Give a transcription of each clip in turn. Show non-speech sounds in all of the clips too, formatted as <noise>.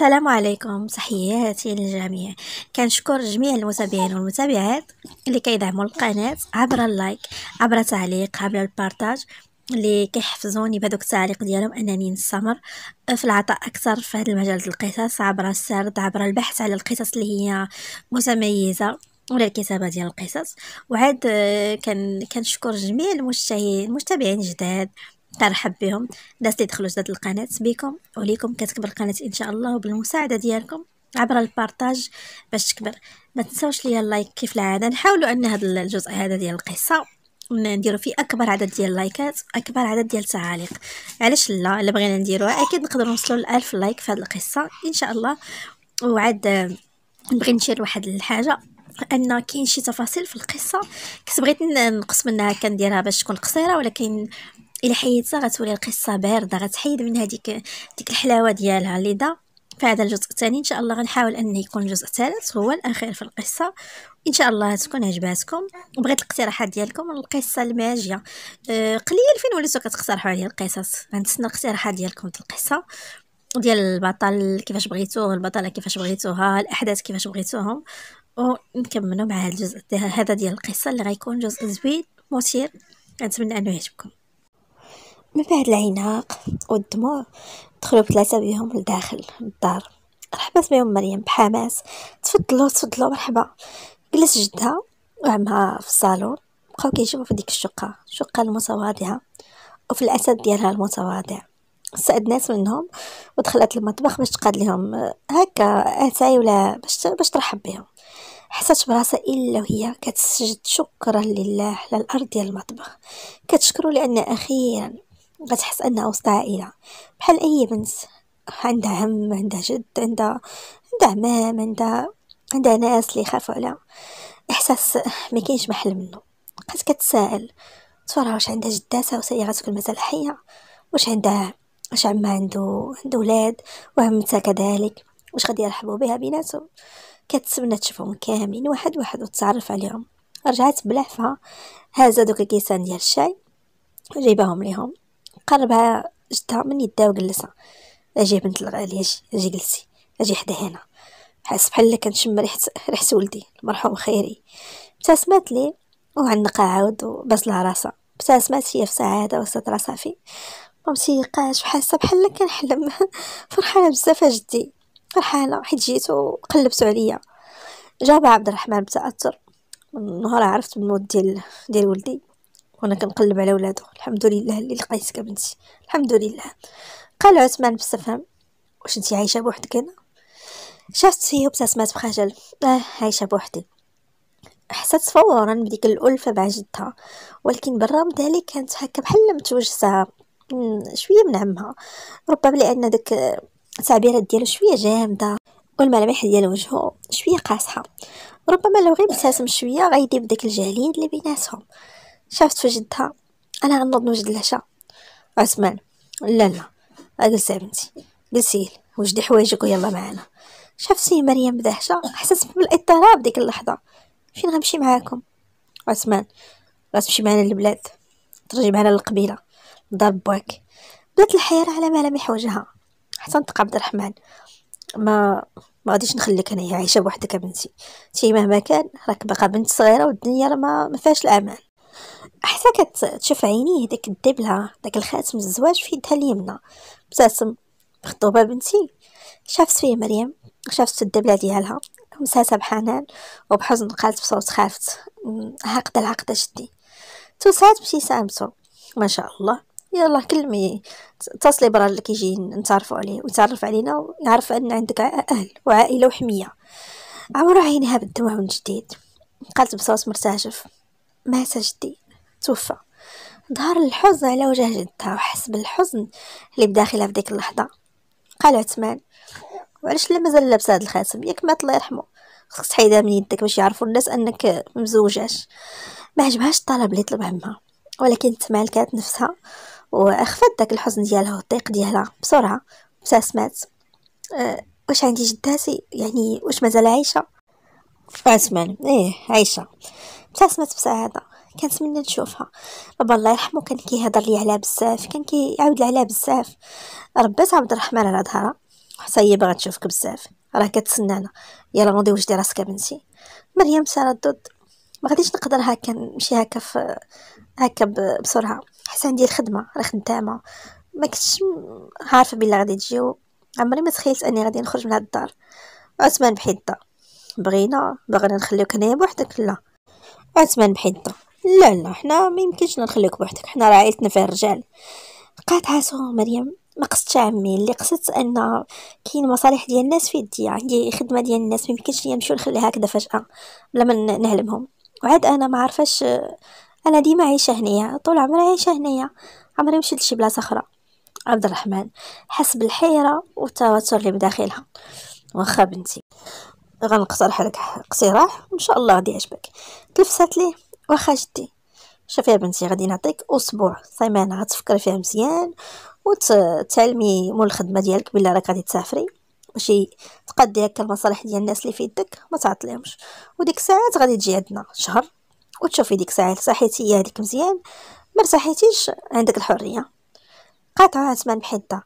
السلام عليكم صحياتي للجميع كنشكر جميع المتابعين والمتابعات اللي كيدعموا القناه عبر اللايك عبر تعليق عبر البارتاج اللي كيحفزوني بهذوك التعليق ديالهم انني نستمر في العطاء اكثر في هذا المجال القصص عبر السرد عبر البحث على القصص اللي هي متميزه ولا الكتابه ديال القصص وعاد آه، كنشكر جميع المشاهدين المتابعين جداد ترحب بهم الناس اللي دخلوا جداد القناه بكم وليكم كتكبر القناه ان شاء الله وبالمساعده ديالكم عبر البارتاج باش تكبر ما تنساوش ليا اللايك كيف العاده نحاولوا ان هذا الجزء هذا ديال القصه نديرو فيه اكبر عدد ديال اللايكات اكبر عدد ديال التعاليق علاش لا الا بغينا نديروها اكيد نقدر نوصلوا ل لايك في هذه القصه ان شاء الله وعاد نبغي نشير واحد الحاجه ان كاين شي تفاصيل في القصه كنت بغيت نقص منها كنديرها باش تكون قصيره ولكن الا حيدتها غتولي القصه بارده غتحيد منها ديك ديك الحلاوه ديالها لذا فهذا الجزء الثاني ان شاء الله غنحاول انه يكون الجزء الثالث هو الاخير في القصه ان شاء الله تكون عجباتكم وبغيت الاقتراحات ديالكم القصه الماجيه أه قليل فين وليتو كتقترحوا عليا القصص غنتسنى الاقتراحات ديالكم في القصه ديال البطل كيفاش بغيتوه البطله كيفاش بغيتوها الاحداث كيفاش بغيتوهم ونكملوا مع هذا الجزء هذا ديال القصه اللي غيكون جزء زوين مثير كنتمنى انه يعجبكم من بعد العناق والدموع دخلوا ثلاثه بهم لداخل الدار مرحبا بيهم مريم بحماس تفضلوا تفضلوا مرحبا جلس جدها وعمها في الصالون بقاو كيشوفوا في ديك الشقه الشقه المتواضعه وفي الاسد ديالها المتواضع سعد ناس منهم ودخلت المطبخ باش تقاد لهم هكا اتاي ولا باش باش ترحب بهم حسات براسها الا وهي كتسجد شكرا لله على الارض ديال المطبخ كتشكرو لان اخيرا غتحس انها وسط عائله بحال اي بنت عندها هم عندها جد عندها عندها عمام عندها عندها ناس اللي خافوا عليها احساس ما كاينش محل منه بقيت كتسائل ترى واش عندها جداتها وهي غتكون مازال حيه واش عندها واش عمها عنده عنده ولاد وعمتها كذلك واش غادي يرحبوا بها بيناتهم كتسنى تشوفهم كاملين واحد واحد وتتعرف عليهم رجعت بلعفه هازا دوك الكيسان ديال الشاي جايباهم ليهم قربها جدها من يدها وجلسها اجي بنت الغالية اجي جلسي اجي حدا هنا حاس بحال كنشم ريحه ريحه ولدي المرحوم خيري ابتسمات لي وعنق عاود لها راسها ابتسمات هي في سعاده وسط راسها في ومتيقاش وحاسه بحال كنحلم <laughs> فرحانه بزاف جدي فرحانه حيت جيت وقلبتو عليا جاب عبد الرحمن بتاثر نهار عرفت الموت ديال ديال ولدي وانا كنقلب على ولادو الحمد لله اللي لقيتك بنتي الحمد لله قال عثمان بالسفهم واش انت عايشه بوحدك هنا شافت هي وابتسمات بخجل اه عايشه بوحدي حسات فورا بديك الألفة مع جدها ولكن بالرغم ذلك كانت هكا بحال لم توجسها شوية من عمها ربما لأن داك التعبيرات ديالو شوية جامدة والملامح ديال وجهه شوية قاصحة ربما لو غير ابتسم شوية غيدي بداك الجهلية اللي بيناتهم شافت في جدها انا غنوض نوجد العشاء عثمان لا لا هذا يا بنتي وجدي حوايجك ويلا معانا شافت سي مريم بدهشه حسست بالاضطراب ديك اللحظه فين غنمشي معاكم عثمان غتمشي معانا للبلاد ترجي معانا للقبيله دار بواك بدات الحيره على ملامح وجهها حتى نطق عبد الرحمن ما ما غاديش نخليك انايا عايشه بوحدك يا بنتي تي مهما كان راك باقا بنت صغيره والدنيا راه ما فيهاش الامان حتى كتشوف عينيه داك الدبلة داك الخاتم الزواج في يدها اليمنى ابتسم خطوبة بنتي شافت فيه مريم شافت الدبلة ديالها مساتها بحنان وبحزن قالت بصوت خافت هاقدة العقدة جدي توسعت سامسو ما شاء الله يلا كلمي اتصلي برا اللي كيجي نتعرفوا عليه ويتعرف علينا ونعرف ان عندك اهل وعائله وحميه عمرو عينها بالدموع من جديد قالت بصوت مرتعشف ما جدي توفى ظهر الحزن على وجه جدها وحس بالحزن اللي بداخلها في ديك اللحظه قال عثمان وعلاش لا مازال لابس هذا الخاتم ياك مات الله يرحمه خصك تحيدها من يدك باش يعرفوا الناس انك مزوجاش ما عجبهاش الطلب اللي طلب عمها ولكن تمالكات نفسها واخفت داك الحزن ديالها والضيق ديالها بسرعه ابتسمت أه واش عندي جداتي يعني واش مازال عايشه عثمان ايه عايشه ابتسمت بسعاده كنتمنى نشوفها بابا الله يرحمه كان كيهضر لي عليها بزاف كان كيعاود لي عليها بزاف ربات عبد الرحمن على ظهرها حتى هي باغا تشوفك بزاف راه كتسنانا يلا نوضي وجدي راسك بنتي مريم سارة ضد ما غاديش نقدر هكا نمشي هكا ف هكا بسرعه حتى عندي الخدمه راه خدامه ما كنتش عارفه بلي غادي تجي عمري ما تخيلت اني غادي نخرج من هاد الدار عثمان بحيطه بغينا بغينا نخليوك هنايا بوحدك لا عثمان بحيطه لا لا حنا ما يمكنش نخليك بوحدك حنا راه عائلتنا فيها الرجال قاطعته مريم ما قصدتش عمي اللي قصدت ان كاين مصالح ديال الناس في يدي عندي خدمه ديال الناس ما يمكنش ليا نمشي نخليها هكذا فجاه بلا ما نهلمهم وعاد انا ما عارفاش انا ديما عايشه هنايا طول عمري عايشه هنايا عمري مشيت لشي بلاصه اخرى عبد الرحمن حس بالحيره والتوتر اللي بداخلها واخا بنتي غنقترح لك اقتراح ان شاء الله غادي يعجبك تلفسات ليه واخا جدي شوفي بنتي غادي نعطيك اسبوع سيمانه غتفكري فيها مزيان وتعلمي مول الخدمه ديالك بلا راك غادي تسافري ماشي تقدي هكا المصالح ديال الناس اللي في يدك ما تعطليهمش وديك الساعات غادي تجي عندنا شهر وتشوفي ديك الساعات صحيتي هي هذيك مزيان ما صحيتيش عندك الحريه قاطعه عثمان بحده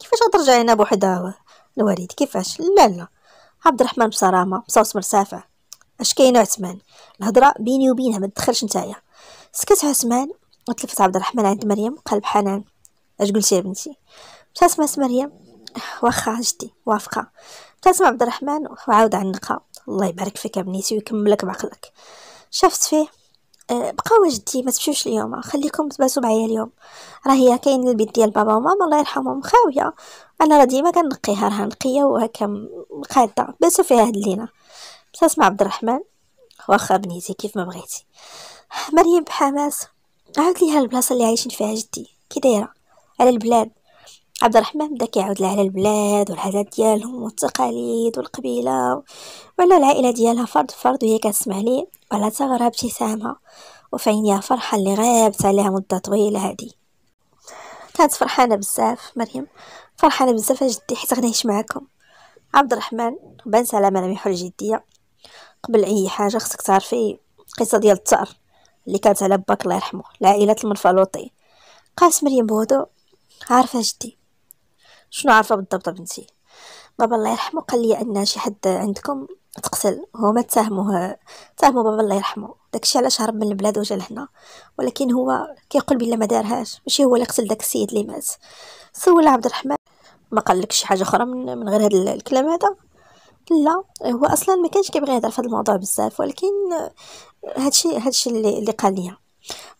كيفاش غترجعي هنا بوحدها الوالد كيفاش لا لا عبد الرحمن بصرامه بصوت مرتفع اش كاين عثمان الهضره بيني وبينها ما تدخلش نتايا سكت عثمان وتلفت عبد الرحمن عند مريم قال بحنان اش قلتي يا بنتي ابتسمت مريم واخا جدي وافقه ابتسم عبد الرحمن وعاود عنقها الله يبارك فيك يا بنيتي ويكملك بعقلك شفت فيه أه بقاو جدي ما تمشيوش اليوم خليكم تباسوا معايا اليوم راهي كاين البيت ديال بابا وماما الله يرحمهم خاويه انا راه ديما كنقيها راها نقيه وهكا قاده بس فيها هاد الليله مع عبد الرحمن واخا بنيتي كيف ما بغيتي مريم بحماس عاود ليها البلاصه اللي عايشين فيها جدي كي دايره على البلاد عبد الرحمن بدا كيعاود لها على البلاد والعادات ديالهم والتقاليد والقبيله وعلى العائله ديالها فرد فرد وهي كتسمع ليه وعلى ثغرها ابتسامها وفي عينيها فرحه اللي غابت عليها مده طويله هادي كانت فرحانه بزاف مريم فرحانه بزاف جدي حيت غنعيش معاكم عبد الرحمن بان لم يحل جدية قبل اي حاجه خصك تعرفي القصه ديال الثار اللي كانت على باك الله يرحمه لعائله المنفلوطي قالت مريم بهدوء عارفه جدي شنو عارفه بالضبط بنتي بابا الله يرحمه قال لي ان شي حد عندكم تقتل هما تهموه تهموا بابا الله يرحمه داكشي علاش هرب من البلاد وجا لهنا ولكن هو كيقول بلي ما دارهاش ماشي هو اللي قتل داك السيد اللي مات سول عبد الرحمن ما قال لك شي حاجه اخرى من, من غير هذا الكلام هذا لا هو اصلا ما كانش كيبغي يهضر في هذا الموضوع بزاف ولكن هادشي هادشي اللي اللي قال لي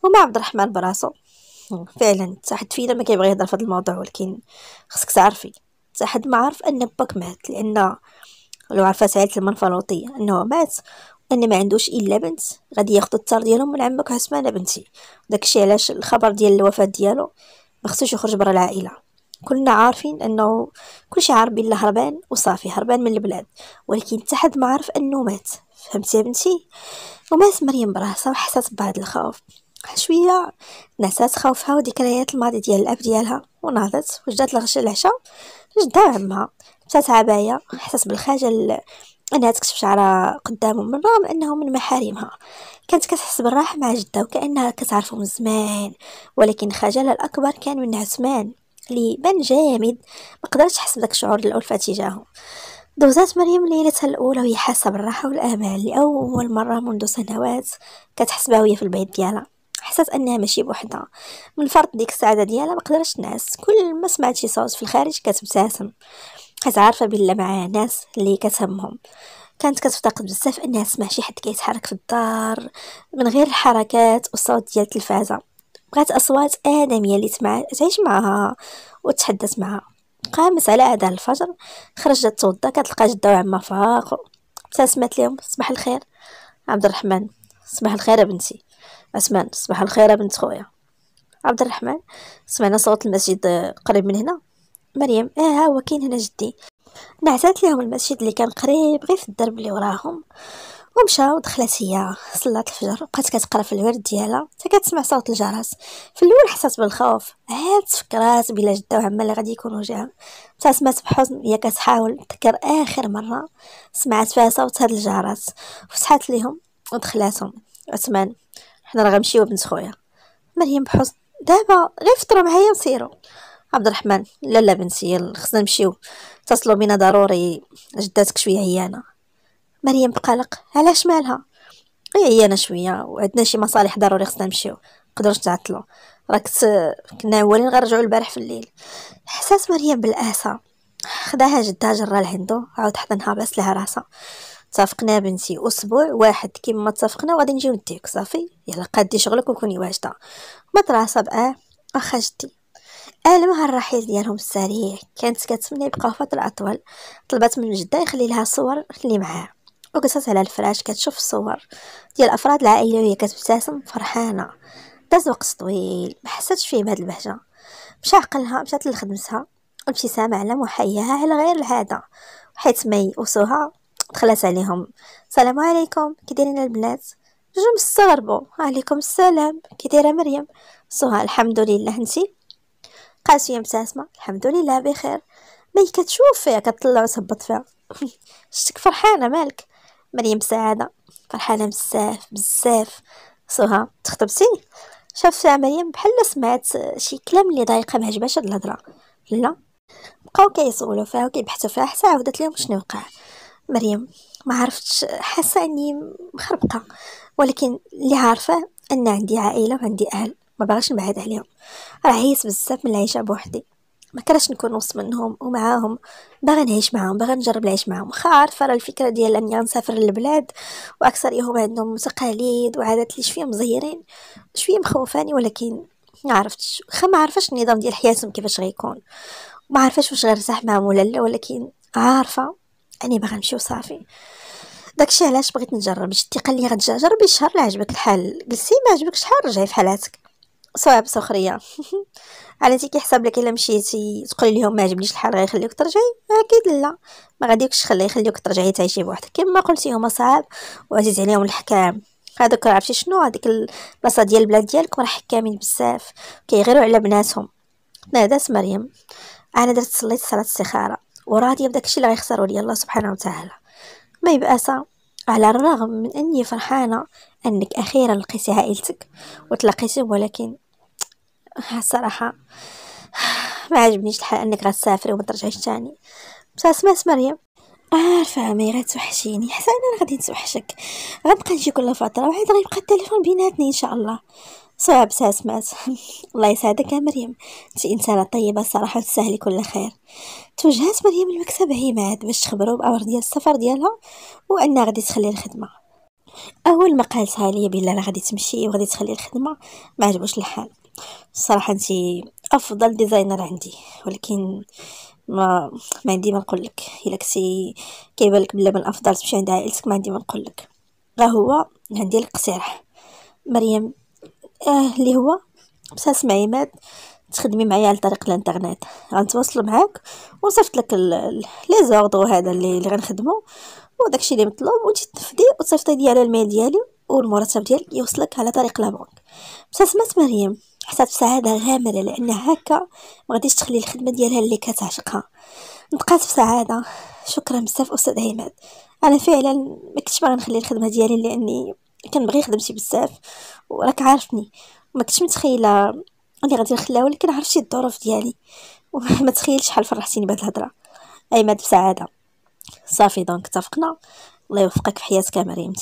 وما عبد الرحمن براسو فعلا حتى فينا ما كيبغي يهضر في هذا الموضوع ولكن خصك تعرفي حتى حد ما عرف ان باك مات لان لو عرفات عائلة المنفلوطية انه مات ان ما عندوش الا بنت غادي ياخذ التار ديالهم من عمك عثمان بنتي داكشي علاش الخبر ديال الوفاة ديالو ما خصوش يخرج برا العائله كلنا عارفين أنه كل شي عارف بالله هربان وصافي هربان من البلاد ولكن تحد ما عرف أنه مات فهمتي يا بنتي ومات مريم براسها وحسات بهذا الخوف شويه نسات خوفها وذكريات الماضي ديال الاب ديالها ونهضت وجدات لغش العشاء جدا عمها لبسات عبايه حسات بالخجل انها تكشف شعرها قدامه من رغم انه من محارمها كانت كتحس بالراحه مع جدها وكانها كتعرفه من زمان ولكن خجلها الاكبر كان من عثمان اللي بان جامد ما قدرتش حس بداك الشعور الالفه تجاهه دوزات مريم ليلتها الاولى وهي حاسه بالراحه والامان لاول مره منذ سنوات كتحس بها في البيت ديالها حسات انها ماشي بوحدها من فرط ديك السعاده ديالها ما قدرتش تنعس كل ما سمعت شي صوت في الخارج كتبتسم حيت عارفه بلي معاها ناس اللي كتهمهم كانت كتفتقد بزاف انها تسمع شي حد كيتحرك في الدار من غير الحركات والصوت ديال التلفازه بغات أصوات آدم تسمع تعيش معها وتحدث معها قامت على أذان الفجر خرجت توضى كتلقى جدة وعمها فاق ابتسمت لهم صباح الخير عبد الرحمن صباح الخير يا بنتي عثمان صباح الخير يا بنت خويا عبد الرحمن سمعنا صوت المسجد قريب من هنا مريم اه ها هو كاين هنا جدي نعتات لهم المسجد اللي كان قريب غير في الدرب اللي وراهم ومشى ودخلت هي صلات الفجر وبقات كتقرا في الورد ديالها حتى كتسمع صوت الجرس في الاول حسات بالخوف عاد تفكرات بلا جده وعمه اللي غادي يكونوا جاهم تسمعت بحزن هي كتحاول تذكر اخر مره سمعت فيها صوت هاد الجرس فتحات ليهم ودخلاتهم عثمان حنا راه غنمشيو بنت خويا مريم بحزن دابا غير فطروا معايا نسيرو عبد الرحمن لا لا بنتي خصنا نمشيو اتصلوا بينا ضروري جداتك شويه عيانه مريم بقلق علاش مالها اي عيانة شويه وعندنا شي مصالح ضروري خصنا نمشيو قدرش نعطلو راك كنا اولين غنرجعو البارح في الليل احساس مريم بالاسى خداها جدها جرا لعندو عاود حضنها بس لها راسها اتفقنا بنتي اسبوع واحد كيما اتفقنا وغادي نجيو نديك صافي يلا قادي شغلك وكوني واجده ما ترعصب اه واخا جدي المها الرحيل ديالهم السريع كانت كتمنى يبقاو فتره اطول طلبت من جدها يخلي لها صور اللي معاه وقصت على الفراش كتشوف الصور ديال افراد العائله وهي كتبتسم فرحانه داز وقت طويل ما حستش فيه بهاد البهجه مشى عقلها مشات لخدمتها الابتسامة على محياها على غير العادة حيت ما يقوسوها دخلت عليهم السلام عليكم كي البنات جو مستغربوا عليكم السلام كي دايره مريم سهى الحمد لله انتي قاسيه هي مبتسمه الحمد لله بخير مي كتشوف فيها كتطلع وتهبط فيها <laughs> شتك فرحانه مالك مريم سعادة فرحانة بزاف بزاف سهى تخطبتي شاف مريم بحال سمعت شي كلام اللي ضايقه ما هاد الهضره لا بقاو كيسولو فيها وكيبحتو فيها حتى عاودت لهم شنو وقع مريم ما عرفتش حاسه اني مخربقه ولكن اللي عارفه ان عندي عائله وعندي اهل ما بغاش نبعد عليهم راه عييت بزاف من العيشه بوحدي ما كرهتش نكون وسط منهم ومعاهم باغي نعيش معاهم باغي نجرب العيش معاهم واخا عارفه راه الفكره ديال اني نسافر للبلاد واكثر يهم عندهم تقاليد وعادات اللي شويه مزيرين شويه مخوفاني ولكن ما عرفتش واخا ما عرفتش النظام ديال حياتهم كيفاش غيكون ما عرفتش واش غنرتاح معاهم ولا لا ولكن عارفه اني باغي نمشي وصافي داكشي علاش بغيت نجرب قال لي غتجرب شهر لا عجبك الحال جلسي ما عجبكش شحال رجعي فحالاتك صعب بسخريه <laughs> على انت كيحسب لك الا مشيتي تقولي لهم ما عجبنيش الحال غيخليوك ترجعي اكيد لا ما غاديكش خليه يخليوك ترجعي تعيشي بوحدك كما قلتي هما صعاب وعزيز عليهم الحكام هذوك عرفتي شنو هذيك البلاصه ديال البلاد ديالكم راه حكامين بزاف كيغيروا على بناتهم نادات مريم انا درت صليت صلاه الاستخاره وراضيه بداك الشيء اللي غيخسروا لي الله سبحانه وتعالى ما يبقاش على الرغم من اني فرحانه انك اخيرا لقيتي عائلتك وتلاقيتي ولكن الصراحة ما عجبنيش الحال انك غتسافري وما ترجعيش تاني بصح سمعت مريم عارفه مي غتوحشيني حتى انا غادي نتوحشك غنبقى نجي كل فتره وعاد غيبقى التليفون بيناتنا ان شاء الله صعب ساسمات <laughs> الله يسعدك يا مريم انت انسانه طيبه الصراحه وتسهلي كل خير توجهات مريم هي معاد باش تخبرو بامر ديال السفر ديالها وانها غادي تخلي الخدمه اول ما قالتها ليا بلي راه غادي تمشي وغادي تخلي الخدمه ما عجبوش الحال صراحه انت افضل ديزاينر عندي ولكن ما ما عندي ما نقول لك الا كنتي كيبان لك بلا من افضل تمشي عند عائلتك ما عندي ما نقول لك غا هو عندي القصيره مريم اه اللي هو بصح اسمعي مات تخدمي معايا على طريق الانترنت غنتواصل معاك ونصيفط لك لي زوردو هذا اللي, اللي غنخدمو وداكشي اللي مطلوب تفدي وتصيفطي لي على الميل ديالي والمرتب ديالك يوصلك على طريق لابونك سمعت مريم حسات بسعاده غامره لان هكا ما غاديش تخلي الخدمه ديالها اللي كتعشقها نبقات بسعاده شكرا بزاف استاذ عماد انا فعلا ما كنتش باغي نخلي الخدمه ديالي لاني كنبغي خدمتي بزاف وراك عارفني ما كنتش متخيله اللي غادي نخليها ولكن عرفت شي الظروف ديالي <laughs> وما تخيلش شحال فرحتيني بهاد الهضره عماد بسعاده صافي دونك اتفقنا الله يوفقك في حياتك يا مريم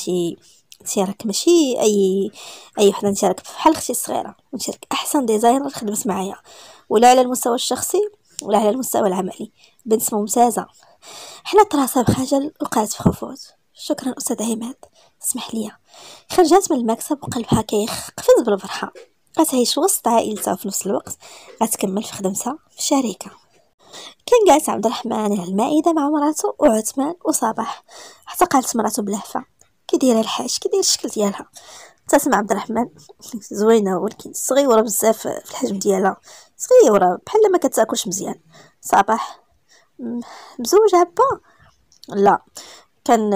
انت راك ماشي اي اي وحده انت راك بحال اختي الصغيره انت راك احسن ديزاينر خدمت معايا ولا على المستوى الشخصي ولا على المستوى العملي بنت ممتازه حنا طراسه بخجل وقعت في خفوت شكرا استاذ عماد اسمح لي خرجت من المكتب وقلبها قفز بالفرحه غتعيش وسط عائلتها في نفس الوقت غتكمل في خدمتها في الشركه كان قاعد عبد الرحمن على المائده مع مراته وعثمان وصباح حتى قالت مراته بلهفه كي دايره الحاج كي داير الشكل ديالها تسمع عبد الرحمن زوينه ولكن صغيره بزاف في الحجم ديالها صغيره بحال ما كتاكلش مزيان صباح مزوج هبه لا كان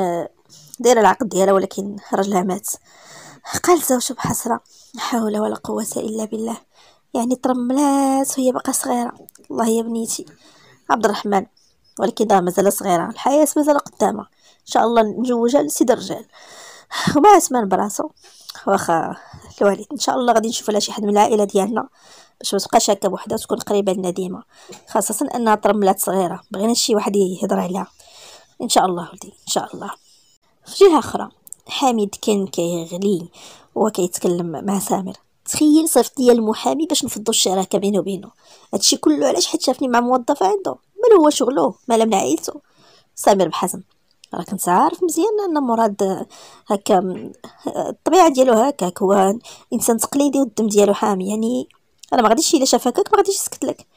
دايره العقد ديالها ولكن رجلها مات قال زوجو بحسره لا حول ولا قوه الا بالله يعني ترملات وهي باقا صغيره الله يا بنيتي عبد الرحمن ولكن دا مازال صغيره الحياه مازال قدامها شاء الله نجوجها لسيد الرجال وما عثمان براسو واخا الوالد ان شاء الله غادي نشوف لها شي حد من العائله ديالنا باش ما تبقاش هكا بوحدها تكون قريبه لنا ديما خاصه انها طرملات صغيره بغينا شي واحد يهضر عليها ان شاء الله ولدي ان شاء الله في جهه اخرى حامد كان كيغلي كيتكلم مع سامر تخيل صيفط ليا المحامي باش نفضوا الشراكه بينه وبينه هادشي كله علاش حيت شافني مع موظفه عنده مال هو شغلو مال من عائلته سامر بحزم راه كنت عارف مزيان ان مراد هكا الطبيعه ديالو هكاك هو انسان تقليدي والدم ديالو حامي يعني انا ما غاديش الا شافك ما غاديش يسكت لك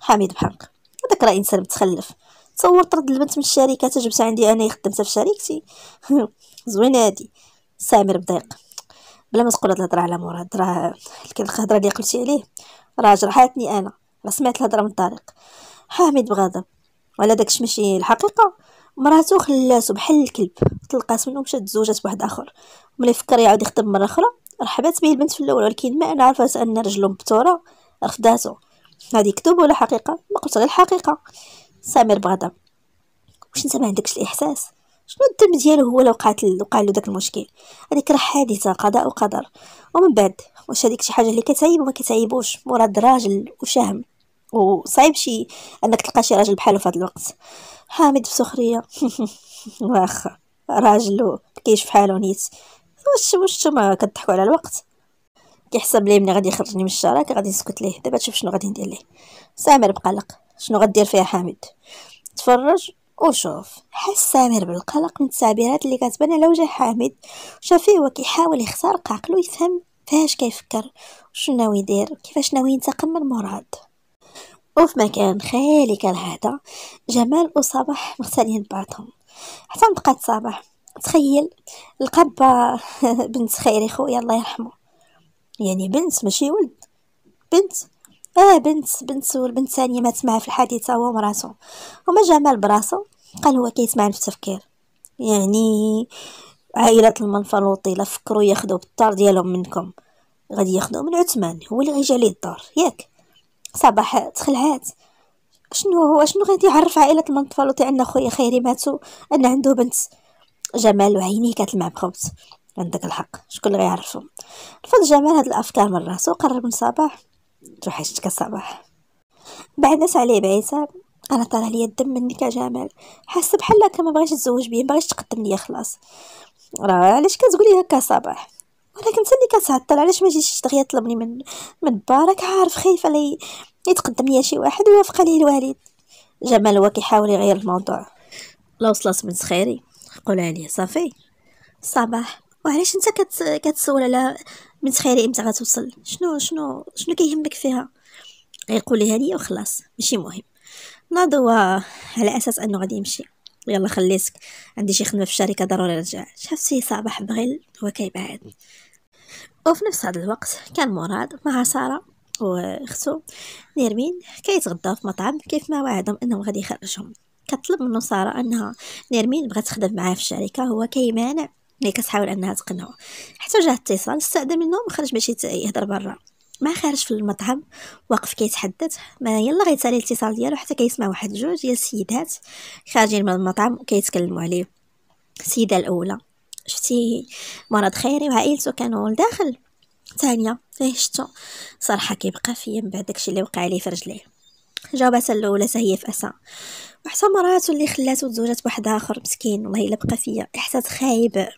حميد بحق هذاك راه انسان متخلف تصور طرد البنت من الشركه تجبت عندي انا خدمتها في شركتي <laughs> زوين هادي سامر بضيق بلا ما تقول هاد الهضره على مراد راه الهضره اللي قلتي عليه راه جرحاتني انا راه سمعت الهضره من طارق حامد بغضب ولا داكشي ماشي الحقيقه مراتو خلاتو بحال الكلب طلقات منو مشات تزوجات بواحد اخر ملي فكر يعاود يخدم مره اخرى رحبات به البنت في الاول ولكن ما انا عرفت ان رجلو مبتوره رفضاتو هادي كذب ولا حقيقه ما قلت غير الحقيقه سامر بغدا واش انت ما عندكش الاحساس شنو الدم ديالو هو لو وقعت وقع له داك المشكل هذيك راه حادثه قضاء وقدر ومن بعد واش هذيك شي حاجه اللي كتعيب وما كتعيبوش مراد راجل وشهم وصعيب شي انك تلقى شي راجل بحالو في هذا الوقت حامد بسخريه <laughs> واخا راجل كيش فحالو نيت واش واش ما كتضحكوا على الوقت كيحسب ليه ملي غادي يخرجني من الشراكه غادي نسكت ليه دابا تشوف شنو غادي ندير ليه سامر بقلق شنو غدير فيها حامد تفرج وشوف حس سامر بالقلق من التعبيرات اللي كتبان على وجه حامد شاف فيه هو كيحاول يخترق عقلو يفهم فاش كيفكر شنو ناوي يدير كيفاش ناوي ينتقم من مراد وفي مكان خالي كالعادة جمال وصباح مغتنين بعضهم حتى بقات صباح تخيل القبة <laughs> بنت خيري خويا الله يرحمه يعني بنت ماشي ولد بنت اه بنت بنت والبنت ثانيه ما تسمع في الحادثه هو مراسو وما جمال براسو قال هو كيسمع في التفكير يعني عائلة المنفلوطي لا فكروا ياخذوا بالدار ديالهم منكم غادي ياخذوا من عثمان هو اللي غيجي عليه الدار ياك صباح تخلعات شنو هو شنو غادي يعرف عائلة المنطفل تاعنا خويا خيري ماتو ان عنده بنت جمال وعينيه كتلمع بخوت عندك الحق شكون اللي غيعرفو رفض جمال هاد الافكار من راسو قرب من صباح توحشتك الصباح بعدت عليه بعيسى انا طلع عليا الدم منك يا جمال حاسه بحال هكا ما بغيتش تزوج بيه ما بغيتش تقدم ليا خلاص راه علاش كتقولي هكا صباح ولكن انت اللي كتعطل علاش ما جيتيش دغيا طلبني من من بارك عارف خايفه لي يتقدم ليا شي واحد ويوافق عليه الوالد جمال هو كيحاول يغير الموضوع لا وصلت من خيري قول لي صافي صباح وعلاش انت كت... كتسول على بنت خيري امتى غتوصل شنو شنو شنو كيهمك فيها يقول لها ليا وخلاص ماشي مهم ناض هو على اساس انه غادي يمشي يلا خليتك عندي شي خدمه في الشركه ضروري نرجع شفتي صباح بغل هو كيبعد وفي نفس هذا الوقت كان مراد مع سارة واختو نيرمين كيتغداو في مطعم كيف ما وعدهم انهم غادي يخرجهم كطلب منه سارة انها نيرمين بغات تخدم معاه في الشركة هو كيمانع ملي كتحاول انها تقنعو حتى جاه اتصال استأذن منه وخرج باش يهضر برا ما خارج في المطعم واقف كيتحدث ما يلا غيتسالي الاتصال ديالو حتى كيسمع واحد جوج ديال السيدات خارجين من المطعم وكيتكلموا عليه السيده الاولى شفتي مرض خيري وعائلته كانوا لداخل ثانيه فيه شتو صراحه كيبقى فيا من بعد داكشي اللي وقع لي في رجليه جاوبات الاولى هي في اسا وحتى مراته اللي خلاته تزوجات بواحد اخر مسكين والله الا بقى فيا احساس خايب راني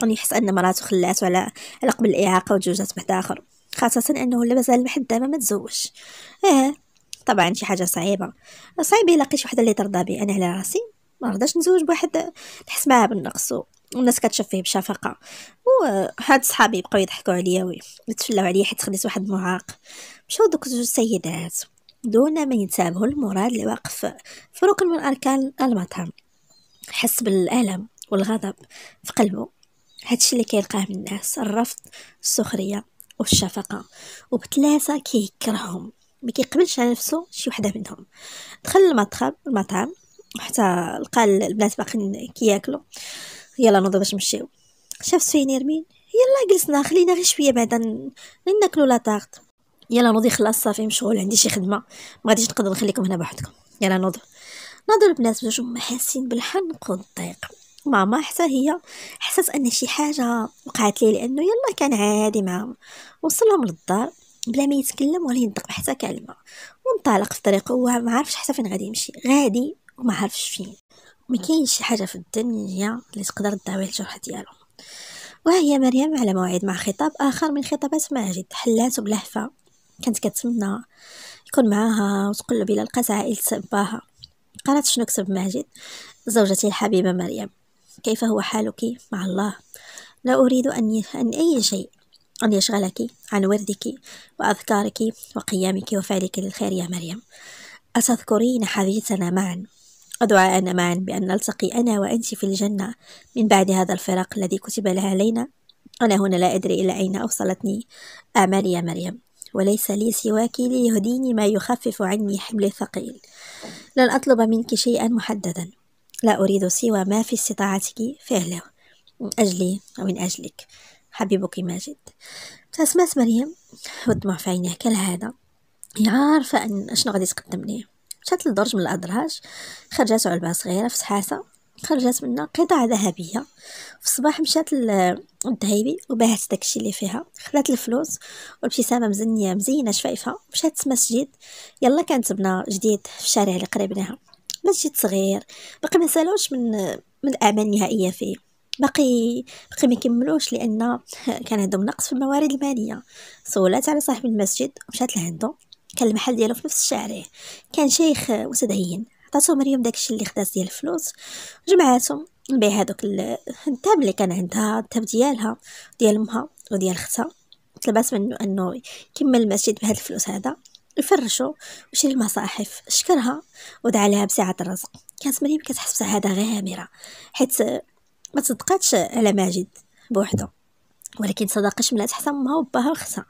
يعني يحس ان مراته خلاته على على قبل الاعاقه وتزوجات بواحد اخر خاصه انه اللي مازال لحد دابا ما تزوجش اه طبعا شي حاجه صعيبه صعيب الا لقيت وحده اللي ترضى بي انا على راسي ما نقدرش نزوج بواحد نحس معاه بالنقص والناس كتشوف فيه بشفقه وهاد صحابي بقاو يضحكوا عليا ويتفلاو عليا حيت خديت واحد معاق مشاو دوك زوج سيدات دون ما ينتابه لمراد اللي واقف في ركن من اركان المطعم حس بالالم والغضب في قلبه هادشي اللي كيلقاه من الناس الرفض السخريه والشفقه وبثلاثه كيكرههم ما كيقبلش على نفسه شي وحده منهم دخل المطعم المطعم حتى لقى البنات باقيين كياكلوا يلا نوضو باش نمشيو شاف سفينير مين يلا جلسنا خلينا غير شويه بعدا ناكلوا لا طارت يلا نوضي خلاص صافي مشغول عندي شي خدمه ما غاديش نقدر نخليكم هنا بوحدكم يلا نوضو نوضو البنات باش هما حاسين بالحنق والضيق ماما حتى هي حسات ان شي حاجه وقعت ليه لانه يلا كان عادي معاهم وصلهم للدار بلا ما يتكلم ولا ينطق حتى كلمه وانطلق في طريقه وما عارفش حتى فين غادي يمشي غادي وما عارفش فين ما كاينش شي حاجه في الدنيا اللي تقدر تداوي الجرح ديالو وهي مريم على موعد مع خطاب اخر من خطابات ماجد حلات بلهفه كانت كتمنى يكون معاها وتقلب الى لقات عائلة باها قالت شنو كتب ماجد زوجتي الحبيبة مريم كيف هو حالك مع الله لا أريد أن, أن أي شيء أن يشغلك عن وردك وأذكارك وقيامك وفعلك للخير يا مريم أتذكرين حديثنا معا أدعى أنا معا بأن نلتقي أنا وأنت في الجنة من بعد هذا الفراق الذي كتب لها علينا أنا هنا لا أدري إلى أين أوصلتني أعمالي يا مريم وليس لي سواك ليهديني ما يخفف عني حمل الثقيل لن أطلب منك شيئا محددا لا أريد سوى ما في استطاعتك فعله من أجلي ومن أجلك حبيبك ماجد تسمعت مريم والدمع في عينيه كالعادة هي عارفة أن شنو غادي تقدم ليه مشات للدرج من الادراج خرجات علبه صغيره فسحاسه خرجات منها قطع ذهبيه في الصباح مشات للذهيبي وباعت داكشي اللي فيها خدات الفلوس والابتسامه مزنيه مزينه شفايفه مشات المسجد يلا كانت بنا جديد في الشارع اللي قريب لها مسجد صغير باقي ما سالوش من من الاعمال النهائيه فيه باقي باقي ما كملوش لان كان عندهم نقص في الموارد الماليه سولات على صاحب المسجد ومشات لعندو كان المحل ديالو في نفس الشارع كان شيخ متدين عطاتو مريم داكشي اللي خدات ديال الفلوس جمعاتهم بيع هادوك الذهب اللي كان عندها الذهب ديالها ديال مها وديال اختها طلبات منه انه يكمل المسجد بهاد الفلوس هذا يفرشو وشري المصاحف شكرها ودعا لها بسعة الرزق كانت مريم كتحس بسعادة غامرة حيت ما تصدقاتش على ماجد بوحده ولكن صداقة شملات حتى أمها وباها وأختها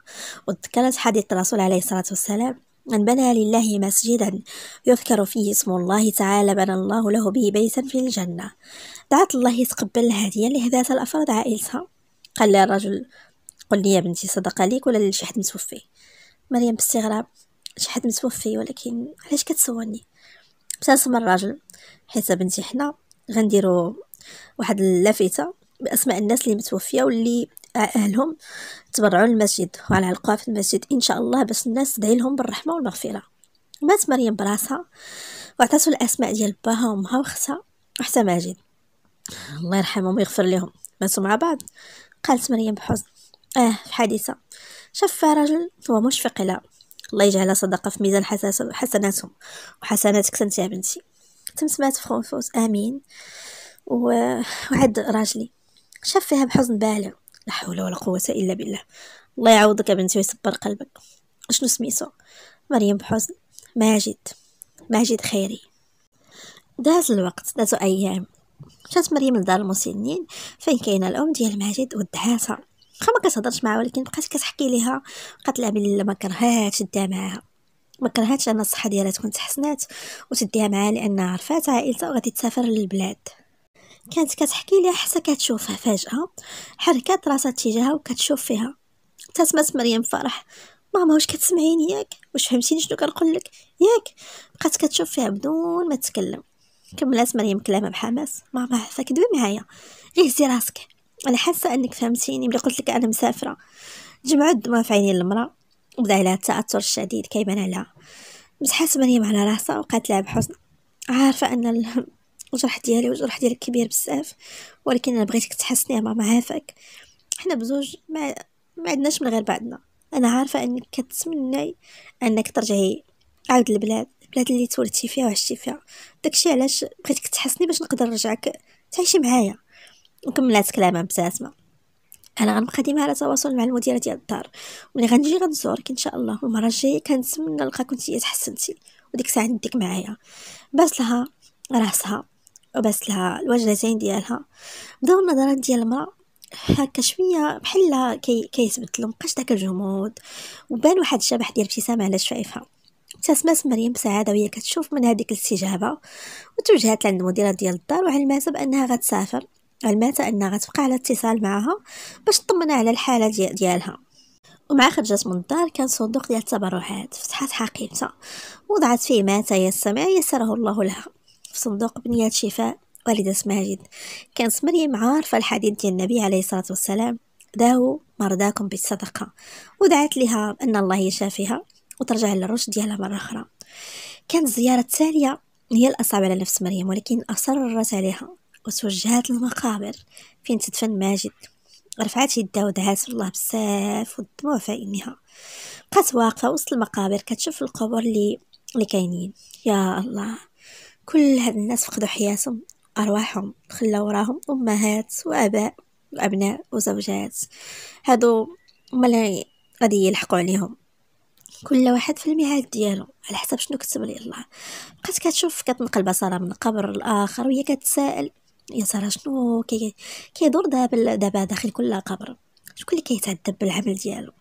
وذكرت حديث الرسول عليه الصلاة والسلام من بنى لله مسجدا يذكر فيه اسم الله تعالى بنى الله له به بيتا في الجنة دعت الله يتقبل الهدية لهداة الأفراد عائلتها قال لها الرجل قل لي يا بنتي صدقة ليك ولا لشي حد متوفي مريم باستغراب شي حد متوفي ولكن علاش كتسولني ابتسم الرجل حيت بنتي حنا غنديرو واحد اللافته باسماء الناس اللي متوفيه واللي مع اهلهم تبرعوا للمسجد وغنعلقوها في المسجد ان شاء الله باش الناس تدعي لهم بالرحمه والمغفره مات مريم براسها وعطاتو الاسماء ديال باها وامها وختها وحتى ماجد الله يرحمهم ويغفر لهم ماتوا مع بعض قالت مريم بحزن اه في حادثه شاف رجل هو مشفق لها الله يجعلها صدقة في ميزان حسناتهم وحسناتك سنت يا بنتي تمسمات في خنفوس امين وعد راجلي شاف فيها بحزن بالغ لا حول ولا قوة إلا بالله الله يعوضك بنتي ويصبر قلبك شنو سميتو مريم بحسن ماجد ماجد خيري داز الوقت دازو أيام مشات مريم لدار المسنين فين كاينه الام ديال ماجد ودعاتها واخا ما كتهضرش معاها ولكن بقات كتحكي ليها بقات لها بلي ما كرهاتش دا معاها ما كرهاتش ان الصحه ديالها تكون تحسنات وتديها معاها لانها عرفات عائلتها وغادي تسافر للبلاد كانت كتحكي لي حتى كتشوفها فجأة حركات راسها تجاهها وكتشوف فيها تسمت مريم فرح ماما واش كتسمعيني ياك واش فهمتيني شنو كنقول لك ياك بقات كتشوف فيها بدون ما تتكلم كملات مريم كلامها بحماس ماما عفاك دوي معايا غيزي إيه، هزي راسك انا حاسه انك فهمتيني ملي قلت لك انا مسافره جمعت الدموع في عينين المراه وبدا عليها التاثر الشديد كيبان عليها مسحات مريم على راسها وقالت لها بحزن عارفه ان الجرح ديالي والجرح ديالك كبير بزاف ولكن انا بغيتك تحسني ماما عافاك حنا بزوج ما ما عندناش من غير بعضنا انا عارفه انك كتمني انك ترجعي عاود البلاد البلاد اللي تولدتي فيها وعشتي فيها داكشي علاش بغيتك تحسني باش نقدر نرجعك تعيشي معايا وكملات كلامها مبتسمه انا غنبقى ديما على تواصل مع المديره ديال الدار وملي غنجي غنزورك ان شاء الله المرة الجايه كنتمنى نلقاك كنتي تحسنتي وديك الساعه نديك معايا بس لها راسها بس لها زين ديالها بداو النظرات ديال المرأة هكا شويه بحلا كي كيثبت لهم بقاش داك الجمود وبان واحد الشبح ديال ابتسامة على شفايفها ابتسمات مريم بسعاده وهي كتشوف من هذيك الاستجابه وتوجهات لعند المديره ديال الدار وعلماتها بانها غتسافر علماتها انها غتبقى على اتصال معها باش تطمنا على الحاله ديالها ومع خرجت من الدار كان صندوق ديال التبرعات فتحت حقيبتها وضعت فيه ما تيسر يسره الله لها صندوق بنية شفاء والدة ماجد كانت مريم عارفة الحديث ديال النبي عليه الصلاة والسلام داو مرضاكم بالصدقة ودعت لها أن الله يشافيها وترجع للرشد ديالها مرة أخرى كانت الزيارة التالية هي الأصعب على نفس مريم ولكن أصرت عليها وتوجهت للمقابر فين تدفن ماجد رفعت يدها ودعات الله بزاف والدموع في عينيها بقات واقفة وسط المقابر كتشوف القبور اللي اللي كاينين يا الله كل هاد الناس فقدوا حياتهم أرواحهم خلاو وراهم أمهات وأباء وأبناء وزوجات هادو هما اللي غادي يلحقوا عليهم كل واحد في المهاد ديالو على حسب شنو كتب لي الله بقيت كتشوف كتنقل بصره من قبر الاخر وهي كتسائل يا ترى شنو كي كيدور دابا دابا داخل كل قبر شكون اللي كيتعذب بالعمل ديالو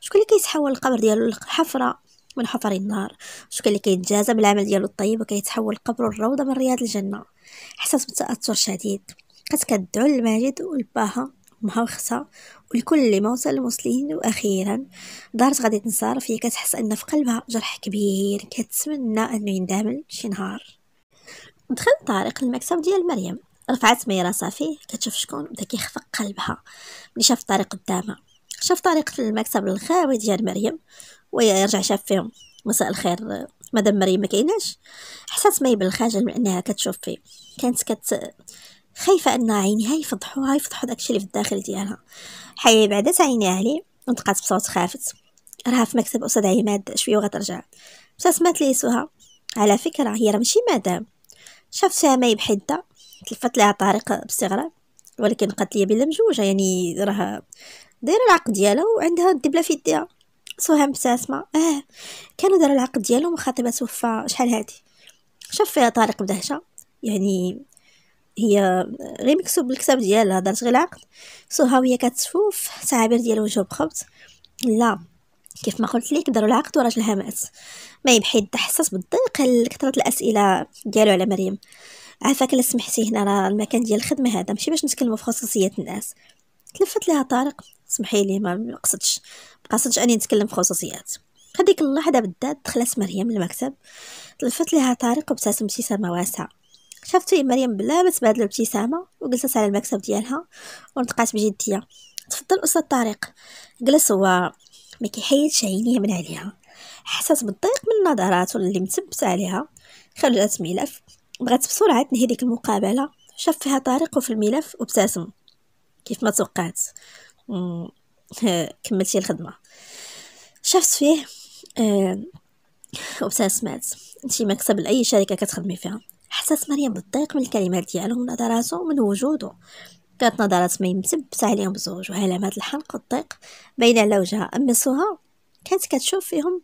شكون اللي كيتحول القبر ديالو لحفره من حفر النار شكون اللي كيتجازى بالعمل ديالو الطيب وكيتحول قبر الروضه من رياض الجنه حسس بتاثر شديد كانت كدعو لماجد والباها امها وختها ولكل موتى المسلمين واخيرا دارت غادي تنصرف هي كتحس ان في قلبها جرح كبير كتمنى انه يندمل شي نهار دخل طارق المكتب ديال مريم رفعت ميرا صافي كتشوف شكون بدا كيخفق قلبها ملي شاف طارق قدامها شاف طريقة المكتب الخاوي ديال مريم ويرجع شاف فيهم مساء الخير مدام مريم ما كايناش حسات مي بالخجل من انها كتشوف فيه كانت كت خايفه ان عينيها يفضحوها يفضحوا داكشي اللي في الداخل ديالها حي بعدت عينيها عليه ونطقات بصوت خافت راها في مكتب استاذ عماد شويه وغترجع مات ليسوها على فكره هي راه ماشي مدام شافت فيها مي بحده تلفت لها طارق باستغراب ولكن قالت لي بلا مجوجه يعني راه دايره العقد ديالها وعندها الدبله في يديها صوها مبتسمة اه كانوا داروا العقد ديالهم وخاطبة توفى شحال هادي شاف فيها طارق بدهشة يعني هي غير مكتوب بالكتاب ديالها دارت غير العقد صوها وهي كتشوف تعابير ديال وجهو بخبط لا كيف ما قلت ليك داروا العقد وراجلها مات ما يبحي حساس بالضيق كثرة الاسئله ديالو على مريم عافاك الا سمحتي هنا راه المكان ديال الخدمه هذا ماشي باش نتكلموا في خصوصيات الناس تلفت لها طارق سمحي لي ما قصدش قصدش اني نتكلم في خصوصيات هذيك اللحظه بالذات دخلت مريم المكتب تلفت لها طارق وابتسم ابتسامه واسعه شفت مريم بلا ما تبادل الابتسامه وجلست على المكتب ديالها ونطقات بجديه تفضل استاذ طارق جلس هو ما كيحيدش عينيه من عليها حسات بالضيق من النظرات اللي متبت عليها خرجت ملف بغات بسرعه تنهي ديك المقابله شاف فيها طارق وفي الملف وابتسم كيف ما توقعت <laughs> كملتي الخدمه شفت فيه أه وابتسمات انتي مكسب لاي شركه كتخدمي فيها حسات مريم بالضيق من الكلمات ديالهم من نظراته ومن وجوده كانت نظرات ما متبتة عليهم بزوج وعلامات الحنق والضيق باينة على وجهها أما سوها كانت كتشوف فيهم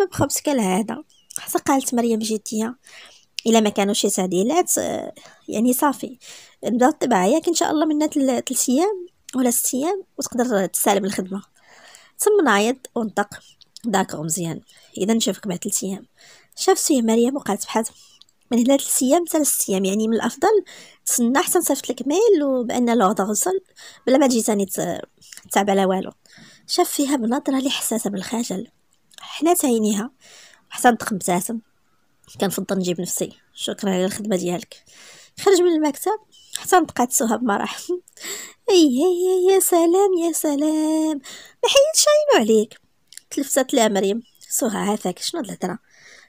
ما بخبز كالعادة حتى قالت مريم جدية الا ما كانوا شي تعديلات آه، يعني صافي نبداو الطباعيه ان شاء الله من ثلاث ايام ولا ست ايام وتقدر تسالم الخدمه تم نعيط ونطق داكو مزيان اذا نشوفك بعد 3 ايام شافت فيه مريم وقالت بحال من هنا 3 ايام حتى 6 ايام يعني من الافضل تسنى حتى نصيفط لك ميل وبان لوغدر غسل بلا ما تجي ثاني تتعب على والو شاف فيها بنظره اللي حساسه بالخجل حنات عينيها حتى نطق ابتسم كنفضل نجيب نفسي شكرا على الخدمه ديالك خرج من المكتب حتى نطقات سهى بمراحل أي هي يا سلام يا سلام ما حيدش عينو عليك تلفتت لها مريم سوها عافاك شنو الهضره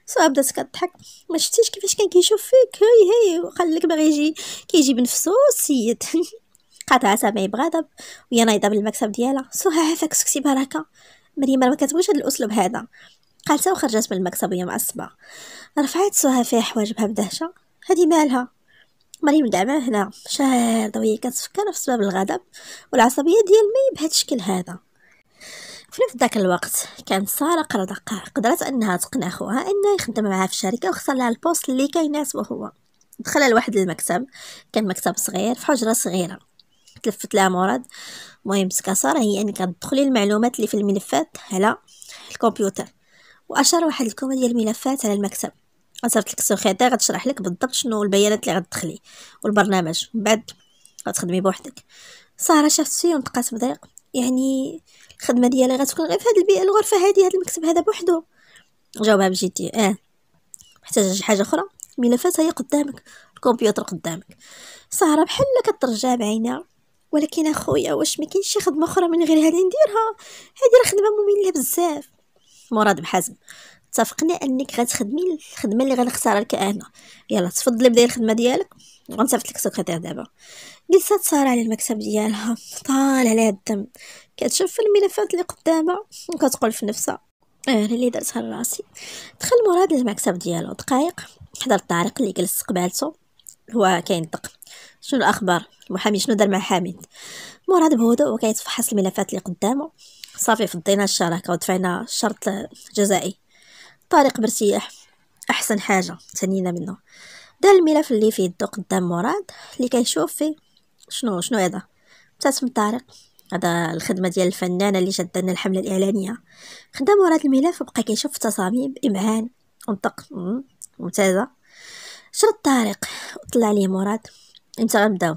سوها بدات كضحك ما شفتيش كيفاش كان كيشوف فيك هي هي وقال لك باغي يجي كيجي بنفسو السيد <laughs> قطع سامي بغضب وهي نايضه بالمكتب ديالها سوها عافاك سكتي بركه مريم ما كتبغيش هذا الاسلوب هذا قالتها وخرجت من المكتب وهي معصبه رفعت سوها فيها حواجبها بدهشه هذه مالها مريم دعما هنا شاهدة وهي كتفكر في سبب الغضب والعصبية ديال مي بهذا الشكل هذا في نفس ذاك الوقت كانت سارة قردقة قدرت أنها تقنع خوها أنه يخدم معها في الشركة وخسر لها البوست اللي كان يناسبه هو دخل لواحد المكتب كان مكتب صغير في حجرة صغيرة تلفت لها مراد مهم سكسارة هي أنك تدخلي المعلومات اللي في الملفات على الكمبيوتر وأشار واحد الكومة ديال الملفات على المكتب صيفط لك السوخيتي غتشرح لك بالضبط شنو البيانات اللي غتدخلي والبرنامج من بعد غتخدمي بوحدك ساره شافت فيه ونطقات بضيق يعني الخدمه ديالي غتكون غير في هاد البيئه الغرفه هادي هاد المكتب هذا بوحدو جاوبها بجديه اه محتاجه شي حاجه اخرى ملفات هي قدامك الكمبيوتر قدامك ساره بحال كترجع بعينها ولكن اخويا واش ما كاينش شي خدمه اخرى من غير هذه نديرها هذه راه خدمه ممله بزاف مراد بحزم اتفقنا انك غتخدمي الخدمه اللي غنختارها لك انا يلا تفضلي بداي الخدمه ديالك وغنصيفط لك السكرتير دابا جلست ساره على المكتب ديالها طال عليها الدم كتشوف في الملفات اللي قدامها وكتقول في نفسها انا اللي درتها لراسي دخل مراد للمكتب ديالو دقائق حدا الطارق اللي جلس قبالته هو كينطق شنو الاخبار المحامي شنو دار مع حامد مراد بهدوء وكيتفحص الملفات اللي قدامه صافي فضينا الشراكه ودفعنا شرط جزائي طارق برسيح احسن حاجه تنينا منه دار الملف اللي فيه يدو قدام مراد اللي كيشوف فيه شنو شنو هذا ابتسم طارق هذا الخدمه ديال الفنانه اللي لنا الحمله الاعلانيه خدا مراد الملف وبقى كيشوف التصاميم امعان ونطق ممتازه شرط طارق وطلع ليه مراد انت غنبداو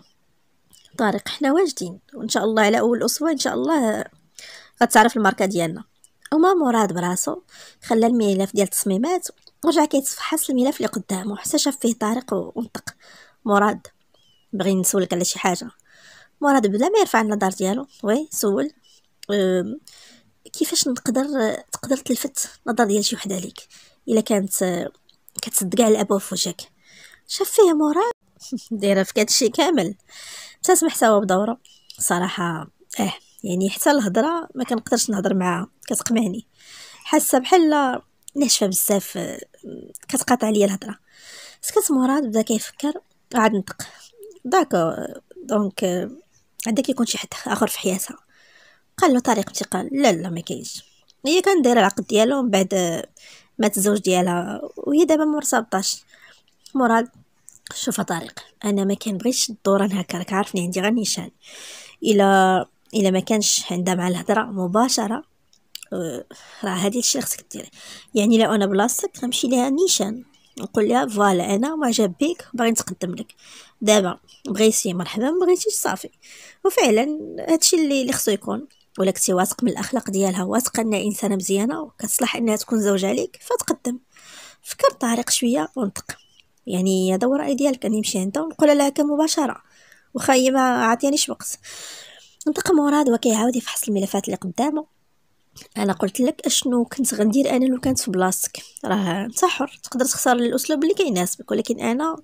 طارق حنا واجدين وان شاء الله على اول اسبوع ان شاء الله غتعرف الماركه ديالنا وما مراد براسو خلى الملف ديال التصميمات ورجع حس الملف اللي قدامه حتى شاف فيه طارق ونطق مراد بغي نسولك على شي حاجه مراد بلا ما يرفع النظر ديالو وي سول كيفاش نقدر تقدر تلفت النظر ديال شي وحده ليك الا كانت كتصدق على الابواب في وجهك شاف فيه مراد <laughs> دايره في كامل تسمح سوا هو بدوره صراحه اه يعني حتى الهضره ما كنقدرش نهضر معاها كتقمعني حاسه بحال ناشفه بزاف آه، كتقاطع ليا الهضره سكت مراد بدا كيفكر عاد نطق داك دونك euh، عندها يكون شي حد اخر في حياتها قال له طريق انتقال لا لا ما كاينش هي كان دايره العقد ديالها من بعد آه، مات الزوج ديالها وهي دابا مرتبطاش مراد شوف طريق انا ما كنبغيش الدوران هكا راك عارفني عندي غير نيشان الا الا ما كانش عندها مع الهضرة مباشرة آه، راه هذه الشيء خصك ديري يعني لو انا بلاصتك غنمشي ليها نيشان نقول لها فوالا انا معجب بك باغي نتقدم لك دابا بغيتي مرحبا ما بغيتيش صافي وفعلا هادشي اللي اللي خصو يكون ولا كنتي واثق من الاخلاق ديالها واثقه انها انسانه مزيانه وكتصلح انها تكون زوجة عليك فتقدم فكر طريق شويه ونطق يعني هذا هو الراي ديالك اني نمشي عندها ونقول لها كمباشره مباشره واخا هي ما عطيانيش وقت نطق مراد وكيعاود يفحص الملفات اللي قدامه انا قلت لك اشنو كنت غندير انا لو كانت في بلاصتك راه انت حر تقدر تختار الاسلوب اللي كيناسبك ولكن انا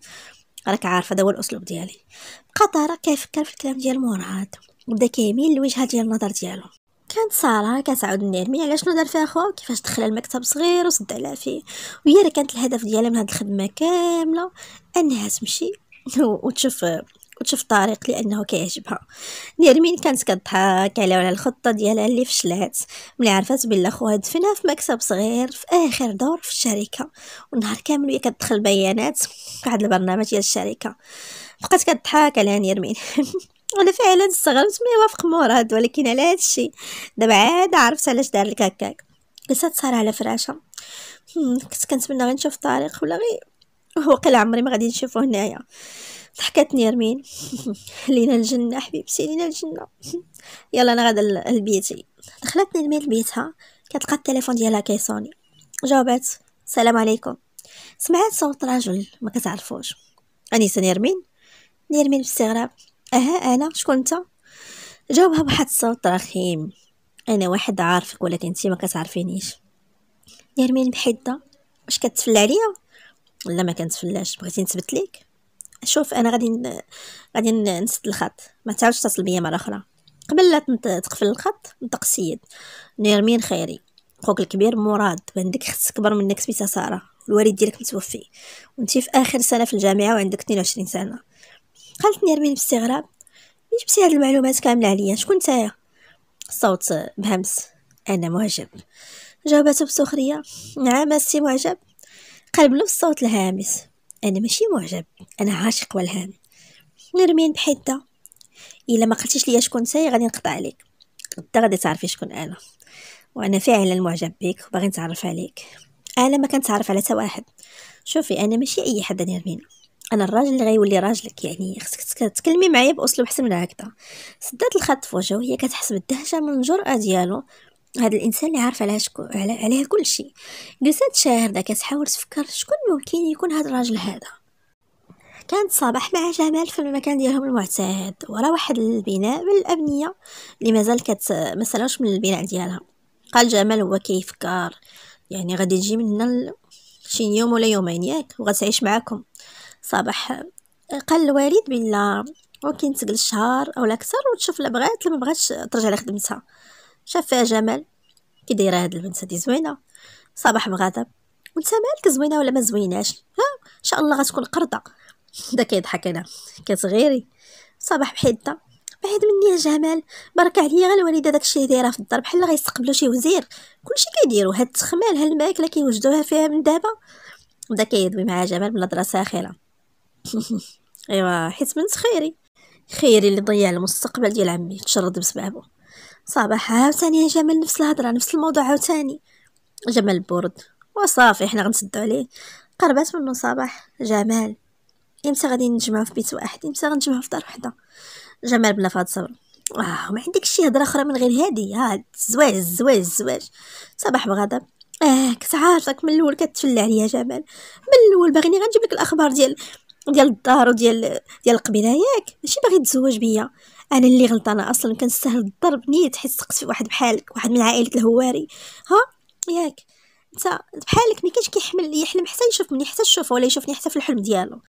راك عارفه هذا هو الاسلوب ديالي بقى طارق كيفكر في الكلام ديال مراد وبدا كيميل لوجهه ديال النظر ديالو كانت ساره كتعاود نرمي على شنو دار فيها خوها كيفاش دخل المكتب صغير وصد على فيه وهي كانت الهدف ديالها من هاد الخدمه كامله انها تمشي <laughs> وتشوف وتشوف الطريق لانه كيعجبها نيرمين كانت كضحك على على الخطه ديالها اللي فشلات ملي عرفات بلي خوها دفنها في مكتب صغير في اخر دور في الشركه والنهار كامل وهي كتدخل بيانات واحد البرنامج ديال الشركه بقات كضحك على نيرمين <laughs> انا فعلا استغربت ملي وافق مراد ولكن على هذا الشيء دابا عاد عرفت علاش دار لك هكاك لسات ساره على فراشه كنت كنتمنى غير نشوف طارق ولا غير هو قال عمري ما غادي نشوفه هنايا ضحكات نيرمين <laughs> لينا الجنة حبيبتي لينا الجنة <laughs> يلا انا غادا لبيتي دخلت نيرمين لبيتها كتلقى التليفون ديالها كيصوني جاوبات السلام عليكم سمعت صوت راجل ما كتعرفوش انيسه نيرمين نيرمين باستغراب اها انا شكون انت جاوبها بواحد الصوت رخيم انا واحد عارفك ولكن انت ما كتعرفينيش نيرمين بحده واش كتفلى عليا لا ما كنتفلاش بغيتي نثبت ليك شوف انا غادي غادي نسد الخط ما تعاودش تتصل بيا مره اخرى قبل لا تقفل الخط نطق السيد نيرمين خيري خوك الكبير مراد وعندك خت كبر منك سميتها ساره الوالد ديالك متوفي وانت في اخر سنه في الجامعه وعندك 22 سنه قالت نيرمين باستغراب مين جبتي هاد المعلومات كامله عليا شكون نتايا الصوت بهمس انا معجب جاوبته بسخريه نعم السي معجب قلب نفس الصوت الهامس انا ماشي معجب انا عاشق والهان نرمين بحده الا ما قلتيش ليا شكون ساي غادي نقطع عليك انت غادي تعرفي شكون انا وانا فعلا معجب بك وباغي نتعرف عليك انا ما عارف على حتى واحد شوفي انا ماشي اي حد نرمين انا الراجل اللي غيولي راجلك يعني خصك تكلمي معايا باسلوب احسن من هكذا سدات الخط في وجهه وهي كتحس بالدهشه من الجرأه ديالو هذا الانسان اللي عارفه عليها شكو على... عليها كل شيء جلست شاهر ذاك تحاول تفكر شكون ممكن يكون هذا الراجل هذا كانت صباح مع جمال في المكان ديالهم المعتاد ورا واحد البناء من الابنيه اللي مازال كت مسالوش من البناء ديالها قال جمال هو كيفكر يعني غادي تجي من هنا شي يوم ولا يومين ياك وغتعيش معاكم صباح قال الوالد بلا ممكن تقل شهر او اكثر وتشوف لا بغات لا ما بغاتش ترجع لخدمتها شافها جمال كي دايره هاد البنت هادي زوينه صباح بغضب وانت مالك زوينه ولا ما زويناش ها ان شاء الله غتكون قرضه بدا <laughs> كيضحك انا كتغيري صباح بحده بعيد مني يا جمال برك عليا غير الوالده داكشي اللي دايره في الدار بحال غيستقبلوا شي وزير كلشي كيديروا هاد التخمال هاد الماكله كيوجدوها فيها من دابا بدا كيدوي مع جمال بنظره ساخره <laughs> ايوا حيت بنت خيري خيري اللي ضيع المستقبل ديال عمي تشرد بسبابه صباح عاوتاني يا جمال نفس الهضره نفس الموضوع عاوتاني جمال بورد وصافي حنا غنسدو عليه قربات منو صباح جمال امتى غادي نجمعو في بيت واحد امتى غنجمعو في دار وحده جمال بلا فهاد الصبر واه ما عندك شي هضره اخرى من غير هادي ها الزواج الزواج الزواج صباح بغضب اه كنت من الاول كتفلى عليا جمال من الاول باغيني غنجيب لك الاخبار ديال ديال الدار وديال ديال القبيله ياك ماشي باغي تزوج بيا انا اللي غلطانه اصلا كنستاهل الضرب نيت تحس سقت في واحد بحالك واحد من عائله الهواري ها ياك انت بحالك ما كاينش كيحمل يحلم حتى يشوف مني حتى تشوفه ولا يشوفني حتى في الحلم ديالو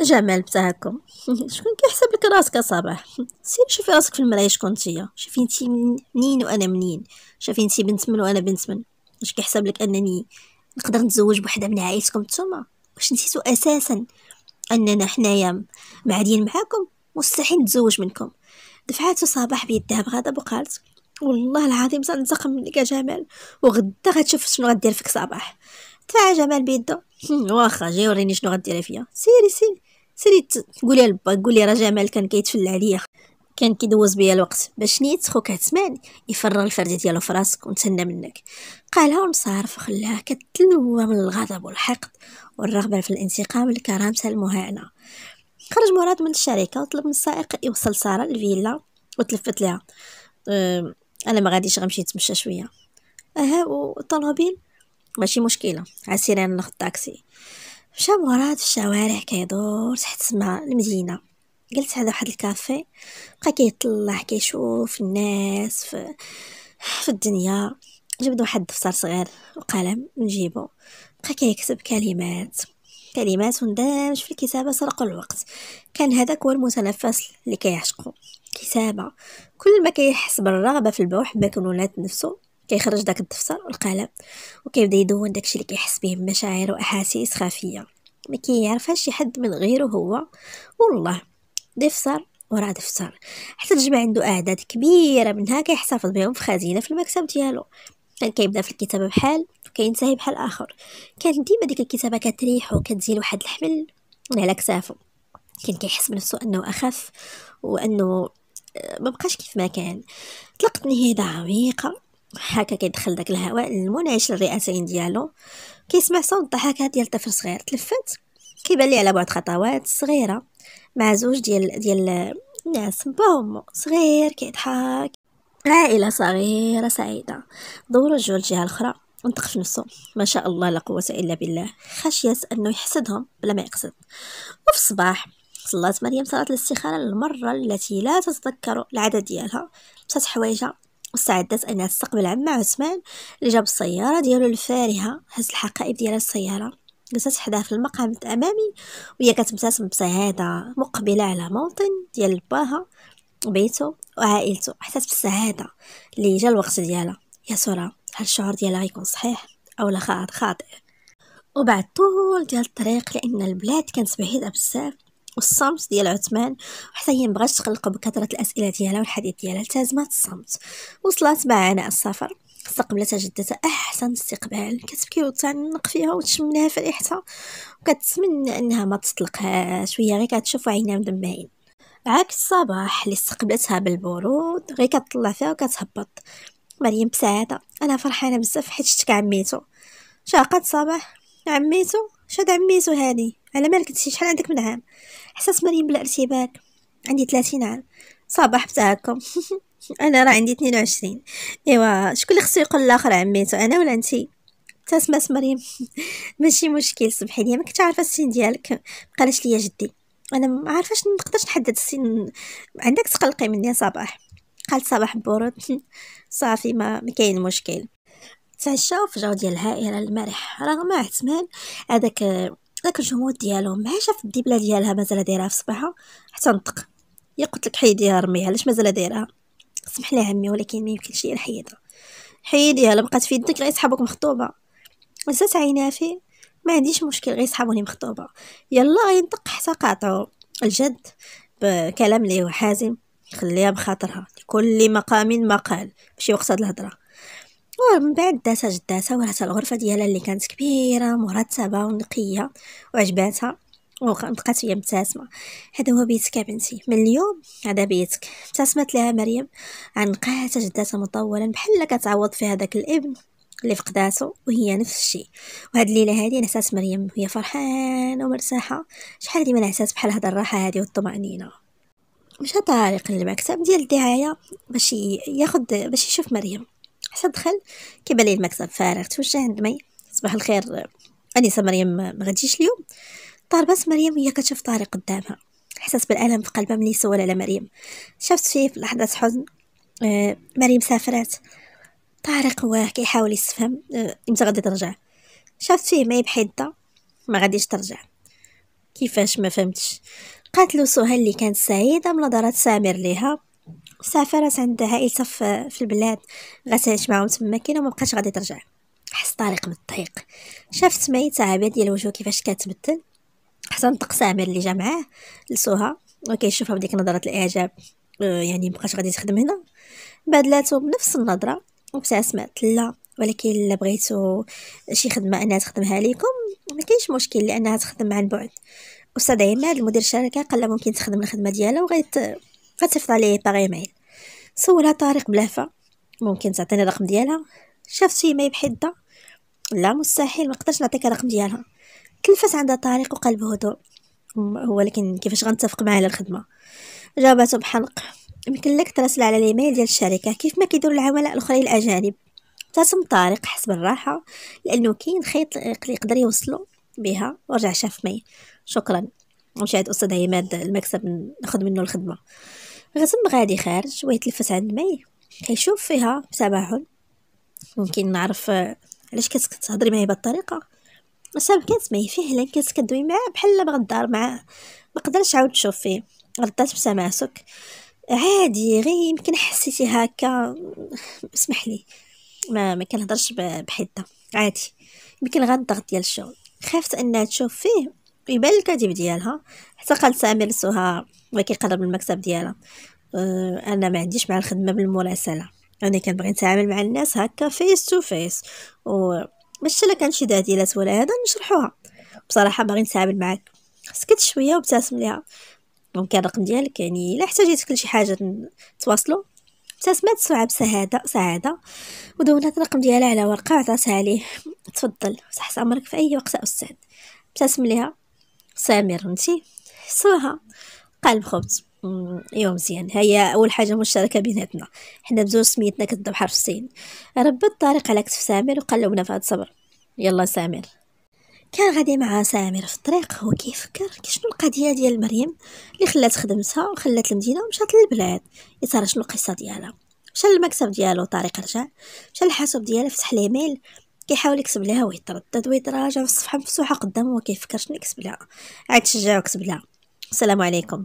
جمال بتاعكم <laughs> شكون كيحسب لك راسك صباح سير شوفي راسك في المرايه شكون نتيا شوفي انتي منين وانا منين شوفي انتي بنت من وانا بنت من واش كيحسب لك انني نقدر نتزوج بوحده من عائلتكم نتوما واش نسيتو اساسا اننا حنايا معادين معاكم مستحيل نتزوج منكم دفعاتو صباح بيدها بغضب وقالت والله العظيم سنزق منك يا جمال وغدا غتشوف شنو غدير فيك صباح دفع جمال بيدو <laughs> واخا جاي وريني شنو غديري فيا سيري سيري سيري تقولي لبا قولي راه جمال كان كيتفلى عليا كان كيدوز بيا الوقت باش نيت خوك عثمان يفرغ الفرد ديالو فراسك ونتسنى منك قالها ونصارف خلاها كتلوى من الغضب والحقد والرغبه في الانتقام لكرامتها المهانه خرج مراد من الشركه وطلب من السائق يوصل ساره للفيلا وتلفت لها انا ما غاديش غنمشي نتمشى شويه اها والطوموبيل ماشي مشكله عسير انا ناخذ طاكسي مشى مراد في الشوارع كيدور تحت سما المدينه جلس على واحد الكافي بقى كيطلع كيشوف الناس في, في الدنيا جبد واحد الدفتر صغير وقلم من جيبو بقى كيكتب كلمات كلمات دامج في الكتابة سرق الوقت كان هذاك هو المتنفس اللي كيعشقو كتابة كل ما كيحس بالرغبة في البوح بيكون ولات نفسه كيخرج داك الدفتر والقلم وكيبدا يدون داكشي اللي كيحس به مشاعر واحاسيس خفيه ما كيعرفهاش شي حد من غيره هو والله دفتر ورا دفتر حتى تجمع عنده اعداد كبيره منها كيحتفظ بهم في خزينه في المكتب ديالو كان كيبدا في الكتابه بحال كينتهي بحال اخر كانت ديما ديك الكتابه كتريحو وكتزيل واحد الحمل من على كتافو كان كيحس بنفسه انه اخف وانه آه، ما بقاش كيف ما كان طلقت نهيضه عميقه هكا كيدخل داك الهواء المنعش للرئتين ديالو كيسمع صوت الضحكة ديال طفل صغير تلفت كيبان لي على بعد خطوات صغيره مع زوج ديال ديال الناس با صغير كيضحك عائله صغيره سعيده دور رجعوا للجهه الاخرى نطق في نفسه ما شاء الله لا قوة إلا بالله خشية أنه يحسدهم بلا ما يقصد وفي الصباح صلات مريم صلاة الاستخارة للمرة التي لا تتذكر العدد ديالها لبسات حوايجها واستعدت أنها تستقبل عم عثمان اللي جاب السيارة ديالو الفارهة هز الحقائب ديال السيارة جلست حداها في المقهى أمامي وهي كتبتسم بسعادة مقبلة على موطن ديال باها وبيته وعائلته حسات بالسعادة اللي جا الوقت ديالها يا سوره هل الشعور ديالها غيكون صحيح اولا خاطئ وبعد طول ديال الطريق لان البلاد كانت بعيده بزاف والصمت ديال عثمان وحتى هي مبغاتش تقلق بكثره الاسئله ديالها والحديث ديالها التزمات الصمت وصلت مع عناء السفر استقبلتها جدتها احسن استقبال كتبكي وتعنق فيها وتشمنها فرحتها وكتمنى انها ما تطلقهاش وهي غير كتشوف عينها مدمعين عكس الصباح اللي استقبلتها بالبرود غير كتطلع فيها وكتهبط مريم بسعاده انا فرحانه بزاف حيت شتك عميتو شاقت صباح عميتو شاد عميتو هادي على مالك نتي شحال عندك من عام حسات مريم بالارتباك عندي ثلاثين عام صباح بتاعكم <laughs> انا راه عندي وعشرين ايوا شكون اللي خصو يقول الاخر عميتو انا ولا انتي تسمس مريم <laughs> ماشي مشكل سمحي لي ما كنت عارفه السن ديالك قالش ليا جدي انا ما عارفاش نقدرش نحدد السن عندك تقلقي مني صباح قال صباح بورد <laughs> صافي ما, كاين مشكل تعشاو في جو ديال العائله المرح رغم عثمان هذاك داك الجمود ديالهم ما شاف الدبله ديالها مازال دايرها في صباحها حتى نطق يا قلت لك حيديها رميها علاش مازال دايرها سمح لي عمي ولكن ما يمكنش ليا نحيدها حيديها الا بقات في يدك غير يسحبوك مخطوبه لسات عينها فيه ما عنديش مشكل غير يسحبوني مخطوبه يلا ينطق حتى قاطعو الجد بكلام ليه حازم يخليها بخاطرها لكل مقام مقال ماشي هاد الهضره ومن بعد داتها جداتها وراتها الغرفه ديالها اللي كانت كبيره مرتبه ونقيه وعجباتها وبقات هي مبتسمه هذا هو بيتك يا بنتي من اليوم هذا بيتك ابتسمت لها مريم عنقاتها جداتها مطولا بحال كتعوض في هذاك الابن اللي فقداتو وهي نفس الشيء وهاد الليله هادي نعسات مريم وهي فرحانه ومرتاحه شحال ديما ما نعسات بحال هاد الراحه هادي والطمانينه مشى طارق للمكتب ديال الدعاية باش ياخد باش يشوف مريم حتى دخل كيبان المكتب فارغ توجه عند مي صباح الخير انيسة مريم ما اليوم طاربات مريم هي كتشوف طارق قدامها حسات بالالم في قلبها ملي سول على مريم شافت فيه في لحظه حزن آه مريم سافرات طارق هو كيحاول يستفهم آه، امتى غادي ترجع شافت فيه مي بحده ما غاديش ترجع كيفاش ما فهمتش قاتلو سهى اللي كانت سعيدة من نظرات سامر ليها سافرت عند عائلتها في البلاد غتعيش معاهم تما كاينه بقاش غادي ترجع حس طريق من شافت مي التعابير ديال وجهو كيفاش كتبدل حسن طق سامر اللي جا معاه لسوها وكيشوفها بديك نظره الاعجاب آه، يعني مبقاش غادي تخدم هنا بدلاتو بنفس النظره وابتسمت لا ولكن الا بغيتو شي خدمه انها تخدمها ليكم ما كاينش مشكل لانها تخدم عن بعد استاذ عماد المدير الشركه قال لها ممكن تخدم الخدمه ديالها وغيت غتصيفط عليه باغ ايميل سولها طارق بلهفه ممكن تعطيني الرقم ديالها شافت شي ماي بحده لا مستحيل ما نقدرش نعطيك الرقم ديالها تلفت عندها طارق وقال بهدوء ولكن كيفاش غنتفق معاه على الخدمه جاوبته بحلق يمكن لك تراسل على الايميل ديال الشركه كيف ما كيديروا العملاء الاخرين الاجانب ابتسم طارق حسب الراحه لانه كاين خيط يقدر يوصلو بها ورجع شاف مي شكرا مشات استاذ عماد المكسب ناخذ منه الخدمه غتم غادي خارج ويتلفت عند مي كيشوف فيها تباهل ممكن نعرف علاش تهضري معايا بهاد الطريقه السبب كانت مي فيه لان كانت كدوي معاه بحال ما غدار معاه ما قدرتش عاود تشوف فيه ردات بسماسك عادي غير يمكن حسيتي هكا اسمح لي ما ما كنهضرش بحده عادي يمكن غير الضغط ديال الشغل خافت انها تشوف فيه يبان الكاتب ديالها حتى قال سامر لسهى وهي كيقرب المكتب ديالها أه انا ما عنديش مع الخدمه بالمراسله انا كنبغي نتعامل مع الناس هكا فيس تو فيس باش الا كان شي داديلات ولا هذا نشرحوها بصراحه باغي نتعامل معاك سكت شويه وابتسم ليها ممكن الرقم ديالك يعني الا كل لشي حاجه تواصلوا ابتسمت سعاد بسعادة سعادة ودونت الرقم ديالها على ورقة عطاتها ليه تفضل تحت أمرك في أي وقت أستاذ ابتسم ليها سامر فهمتي صراحة قلب خبز يوم مزيان هيا اول حاجه مشتركه بيناتنا حنا بزوج سميتنا كتبدا حرف السين ربط طارق على كتف سامر وقلبنا في هاد الصبر يلا سامر كان غادي مع سامر في الطريق هو كيفكر شنو القضيه ديال مريم اللي خلات خدمتها وخلات المدينه ومشات للبلاد ترى شنو القصه ديالها مشى للمكتب ديالو طارق رجع مشى للحاسوب ديالو فتح ليميل كيحاول يكسب لها ويتردد ويتراجع في الصفحه مفتوحه قدامه وكيفكر شنو يكتب لها عاد تشجع وكسب لها السلام عليكم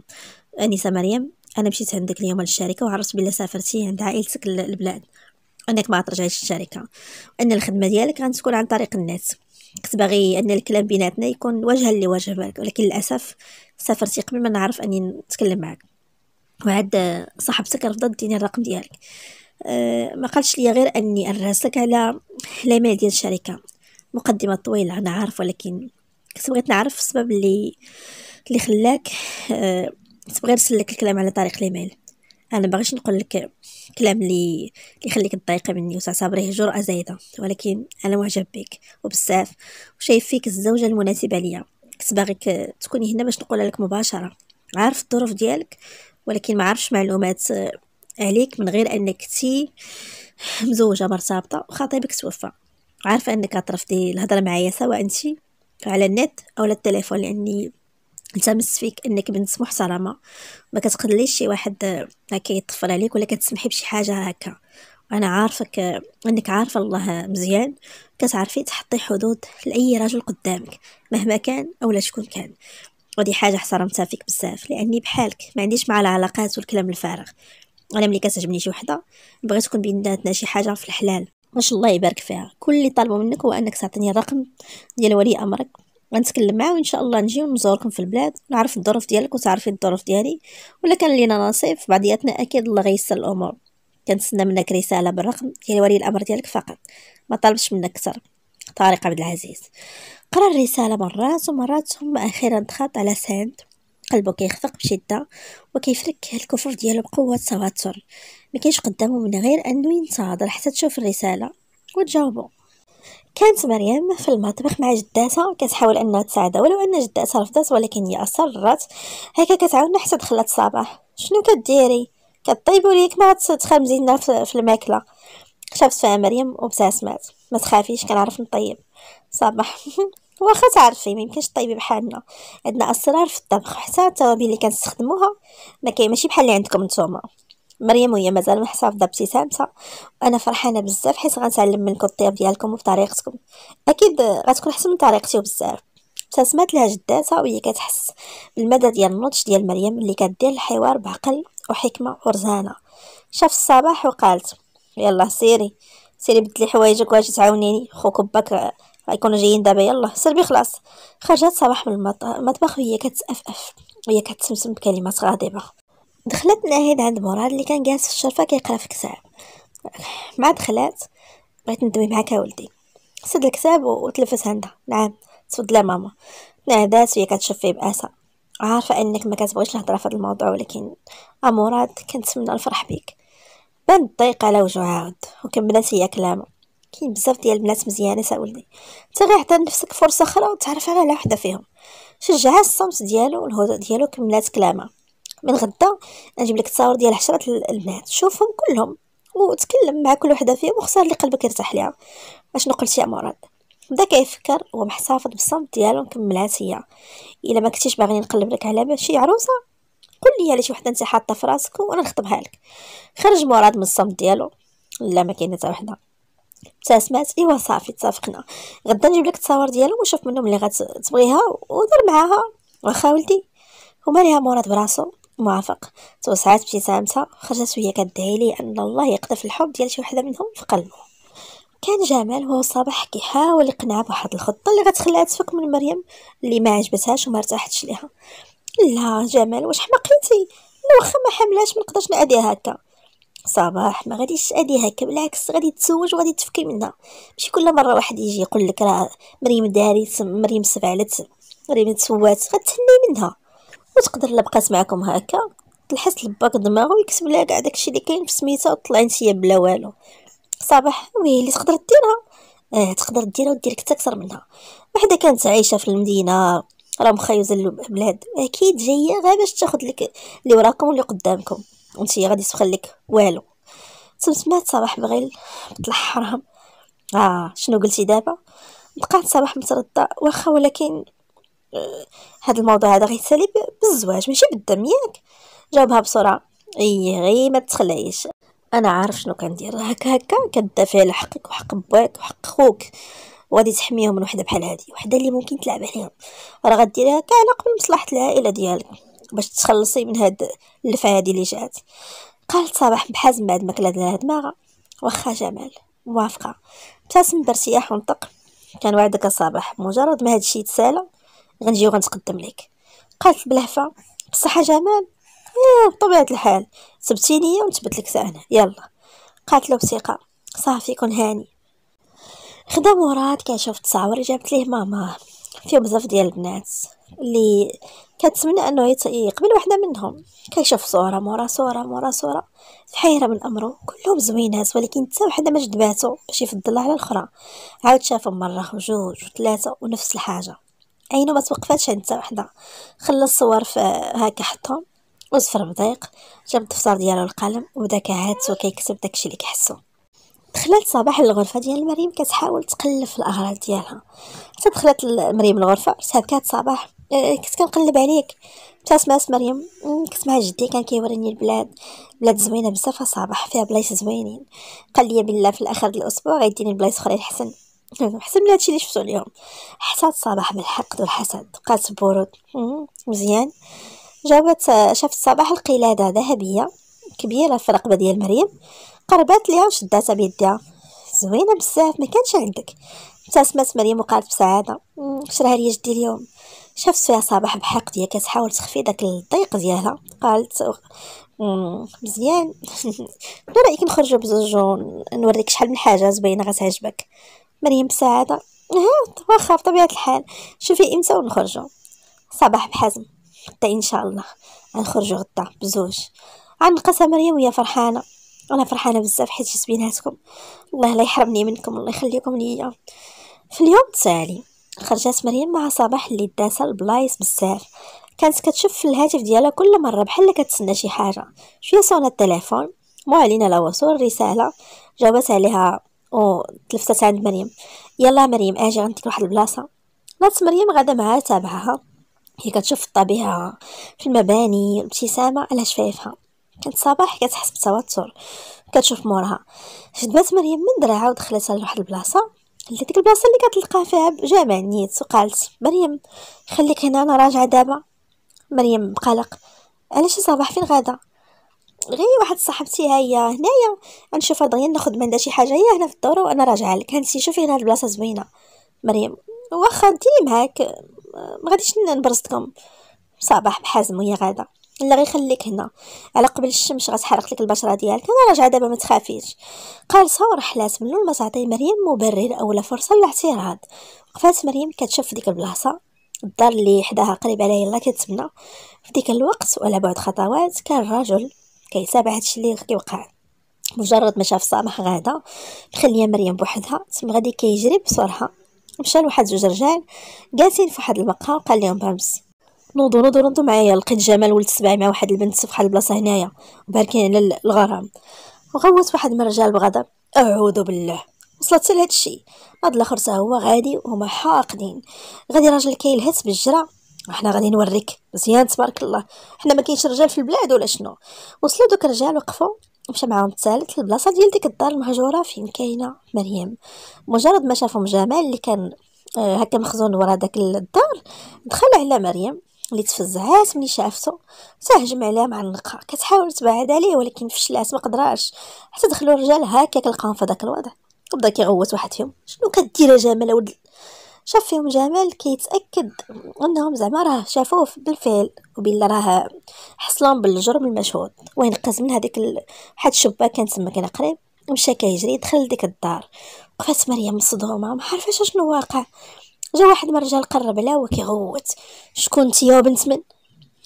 انسه مريم انا مشيت عندك اليوم للشركه وعرفت بلي سافرتي عند عائلتك للبلاد انك ما ترجعيش للشركه وان الخدمه ديالك غتكون عن طريق النت كنت باغي ان الكلام بيناتنا يكون وجها لوجه بالك ولكن للاسف سافرتي قبل ما نعرف اني نتكلم معك وعاد صاحبتك رفضت ديني الرقم ديالك آه، ما قالش لي غير اني نراسلك على الايميل ديال الشركه مقدمه طويله انا عارف ولكن كنت بغيت نعرف السبب اللي اللي خلاك آه، كنت بغيت نرسل لك الكلام على طريق الايميل انا باغيش نقول لك كلام اللي اللي يخليك تضايقي مني وتعتبريه جرأة زايدة ولكن انا معجب بك وبزاف وشايف فيك الزوجة المناسبة ليا كنت باغيك تكوني هنا باش نقولها لك مباشرة عارف الظروف ديالك ولكن ما عارفش معلومات آه، عليك من غير انك تي مزوجه مرتبطه وخطيبك توفى عارفه انك غترفضي الهضره معايا سواء انت على النت او على التليفون لاني التمس فيك انك بنت محترمه ما كتخليش شي واحد هكا يطفل عليك ولا كتسمحي بشي حاجه هكا انا عارفك انك عارفه الله مزيان كتعرفي تحطي حدود لاي رجل قدامك مهما كان لا شكون كان ودي حاجه احترمتها فيك بزاف لاني بحالك ما عنديش مع العلاقات والكلام الفارغ انا ملي كتعجبني شي وحده بغيت تكون بيناتنا شي حاجه في الحلال واش الله يبارك فيها كل اللي طالبه منك هو انك تعطيني الرقم ديال ولي امرك غنتكلم معاه وان شاء الله نجي ونزوركم في البلاد نعرف الظروف ديالك وتعرفي الظروف ديالي ولا كان لينا نصيب في بعضياتنا اكيد الله غيسر الامور كنتسنى منك رساله بالرقم ديال ولي الامر ديالك فقط ما طالبش منك اكثر طارق عبد العزيز قرا الرساله مرات ومرات ثم اخيرا دخلت على ساند قلبه كيخفق بشده وكيفرك الكفوف ديالو بقوه التوتر ما كاينش قدامه من غير انه ينتظر حتى تشوف الرساله وتجاوبه كانت مريم في المطبخ مع جداتها كتحاول انها تساعدها ولو ان جداتها رفضت ولكن هي اصرت هكا كتعاونها حتى دخلت الصباح شنو كديري كطيبوا ليك ما تخمزي في الماكله شافت فيها مريم وابتسمت ما تخافيش كنعرف نطيب صباح <laughs> واخا تعرفي ما يمكنش طيبي بحالنا عندنا اسرار في الطبخ حتى التوابل اللي كنستخدموها ما كاين ماشي بحال اللي عندكم نتوما مريم وهي مازال محتفظه بابتسامتها وانا فرحانه بزاف حيت غنتعلم منكم الطياب ديالكم وطريقتكم اكيد غتكون احسن من طريقتي وبزاف ابتسمات لها جداتها وهي كتحس بالمدى ديال النضج ديال مريم اللي كدير الحوار بعقل وحكمه ورزانه شاف الصباح وقالت يلا سيري سيري بدلي حوايجك واجي تعاونيني خوك باك غيكونوا جايين دابا يلا سلبي خلاص خرجت صباح من المطبخ وهي كتأفأف وهي كتسمسم بكلمات غاضبة دخلت ناهد عند مراد اللي كان جالس في الشرفة كيقرا في كتاب مع دخلات بغيت ندوي معاك ولدي سد الكتاب وتلفت عندها نعم تفضل ماما نادات وهي كتشوف فيه بأسى عارفة أنك ما كتبغيش الهضرة في الموضوع ولكن أمورات كنتمنى الفرح بيك بان الضيق على وجهها عاود وكملت هي كلامه كاين بزاف ديال البنات مزيانه تا ولدي حتى غير عطي نفسك فرصه اخرى وتعرف على وحده فيهم شجعها الصمت ديالو والهدوء ديالو كملات كلامها من غدا نجيب لك التصاور ديال عشرة البنات شوفهم كلهم وتكلم مع كل وحده فيهم وخسر اللي قلبك يرتاح ليها اشنو قلتي يا مراد بدا كيفكر ومحتفظ بالصمت ديالو مكملات هي الا ما كنتيش باغي نقلب لك على شي عروسه قل لي على شي وحده انت حاطه في راسك وانا نخطبها لك خرج مراد من الصمت ديالو لا ما كاينه حتى وحده تسمعت ايوا صافي اتفقنا غدا نجيب لك التصاور ديالهم وشوف منهم اللي غتبغيها ودير معاها واخا ولدي وما ليها مراد براسو موافق توسعات ابتسامتها خرجت وهي كدعي لي ان الله يقذف الحب ديال شي وحده منهم في قلبه كان جمال وهو صباح كيحاول يقنعها بواحد الخطه اللي غتخليها تفك من مريم اللي ما عجبتهاش وما ارتاحتش ليها لا جمال واش حماقيتي لا واخا ما حملاش ما نقدرش ناديها هكا صباح ما غاديش ادي هكا بالعكس غادي تزوج وغادي تفكي منها ماشي كل مره واحد يجي يقول لك راه مريم دارت مريم سبعلت مريم تسوات غتهني منها وتقدر لا بقات معكم هكا تلحس لباك دماغو ويكتب لها كاع داكشي اللي كاين في سميتها وطلع انت بلا والو صباح ويلي تقدر ديرها اه تقدر ديرها ودير حتى اكثر منها وحده كانت عايشه في المدينه راه مخيزه البلاد اكيد جايه غير باش تاخذ لك اللي وراكم واللي قدامكم انتي غادي تبقى لك والو تمتمات صباح بغيل بتلحرهم اه شنو قلتي دابا بقات صباح متردة واخا ولكن هذا آه، هاد الموضوع هذا غيتسالي بالزواج ماشي بالدم ياك جاوبها بسرعه اي غي ما تخليش انا عارف شنو كندير هكا هكا كدافع على حقك وحق باك وحق خوك وغادي تحميهم من وحده بحال هادي وحده اللي ممكن تلعب عليهم راه غديرها كاع على قبل مصلحه العائله ديالك باش تخلصي من هاد اللفه هادي اللي جات قالت صباح بحزم بعد ما كلات لها دماغها واخا جمال موافقه ابتسم بارتياح ونطق كان وعدك صباح مجرد ما هادشي يتسالى غنجي وغنتقدم لك قالت بلهفه بصحه جمال ايه بطبيعه الحال سبتيني ونثبت لك انا يلا قالت له بثقه صافي كون هاني خدا مراد كيشوف التصاور اللي جابت ليه ماما فيه بزاف ديال البنات اللي كتمنى انه يقبل وحده منهم كيشوف صوره مورا صوره مورا صوره حيره من امره كلهم زوينات ولكن حتى وحده ما جذباتو باش يفضلها على الاخرى عاود شافهم مره وجوج وثلاثه ونفس الحاجه عينو ما توقفاتش عند وحده خلى الصور هكا حطهم وزفر بضيق جاب الدفتر ديالو القلم وبدا كهاتس وكيكتب داكشي اللي كيحسو دخلت صباح للغرفه ديال مريم كتحاول تقلب في الاغراض ديالها حتى دخلت مريم الغرفه سابكات صباح آه، كنت كنقلب عليك بتا سمعت مريم كنت مع جدي كان كيوريني البلاد بلاد زوينه بزاف صباح فيها بلايص زوينين قال لي بالله في الاخر ديال الاسبوع غيديني لبلايص اخرى احسن احسن <laughs> من هادشي اللي شفتو اليوم حساد صباح من الحقد والحسد قاس برود مزيان جابت آه، شافت صباح القلاده ذهبيه كبيره في الرقبه ديال مريم قربات ليها وشداتها بيدها زوينه بزاف ما كانش عندك ابتسمت مريم وقالت بسعاده شراها لي جدي اليوم شافت فيها صباح بحق هي كتحاول تخفي داك الضيق ديالها قالت مزيان دو <laughs> رايك نخرجوا بزوج ونوريك شحال من حاجه زوينه غتعجبك مريم بسعاده ها واخا بطبيعه الحال شوفي امتى ونخرجوا صباح بحزم حتى ان شاء الله غنخرجوا غدا بزوج غنقاسها مريم وهي فرحانه انا فرحانه بزاف حيت جيت بيناتكم الله لا يحرمني منكم الله يخليكم ليا في اليوم التالي خرجت مريم مع صباح اللي داسة لبلايص بزاف كانت كتشوف في الهاتف ديالها كل مره بحال كتسنى شي حاجه شويه صونا التليفون مو علينا لا وصول الرساله جاوبت عليها او تلفتت عند مريم يلا مريم اجي عندك واحد البلاصه نات مريم غادا معاها تابعها هي كتشوف الطبيعه في المباني الابتسامه على شفايفها كانت صباح كتحس بتوتر كتشوف مورها شدبات مريم من دراعها ودخلتها لواحد البلاصه ديك البلاصه اللي كتلقى فيها جامع نيت وقالت مريم خليك هنا انا راجعه دابا مريم بقلق علاش صباح فين غادا غير واحد صاحبتي ها هي هنايا نشوف دغيا ناخد من شي حاجه هي هنا في الدوره وانا راجعه لك هانتي شوفي هنا البلاصه زوينه مريم واخا انتي معاك ما غاديش نبرزتكم صباح بحازم وهي غاده الا غيخليك خليك هنا على قبل الشمس غتحرق لك البشره ديالك انا راجعه دابا ما تخافيش صور ورحلات من ما تعطي مريم مبرر اولا فرصه للاعتراض وقفات مريم كتشوف في ديك البلاصه الدار اللي حداها قريب عليها يلاه كتمنى في ديك الوقت وعلى بعد خطوات كان الرجل كيتابع هادشي اللي كيوقع مجرد ما شاف صامح غاده مخليه مريم بوحدها تم غادي كيجري بسرعه مشى لواحد جوج رجال جالسين في واحد المقهى وقال لهم بامس نوضو نوضو نوضو معايا لقيت جمال ولد سبعي مع واحد البنت فحال البلاصه هنايا باركين على الغرام وغوت واحد من الرجال بغضب اعوذ بالله وصلت لهاد الشيء هاد الاخر هو غادي وهما حاقدين غادي راجل كيلهث بالجرا احنا غادي نوريك مزيان تبارك الله حنا ما كاينش رجال في البلاد ولا شنو وصلوا دوك الرجال وقفوا مشى معاهم الثالث للبلاصه ديال ديك الدار المهجوره فين كاينه مريم مجرد ما شافهم جمال اللي كان آه، هكا مخزون ورا داك الدار دخل على مريم اللي تفزعات ملي شافته تهجم عليها مع النقا كتحاول تبعد عليه ولكن فشلات ما قدراش حتى دخلوا الرجال هكاك لقاهم في داك الوضع وبدا كيغوت واحد فيهم شنو كدير يا جمال اود شاف فيهم جمال كيتاكد انهم زعما راه شافوه بالفعل وبلا راه حصلهم بالجرم المشهود وينقز من هذيك واحد الشباك كان تما كان قريب مشى كيجري دخل لديك الدار وقفات مريم مصدومه ما عارفه شنو واقع جا واحد من الرجال قرب عليها وهو كيغوت شكون انت يا بنت من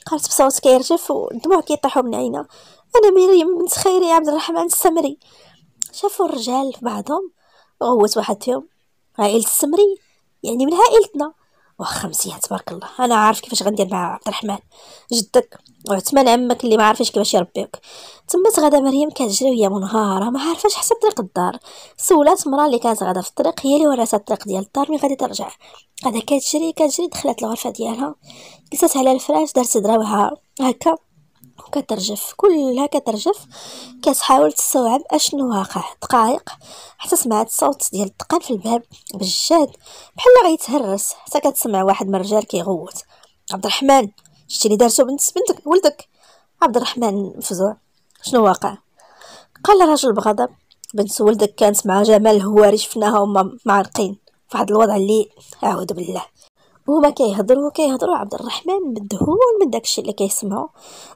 قالت بصوت كيرجف والدموع كيطيحو من عينها انا مريم بنت خيري عبد الرحمن السمري شافوا الرجال في بعضهم غوت واحد فيهم عائلة السمري يعني من عائلتنا واخا مزيان تبارك الله انا عارف كيفاش غندير مع عبد الرحمن جدك وعثمان عمك اللي ما عارفش كيفاش يربيك تمت غدا مريم كتجري وهي منهاره ما عارفاش حتى طريق الدار سولات مرا اللي كانت غدا في الطريق هي اللي وراتها الطريق ديال الدار مين غادي ترجع غدا كتجري كتجري دخلت الغرفه ديالها جلست على الفراش دارت دراوها هكا كترجف كلها كترجف كتحاول تستوعب اشنو واقع دقائق حتى سمعت صوت ديال الدقان في الباب بالجد بحال غيتهرس حتى كتسمع واحد من الرجال كيغوت عبد الرحمن شتي لي دارتو بنت بنتك ولدك عبد الرحمن مفزوع شنو واقع قال الرجل بغضب بنت ولدك كانت مع جمال الهواري شفناها هما معرقين فواحد الوضع اللي اعوذ بالله هما كيهضروا كيهضروا عبد الرحمن مدهون من داكشي اللي كيسمعوا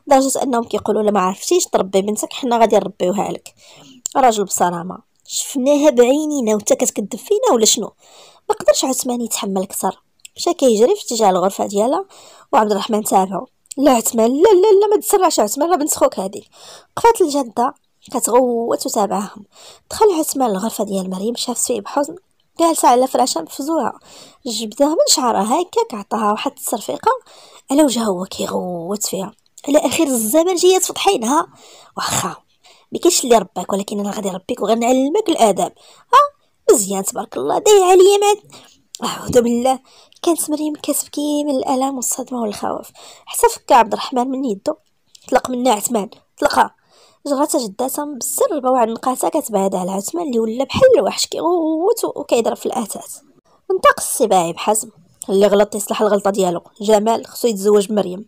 لدرجه انهم كيقولوا لا ما عرفتيش تربي بنتك حنا غادي نربيوها لك راجل بصرامه شفناها بعينينا وانت كتكذب فينا ولا شنو ما قدرش عثمان يتحمل اكثر مشى كيجري في اتجاه الغرفه ديالها وعبد الرحمن تابعو لا عثمان لا لا لا ما تسرعش عثمان راه بنت خوك هذيك قفات الجده كتغوت وتابعهم دخل عثمان الغرفه ديال مريم شاف سويب بحزن جالسه على فراشة مفزوعه جبدها من شعرها هكاك عطاها واحد التصرفيقه على وجهها هو كيغوت فيها على اخر الزمن جايه تفضحينها واخا ما كاينش اللي رباك ولكن انا غادي نربيك وغنعلمك الاداب ها آه، مزيان تبارك الله داي عليا مع اعوذ بالله كانت مريم كتبكي من الالم والصدمه والخوف حتى فك عبد الرحمن من يدو طلق منها عثمان طلقها جرات جداتها من بالسر لبوعد نقاتها كتبعد على عثمان اللي ولا بحال الوحش كيغوت وكيضرب في الاثاث انطق السباعي بحزم اللي غلط يصلح الغلطه ديالو جمال خصو يتزوج مريم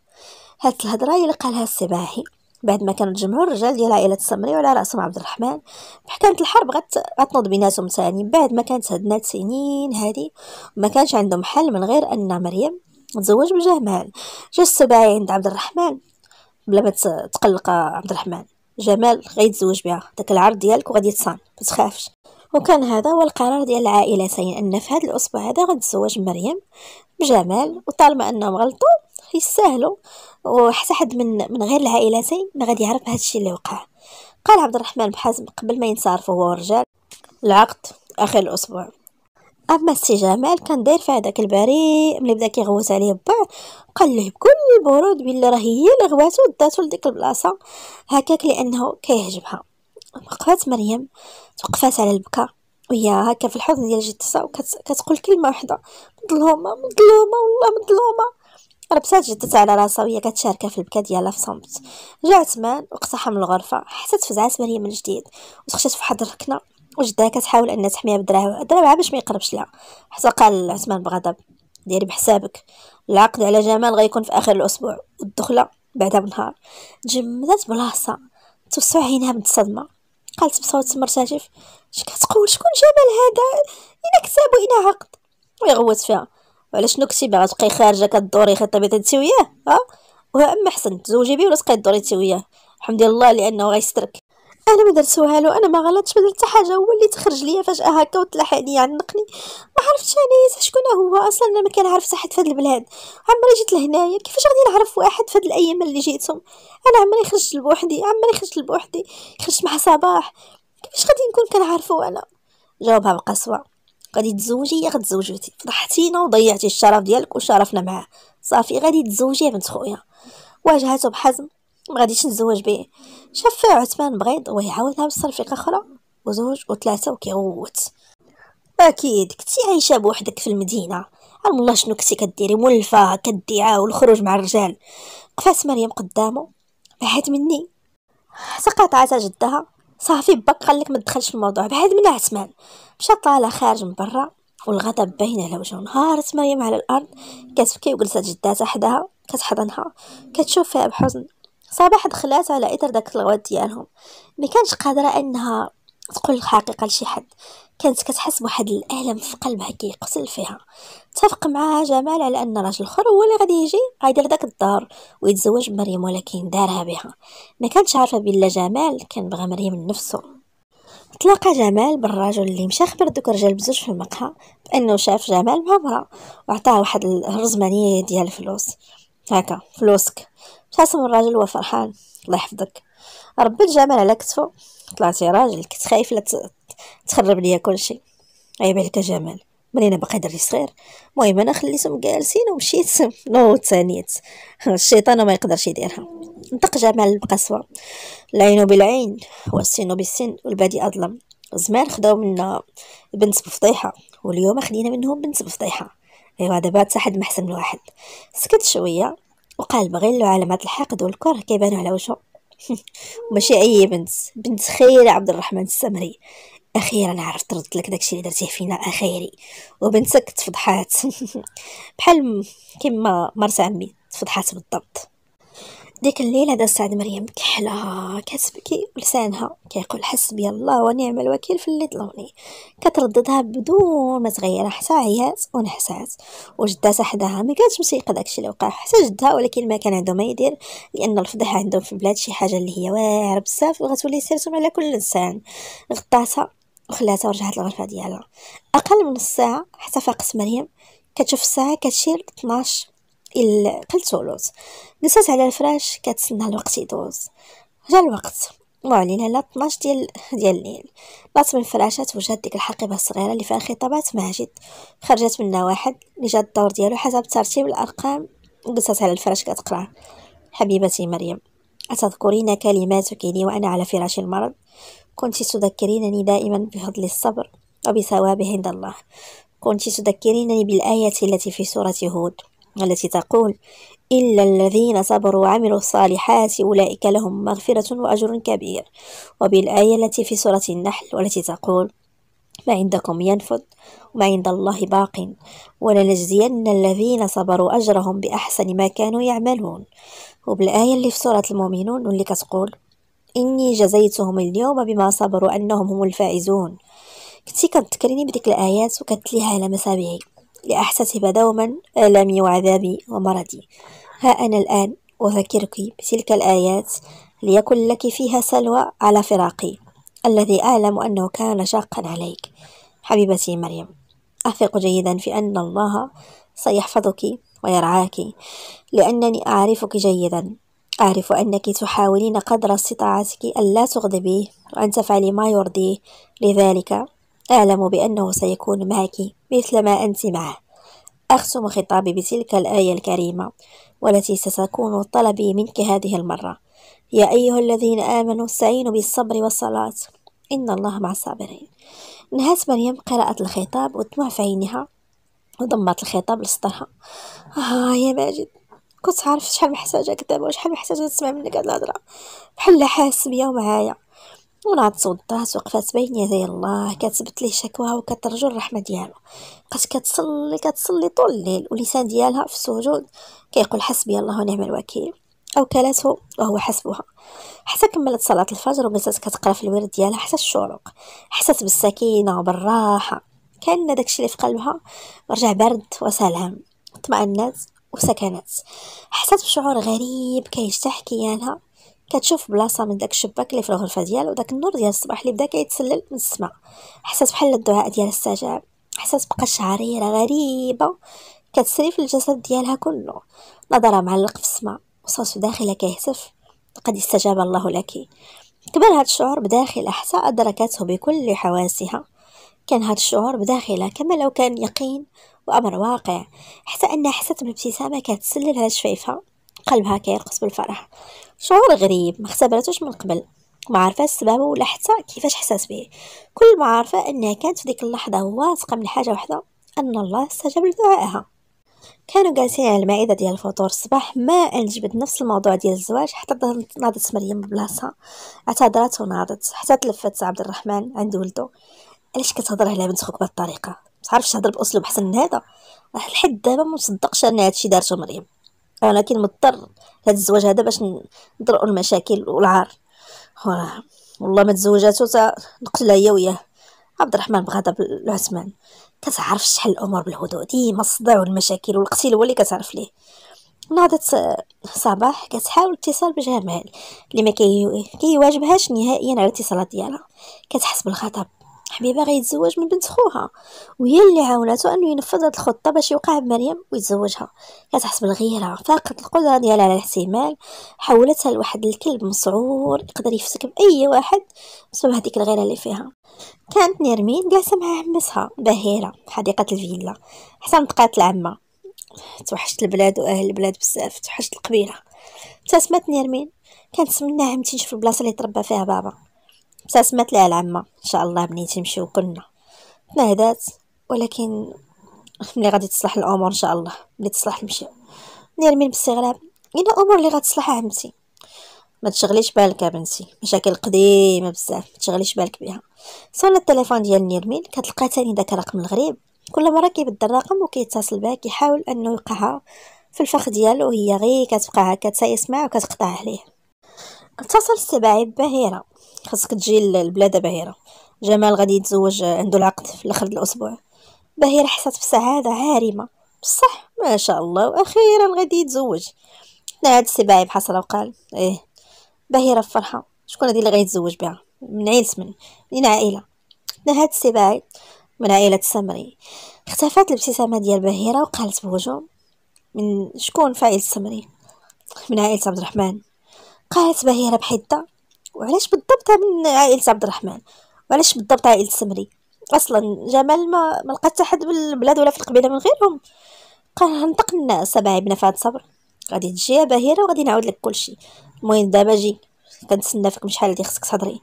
هاد الهضره اللي قالها السباعي بعد ما كانوا تجمعوا الرجال ديال عائله السمري وعلى راسهم عبد الرحمن بحال الحرب غت... غتنوض بيناتهم ثاني بعد ما كانت هدنات سنين هادي ما كانش عندهم حل من غير ان مريم تزوج بجمال جا السباعي عند عبد الرحمن بلا ما تقلق عبد الرحمن جمال غيتزوج بها داك العرض ديالك وغادي تصان ما تخافش وكان هذا هو القرار ديال العائلتين ان في هذا الاسبوع هذا غتزوج مريم بجمال وطالما انهم غلطوا يستاهلوا وحتى حد من من غير العائلتين ما غادي يعرف هذا الشيء اللي وقع قال عبد الرحمن بحازم قبل ما ينصرف هو والرجال العقد اخر الاسبوع اما السي جمال كان داير في هذاك البريء ملي بدا كيغوت عليه با قال له بكل البرود بلي راه هي اللي غواتو داتو لديك البلاصه هكاك لانه كيعجبها وقفات مريم توقفات على البكاء وهي هكا في الحضن ديال جدتها وكتقول كلمه واحده مظلومه مظلومه والله مظلومه ربسات جدتها على راسها وهي كتشاركها في البكا ديالها في صمت جا عثمان واقتحم الغرفه حتى تفزعات مريم من جديد وتخشات فواحد الركنه وجدها كتحاول انها تحميها بدراعها دراعها باش ما يقربش لها حتى قال عثمان بغضب ديري بحسابك العقد على جمال غيكون في اخر الاسبوع والدخله بعدها بنهار جمدت بلاصه توسع عينها من الصدمه قالت بصوت مرتجف اش كتقول شكون جمال هذا الا كتاب وانا عقد ويغوت فيها وعلى شنو كنتي باغا تبقاي خارجه كدوري خطبي تنتي وياه ها وها اما حسن تزوجي بيه ولا تبقاي دوري تي وياه الحمد لله لانه غيسترك انا ما درت والو انا ما غلطتش ما درت حاجه هو اللي تخرج ليا فجاه هكا عليا عنقني يعني ما عرفتش انا شكون هو اصلا انا ما كنعرف حد في هاد البلاد عمري جيت لهنايا كيفاش غادي نعرف واحد في هاد الايام اللي جيتهم انا عمري خرجت لوحدي عمري خرجت لوحدي خرجت مع صباح كيفاش غادي نكون كنعرفو انا جاوبها بقسوه غادي تزوجي يا غتزوجتي فضحتينا وضيعتي الشرف ديالك وشرفنا معاه صافي غادي تزوجي يا بنت خويا واجهته بحزم ما غاديش نتزوج به شاف عثمان بغيض ويعاودها بالصرفيق اخرى وزوج وثلاثه وكيغوت اكيد كنتي عايشه بوحدك في المدينه عالم الله شنو كنتي كديري مولفه كالدعاء والخروج مع الرجال قفات مريم قدامه بعد مني سقط عزا جدها صافي باك قال لك ما تدخلش في الموضوع بعد من عثمان مشى طالع خارج من برا والغضب باين على وجهه نهارت مريم على الارض كتبكي وجلست جداتها حداها كتحضنها كتشوف فيها بحزن صباح دخلات على اثر داك الغوات ديالهم ما كانش قادره انها تقول الحقيقه لشي حد كانت كتحس بواحد الالم في قلبها كيقتل فيها اتفق معها جمال على ان راجل اخر هو اللي غادي يجي غيدير داك الدار ويتزوج بمريم ولكن دارها بها ما كانتش عارفه بلا جمال كان بغى مريم نفسه تلاقى جمال بالراجل اللي مشى خبر دوك الرجال بزوج في المقهى بانه شاف جمال مع مرا وعطاه واحد الرزمانيه ديال الفلوس هكا فلوسك ابتسم الراجل وفرحان فرحان الله يحفظك ربي الجمال على كتفو طلعتي راجل كنت خايف لا تخرب ليا كلشي عيب عليك جمال ملي انا باقي دري صغير المهم انا خليتهم جالسين ومشيت <laughs> نو تانيت الشيطان ما يقدرش يديرها نطق جمال القسوة العين بالعين والسن بالسن والبادي اظلم زمان خداو منا بنت بفضيحة واليوم خدينا منهم بنت بفضيحة ايوا دابا حتى حد محسن من واحد سكت شويه وقال بغيل له علامات الحقد والكره كيبانو على وجهه <laughs> ماشي اي بنت بنت خير عبد الرحمن السمري اخيرا عرفت ردت لك داكشي اللي درتيه فينا اخيري وبنتك تفضحات <laughs> بحال كيما مرت عمي تفضحات بالضبط ديك الليلة داز سعد مريم كحلها كتبكي ولسانها كيقول حسبي الله ونعم الوكيل في اللي ظلمني كترددها بدون ما تغير حتى عيات ونحسات وجداتها حداها ما كانتش مسيقه داكشي اللي وقع حتى جدها ولكن ما كان عنده ما يدير لان الفضيحه عندهم في البلاد شي حاجه اللي هي واعره بزاف وغتولي سيرتهم على كل انسان غطاتها وخلاتها ورجعت للغرفه ديالها اقل من نص ساعه حتى فاقت مريم كتشوف الساعه كتشير 12 القلتولوز جلست على الفراش كتسنى الوقت يدوز جا الوقت الله علينا لا 12 ديال ديال الليل بات من الفراشات وجات ديك الحقيبه الصغيره اللي فيها خطابات ماجد خرجت منها واحد اللي جا الدور ديالو حسب ترتيب الارقام وجلست على الفراش كتقرا حبيبتي مريم أتذكرين كلماتك لي وأنا على فراش المرض كنت تذكرينني دائما بفضل الصبر وبثوابه عند الله كنت تذكرينني بالآية التي في سورة هود التي تقول إلا الذين صبروا وعملوا الصالحات أولئك لهم مغفرة وأجر كبير وبالآية التي في سورة النحل والتي تقول ما عندكم ينفد وما عند الله باق ولنجزين الذين صبروا أجرهم بأحسن ما كانوا يعملون وبالآية اللي في سورة المؤمنون واللي كتقول إني جزيتهم اليوم بما صبروا أنهم هم الفائزون كنتي كتذكريني بديك الآيات وكتليها على مسابيعي لأحتسب دوما آلامي وعذابي ومرضي ها أنا الآن أذكرك بتلك الآيات ليكن لك فيها سلوى على فراقي الذي أعلم أنه كان شاقا عليك حبيبتي مريم أثق جيدا في أن الله سيحفظك ويرعاك لأنني أعرفك جيدا أعرف أنك تحاولين قدر استطاعتك ألا تغضبيه وأن تفعلي ما يرضيه لذلك أعلم بأنه سيكون معك مثل ما أنت معه أختم خطابي بتلك الآية الكريمة والتي ستكون طلبي منك هذه المرة يا أيها الذين آمنوا استعينوا بالصبر والصلاة إن الله مع الصابرين نهت مريم قراءة الخطاب ودموع في عينها وضمت الخطاب لسطرها آه يا ماجد كنت عارف شحال محتاجة دابا وشحال محتاجة تسمع منك هاد الهضرة بحال حاس بيا ومعايا ولاد صدات وقفات بين يدي الله كتبت ليه شكواها وكترجو الرحمه ديالو بقات كتصلي كتصلي طول الليل ولسان ديالها في السجود كيقول حسبي الله ونعم الوكيل كلاته وهو حسبها حتى كملت صلاة الفجر وبدات كتقرا في الورد ديالها حتى الشروق حست بالسكينة وبالراحة كأن داكشي اللي في قلبها رجع برد وسلام طمأنات وسكنت حست بشعور غريب كيجتاح كيانها كتشوف بلاصه من داك الشباك اللي في الغرفه ديالو وداك النور ديال الصباح اللي بدا كيتسلل من السماء حسات بحال الدعاء ديال السجاب حسات بقى شعريره غريبه كتسري في الجسد ديالها كله نظرها معلق في السماء وصوت داخلها كيهتف لقد استجاب الله لك كبر هاد الشعور بداخلها حتى أدركته بكل حواسها كان هاد الشعور بداخلها كما لو كان يقين وأمر واقع حتى أنها حست بابتسامة كتسلل على شفايفها قلبها كيرقص بالفرح شعور غريب ما اختبرتوش من قبل ما عارفه السبب ولا حتى كيفاش حسات به كل ما عارفه انها كانت في ديك اللحظه واثقه من حاجه واحده ان الله استجاب لدعائها كانوا جالسين على المائدة ديال الفطور الصباح ما انجبد نفس الموضوع ديال الزواج حتى ناضت مريم ببلاصها اعتذرت وناضت حتى تلفت عبد الرحمن عند ولدو علاش كتهضر على بنت خوك بهالطريقه الطريقه متعرفش تهضر باسلوب احسن من هذا واحد لحد دابا ما مصدقش ان هادشي دارته مريم ولكن مضطر هذا الزواج هذا باش نطرقوا المشاكل والعار والله ما تزوجاتو تا نقتلها هي وياه عبد الرحمن بغضب العثمان كتعرف شحال الامور بالهدوء ديما الصداع والمشاكل والقتيل هو اللي كتعرف ليه ناضت صباح كتحاول اتصال بجمال اللي ما كيواجبهاش نهائيا على الاتصالات ديالها كتحس بالغضب حبيبه غيتزوج من بنت خوها وهي اللي عاونته انه ينفذ هذه الخطه باش يوقع بمريم ويتزوجها كتحس بالغيره فاقت القدره ديالها على الاحتمال حولتها لواحد الكلب مسعور يقدر يفسك باي واحد بسبب هذيك الغيره اللي فيها كانت نيرمين جالسه مع عمتها بهيره في حديقه الفيلا حتى نطقات العمه توحشت البلاد واهل البلاد بزاف توحشت القبيله ابتسمت نيرمين كانت عمتي نشوف البلاصه اللي تربى فيها بابا ابتسمت لها العمه ان شاء الله بني تمشيو كلنا تنهدات ولكن ملي غادي تصلح الامور ان شاء الله ملي تصلح نمشيو نرمي باستغراب الى امور اللي غتصلح عمتي ما تشغليش بالك يا بنتي مشاكل قديمه بزاف ما تشغليش بالك بها صون التليفون ديال نيرمين كتلقى تاني داك الرقم الغريب كل مره كيبدل الرقم وكيتصل بها كيحاول انه يلقاها في الفخ ديالو هي غير كتبقى هكا تسمع وكتقطع عليه اتصل السباعي باهره خاصك تجي لبلادها بهيرة جمال غادي يتزوج عنده العقد في الاخر الاسبوع بهيرة حسات بسعادة عارمة بصح ما شاء الله واخيرا غادي يتزوج نعاد السباعي بحسرة وقال ايه بهيرة فرحة شكون هادي اللي غيتزوج بها من عيلة من من عائلة نهاد السباعي من عائلة السمري اختفت الابتسامة ديال بهيرة وقالت بوجه من شكون في عائلة السمري من عائلة عبد الرحمن قالت بهيرة بحدة وعلاش بالضبط من عائله عبد الرحمن وعلاش بالضبط عائله السمري اصلا جمال ما ما لقات حتى حد بالبلاد ولا في القبيله من غيرهم قال هنطق الناس باعي بنا فهاد صبر غادي تجي باهره وغادي نعاود لك كلشي المهم دابا جي كنتسنى فيكم شحال هادي خصك تهضري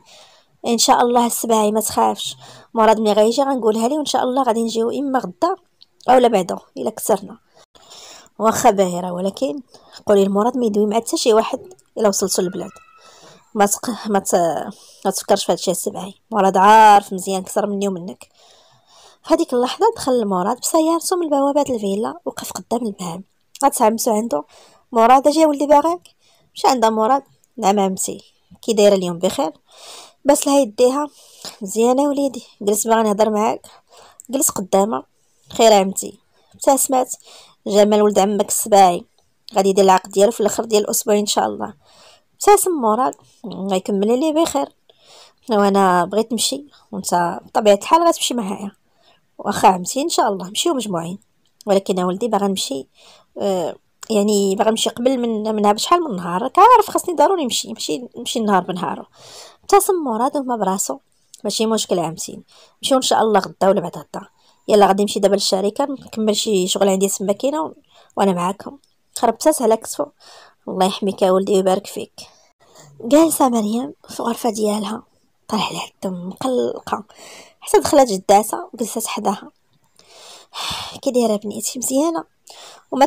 ان شاء الله السباعي ما تخافش مراد ملي غيجي غنقولها لي وان شاء الله غادي نجيو اما غدا اولا بعدا الا كسرنا واخا باهره ولكن قولي المراد ما يدوي مع حتى شي واحد الا وصلتو للبلاد ما تق... ما, ت... ما تفكرش في هادشي السبعي مراد عارف مزيان كثر مني ومنك فهاديك اللحظه دخل مراد بسيارته من بوابه الفيلا وقف قدام الباب غتعمسو عنده مراد اجي ولدي باغاك مشى عند مراد نعم عمتي كي دايره اليوم بخير بس لها يديها مزيانه وليدي جلس باغي نهضر معاك جلس قدامها خير عمتي ابتسمات جمال ولد عمك السباعي غادي يدير العقد ديالو في الاخر ديال الاسبوع ان شاء الله ابتسم مورال غيكمل لي بخير وانا بغيت نمشي وانت بطبيعه الحال غتمشي معايا واخا عمتي ان شاء الله نمشيو مجموعين ولكن يا ولدي باغا نمشي آه، يعني باغا نمشي قبل من منها بشحال من نهار راك عارف خاصني ضروري نمشي نمشي نمشي النهار بنهارو ابتسم مراد وما براسو ماشي مشكل عمتي نمشيو ان شاء الله غدا ولا بعد غدا يلا غادي نمشي دابا للشركه نكمل شي شغل عندي تما كاينه وانا معاكم خربتات على كتفو الله يحميك يا ولدي ويبارك فيك جالسة مريم في غرفة ديالها طلع لها الدم مقلقة حتى دخلت جداتها وجلست حداها <sighs> كي دايره بنيتي مزيانه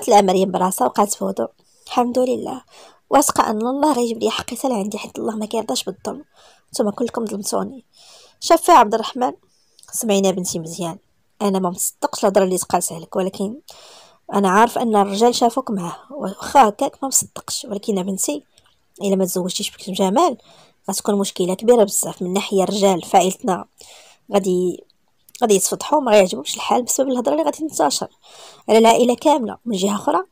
تلا مريم براسها وقالت فوضو الحمد لله واثقه ان الله غيجيب لي حقي سال عندي حيت الله ما كيرضاش بالظلم نتوما كلكم ظلمتوني شاف عبد الرحمن سمعينا بنتي مزيان انا ما مصدقش الهضره اللي تقالت عليك ولكن انا عارف ان الرجال شافوك معاه واخا هكاك ما مصدقش ولكن بنتي الا ما تزوجتيش بكريم جمال غتكون مشكله كبيره بزاف من ناحيه الرجال في عائلتنا غادي غادي يتفضحوا ما غيعجبهمش الحال بسبب الهضره اللي غادي تنتشر على العائله كامله من جهه اخرى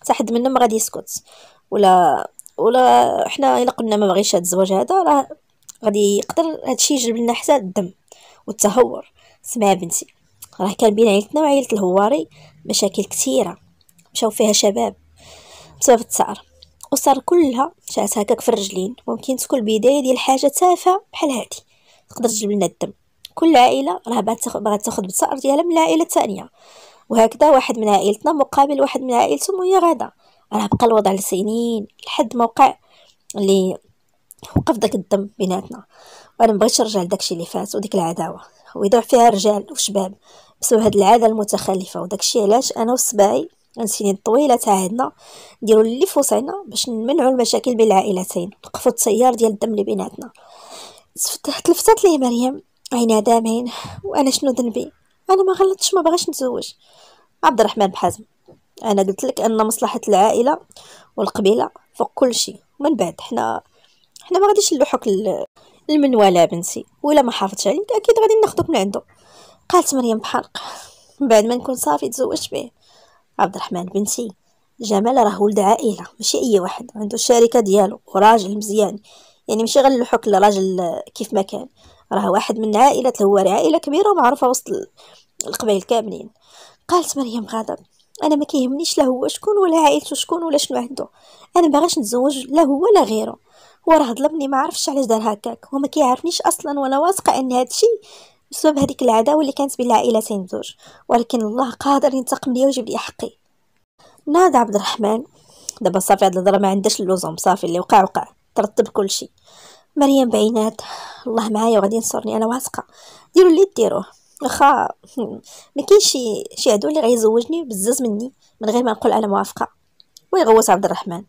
حتى حد منهم ما غادي يسكت ولا ولا حنا الا قلنا ما بغيش هذا الزواج هذا راه غادي يقدر هادشي يجلب لنا حتى الدم والتهور سمع بنتي راه كان بين عائلتنا وعائله الهواري مشاكل كثيرة مشاو فيها شباب بسبب التسعر وصار كلها شات هكاك في الرجلين ممكن تكون البداية ديال حاجة تافهة بحال هادي تقدر تجلب لنا الدم كل عائلة راه باغا تاخد بالتسعر ديالها من العائلة الثانية وهكذا واحد من عائلتنا مقابل واحد من عائلته وهي غدا راه بقى الوضع لسنين لحد ما وقع اللي وقف داك الدم بيناتنا وانا مبغيتش نرجع لداكشي اللي فات وديك العداوه ويضيع فيها رجال وشباب بسبب هاد العاده المتخلفه وداكشي علاش انا وصباعي السنين الطويله تاعنا نديرو اللي في باش نمنعو المشاكل بين العائلتين نوقفو التيار ديال الدم اللي بيناتنا تلفتات ليه مريم عينها دامعين وانا شنو ذنبي انا ما غلطتش ما بغاش نتزوج عبد الرحمن بحازم انا قلت لك ان مصلحه العائله والقبيله فوق كل شيء من بعد حنا حنا ما غاديش نلوحوك المنوله بنتي ولا ما حافظش عليك اكيد غادي ناخدوك من عنده قالت مريم بحرق بعد ما نكون صافي تزوجت به عبد الرحمن بنتي جمال راه ولد عائله ماشي اي واحد عنده الشركه ديالو وراجل مزيان يعني ماشي غير الحك لراجل كيف ما كان راه واحد من عائله هو عائله كبيره ومعروفه وسط القبائل كاملين قالت مريم غاضب انا ما كيهمنيش لا هو شكون ولا عائلته شكون ولا شنو عنده انا باغاش نتزوج لا هو ولا غيره هو راه ظلمني ما عرفش علاش دار هكاك وما كيعرفنيش اصلا وانا واثقه ان هادشي بسبب هذيك العداوه اللي كانت بين العائلتين بزوج ولكن الله قادر ينتقم ليا ويجيب لي حقي نادى عبد الرحمن دابا صافي هاد الهضره ما عندهاش اللزوم صافي اللي وقع وقع ترتب كلشي مريم بعينات الله معايا وغادي ينصرني انا واثقه ديروا اللي ديروه واخا ما كاينش شي شي عدو اللي غيزوجني بزز مني من غير ما نقول انا موافقه ويغوت عبد الرحمن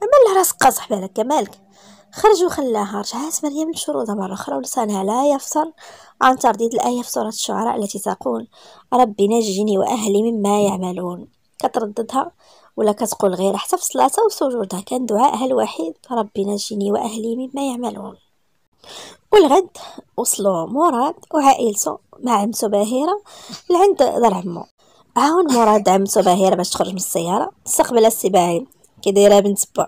مال راسك قاصح بالك مالك خرج وخلاها رجعت مريم للشروط مرة أخرى ولسانها لا يفصل عن ترديد الآية في سورة الشعراء التي تقول ربي نجني وأهلي مما يعملون كترددها ولا كتقول غير حتى في صلاتها وسجودها كان دعائها الوحيد ربي نجني وأهلي مما يعملون والغد وصلوا مراد وعائلته مع عمته باهرة لعند دار عمو عاون مراد عمته باهرة باش تخرج من السيارة استقبل السباعي كيدايرها بنت بو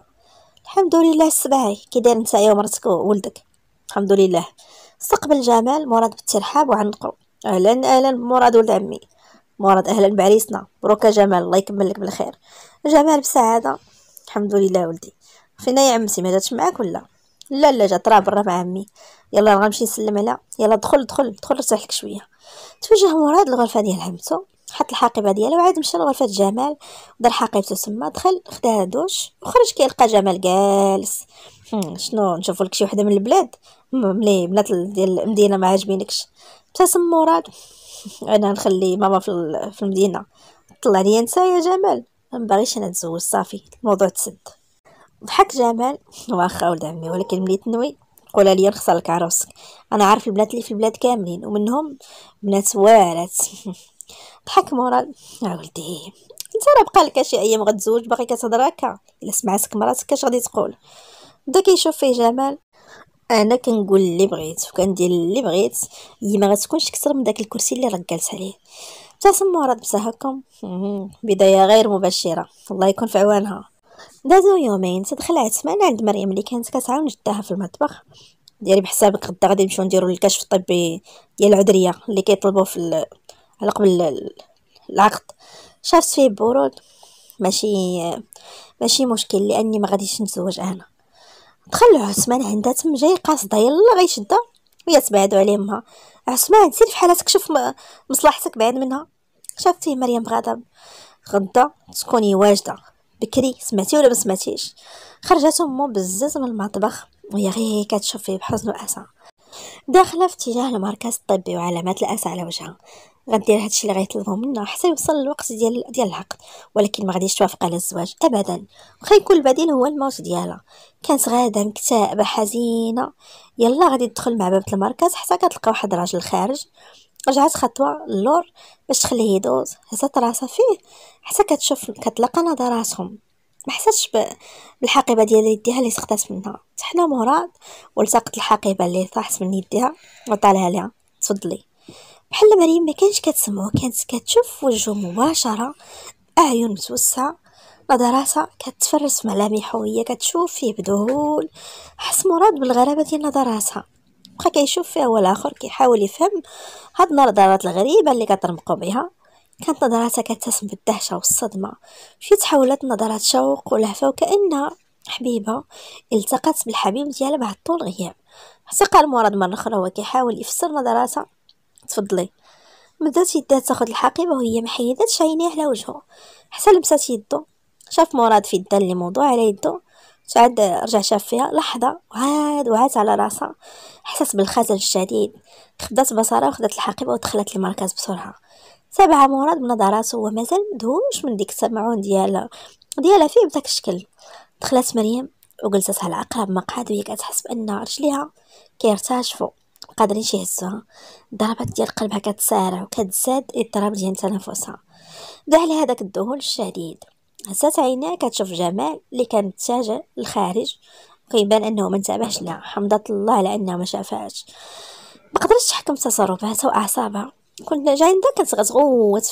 الحمد لله السباعي كي داير نتايا ومرتك وولدك الحمد لله استقبل جمال مراد بالترحاب وعنقو اهلا اهلا بمراد ولد عمي مراد اهلا بعريسنا بروكا جمال الله يكمل لك بالخير جمال بسعاده الحمد لله ولدي فينا يا عمتي ما جاتش معاك ولا لا لا جات راه برا مع عمي يلا غنمشي نسلم عليها يلا دخل دخل دخل ارتاح لك شويه توجه مراد الغرفه ديال عمتو حط الحقيبه ديالو وعاد مشى لغرفه جمال دار حقيبته تما دخل خدا دوش وخرج كيلقى جمال جالس شنو نشوفوا لك شي وحده من البلاد ملي بنات ديال المدينه ما عاجبينكش ابتسم مراد <laughs> انا نخلي ماما في, في المدينه طلع لي انت يا جمال ما باغيش انا نتزوج صافي الموضوع تسد ضحك جمال واخا ولد عمي ولكن ملي تنوي قول لي نخسر لك عروسك انا عارف البنات اللي في البلاد كاملين ومنهم بنات وارات <laughs> ضحك مورال عولتي إيه؟ انت راه بقى لك شي ايام غتزوج باقي كتهضر هكا الا سمعتك مراتك اش غادي تقول بدا كيشوف فيه جمال انا كنقول اللي بغيت وكندير اللي بغيت هي ما غتكونش كثر من داك الكرسي اللي رجلت عليه ابتسم مراد بسهكم بدايه غير مبشره الله يكون في عوانها دازو يومين تدخل عثمان عند مريم اللي كانت كتعاون جداها في المطبخ ديري بحسابك غدا غادي نمشيو نديرو الكشف الطبي ديال العذريه اللي كيطلبوا في على قبل العقد شافت فيه برود ماشي ماشي مشكل لاني ما غاديش نتزوج انا دخل عثمان عندها تم جاي قاصده يلا غيشدها وهي تبعدوا عليه امها عثمان سير فحالها شوف مصلحتك بعد منها شاف فيه مريم غضب غدا تكوني واجده بكري سمعتي ولا ما سمعتيش خرجت امه بزز من المطبخ وهي غير كتشوف فيه بحزن واسى داخله في اتجاه المركز الطبي وعلامات الاسى على وجهها غندير هادشي اللي غيطلبو منا حتى يوصل الوقت ديال ديال العقد ولكن ما غاديش توافق على الزواج ابدا واخا يكون البديل هو الموت ديالها كانت غاده مكتئبه حزينه يلا غادي تدخل مع بابه المركز حتى كتلقى واحد راجل خارج رجعت خطوه للور باش تخليه يدوز هزات راسها فيه حتى كتشوف كتلقى نظراتهم ما حسيتش بالحقيبه ديال يديها اللي سقطات منها تحنا مراد ولتقت الحقيبه اللي طاحت من يديها وطالها لها تفضلي بحال مريم ما كانش كتسمعو كانت كتشوف وجهه مباشره اعين متوسعه نظراتها كتفرس ملامحه وهي كتشوف فيه بذهول حس مراد بالغرابه ديال نظراتها بقى كيشوف فيها هو الاخر كيحاول يفهم هاد النظرات الغريبه اللي كترمقو بها كانت نظراتها كتسم بالدهشه والصدمه شي تحولت نظرات شوق ولهفه وكانها حبيبه التقت بالحبيب ديالها بعد طول غياب حتى قال مراد مره اخرى وهو كيحاول يفسر نظراتها تفضلي مدات يدها تاخد الحقيبه وهي محيداتش شاينيه على وجهه حتى لمسات يدو شاف مراد في الدال اللي موضوع على يدو عاد رجع شاف فيها لحظه وعاد وعات على راسها حسس بالخزل الشديد خدات بصرها وخدات الحقيبه ودخلت المركز بسرعه تابع مراد بنظراته هو مازال مدهوش من ديك السمعون ديالها ديالها فيه بداك الشكل دخلت مريم وجلست على عقرب مقعد وهي كتحس بان رجليها كيرتاشفو مقادرينش يهزوها الضربات ديال قلبها كتسارع وكتزاد اضطراب ديال تنفسها بدا على هذاك الذهول الشديد هزات عينيها كتشوف جمال اللي كان متجه للخارج وكيبان انه ما انتبهش لها حمدت الله على انها ما شافهاش ما قدرتش تحكم تصرفاتها واعصابها كنت جا عندها كانت غتغوت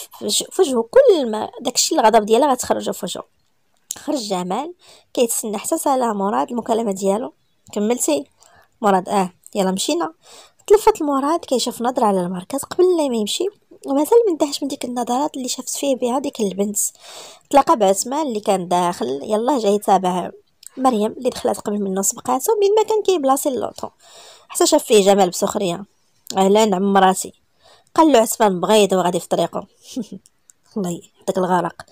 في كل ما داكشي الغضب ديالها غتخرجو في خرج جمال كيتسنى حتى سالا مراد المكالمه ديالو كملتي مراد اه يلا مشينا تلفت المراد كيشوف نظرة على المركز قبل لا ما يمشي ومازال مندهش من ديك النظرات اللي شافت فيه بها ديك البنت تلاقى بعثمان اللي كان داخل يلاه جاي تابعها مريم اللي دخلت قبل منه سبقاته من ما كان كيبلاصي اللوطو حتى شاف فيه جمال بسخريه اهلا عم مراتي قال له عثمان بغيض وغادي في طريقه <laughs> الله يعطيك الغرق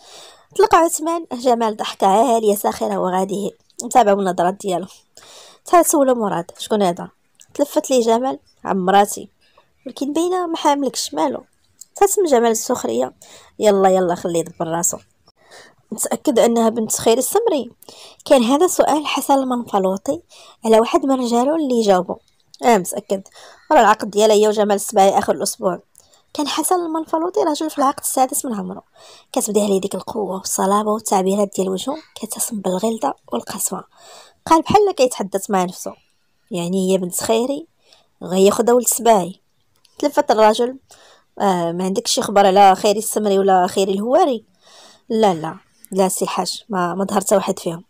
تلقى عثمان جمال ضحكه آه، عاليه ساخره وغادي متابعه النظرات ديالو تسولو مراد شكون هذا تلفت لي جمال عمراتي ولكن باينه ما حاملكش مالو تسم جمال السخريه يلا يلا خليه يدبر راسو نتاكد أنها بنت خير السمري كان هذا سؤال حسن المنفلوطي على واحد من رجاله اللي جاوبو اه متأكد راه العقد ديالها هي وجمال السبعي آخر الأسبوع كان حسن المنفلوطي رجل في العقد السادس من عمره كتبدا عليه ديك القوة والصلابة والتعبيرات ديال الوجه كتسم بالغلده والقسوة قال بحال كيتحدث مع نفسه يعني هي بنت خيري غياخدها سباعي تلفت الراجل آه ما عندك شي خبر على خيري السمري ولا خيري الهواري لا لا لا سي الحاج ما ما ظهر حتى واحد فيهم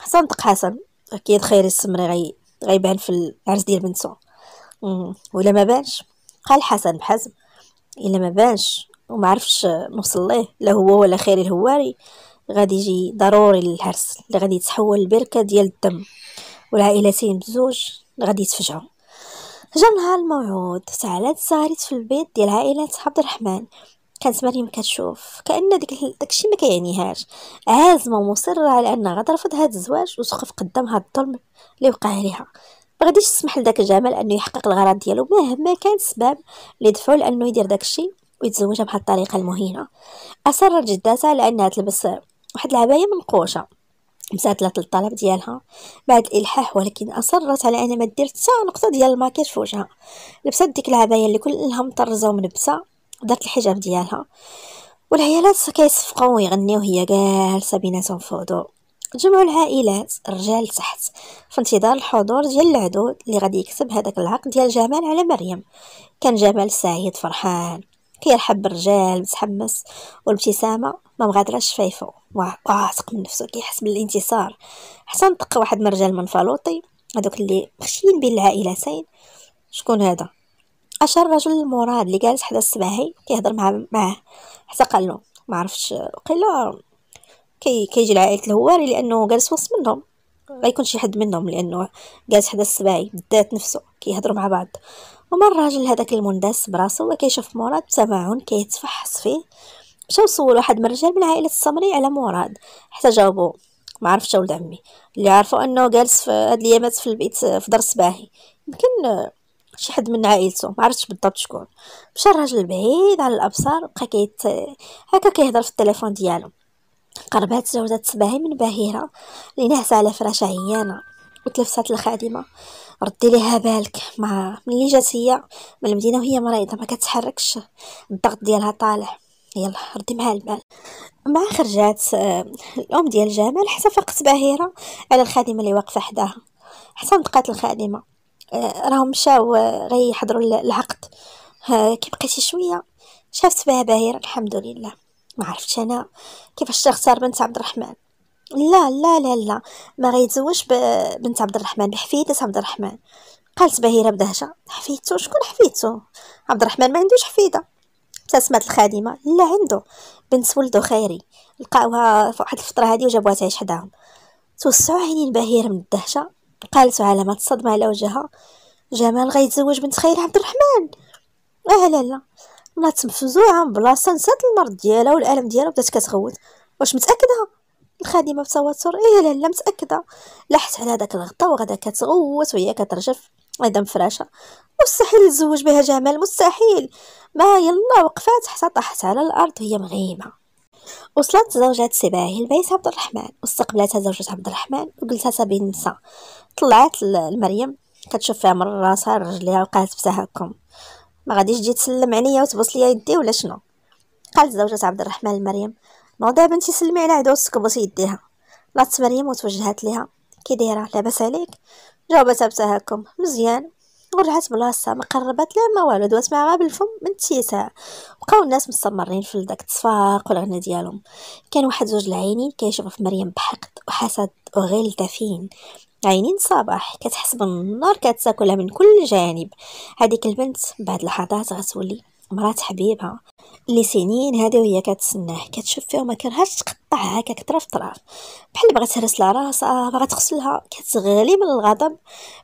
حسن طق حسن اكيد خيري السمري غي غيبان في العرس ديال بنتو ولا ما بانش قال حسن بحزم الا ما بانش وما عرفش نوصل ليه لا هو ولا خيري الهواري غادي يجي ضروري للعرس اللي غادي يتحول البركه ديال الدم والعائلتين بزوج غادي يتفجعوا جا نهار الموعود تعالات سهرت في البيت ديال عائلة عبد الرحمن كانت مريم كتشوف كأن ديك داكشي ما كيعنيهاش عازمة ومصرة على أنها غترفض هاد الزواج وتخف قدام هاد الظلم اللي وقع عليها ما غاديش تسمح لذاك جمال انه يحقق الغرض ديالو مهما كان السبب اللي دفعو لانه يدير داكشي ويتزوجها بهاد الطريقه المهينه اصرت جداتها على انها تلبس واحد العبايه منقوشه مساتلات للطلب ديالها بعد الالحاح ولكن اصرت على انها ما دير حتى نقطه ديال الماكياج في وجهها لبسات ديك العبايه اللي كلها مطرزه وملبسه دارت الحجاب ديالها والعيالات كيصفقوا ويغنيو هي جالسه بيناتهم في هدوء تجمعوا العائلات الرجال تحت في انتظار الحضور ديال العدود اللي غادي يكتب هذاك العقد ديال جمال على مريم كان جمال سعيد فرحان كيرحب حب الرجال متحمس والابتسامة ما مغادراش شفايفو واثق من نفسو كيحس بالانتصار حتى نطق واحد من الرجال فالوطي هذوك اللي مخشيين بين العائلتين شكون هذا اشار رجل المراد اللي جالس حدا السباهي كيهضر معاه معاه حتى قال له ما عرفتش قيل كي كيجي لعائله الهواري لانه جالس وسط منهم غيكون شي حد منهم لانه جالس حدا السباعي بدات نفسه كيهضروا مع بعض ومن الراجل هذاك المندس براسو وكيشوف مراد بتمعن كيتفحص فيه مشاو وسول واحد من الرجال من عائله السمري على مراد حتى جاوبو ما عرفتش ولد عمي اللي عرفوا انه جالس في هاد اليامات في البيت في دار السباهي يمكن شي حد من عائلته ما عرفتش بالضبط شكون مشى الراجل بعيد على الابصار بقى كيت هكا كيهضر في التليفون ديالو قربات زوجة سباهي من باهيرة اللي ناعسة على فراشة عيانة وتلفسات الخادمة ردي ليها بالك مع ملي جات هي من المدينه وهي مريضه ما كتحركش الضغط ديالها طالع يلا ردي معها البال مع خرجات آه، الام ديال جمال حتى فقت باهره على الخادمه اللي واقفه حداها حتى نطقات الخادمه آه، راهم مشاو آه، غيحضروا العقد كي بقيتي شويه شافت بها باهره الحمد لله ما عرفتش انا كيفاش تختار بنت عبد الرحمن لا لا لا لا ما غيتزوجش بنت عبد الرحمن بحفيدة عبد الرحمن قالت بهيره بدهشه حفيدتو شكون حفيدتو عبد الرحمن ما عندوش حفيده ابتسمت الخادمه لا عنده بنت ولدو خيري لقاوها في واحد الفتره هذه وجابوها تعيش حداهم توسعوا عينين بهيره من الدهشه قالت ما الصدمه على وجهها جمال غيتزوج بنت خيري عبد الرحمن اه لا لا مرات مفزوعه من بلاصه نسات المرض ديالها والالم ديالها بدات كتغوت واش متاكده الخادمه بتوتر ايه لا لا متاكده لحت على داك الغطا وغدا كتغوت وهي كترجف هذا مفراشه مستحيل يتزوج بها جمال مستحيل ما يلا وقفات حتى طاحت على الارض وهي مغيمه وصلت زوجة سباهي لبيت عبد الرحمن واستقبلتها زوجة عبد الرحمن وجلساتها بين النساء طلعت لمريم كتشوف فيها من راسها لرجليها وقالت بتاع ما غاديش تجي تسلم عليا وتبوس ليا يدي ولا شنو قالت زوجة عبد الرحمن لمريم نو بنتي سلمي على عدوتك وبغيتي يديها لات مريم وتوجهات ليها كي دايره لاباس عليك جاوبتها بتهكم مزيان ورجعت بلاصتها ما قربت لا ما والو دوات معها بالفم من التيساع بقاو الناس مستمرين في داك التصفاق والغنى ديالهم كان واحد زوج العينين كيشوف في مريم بحقد وحسد وغير دفين عينين صباح كتحس بالنار كتاكلها من كل جانب هذيك البنت بعد لحظات غتولي مرات حبيبها اللي سنين هذه وهي كتسناه كتشوف فيه وما كرهاش تقطع هكاك طرف طرف بحال بغات تهرس لها راسها بغات تغسلها كتغلي من الغضب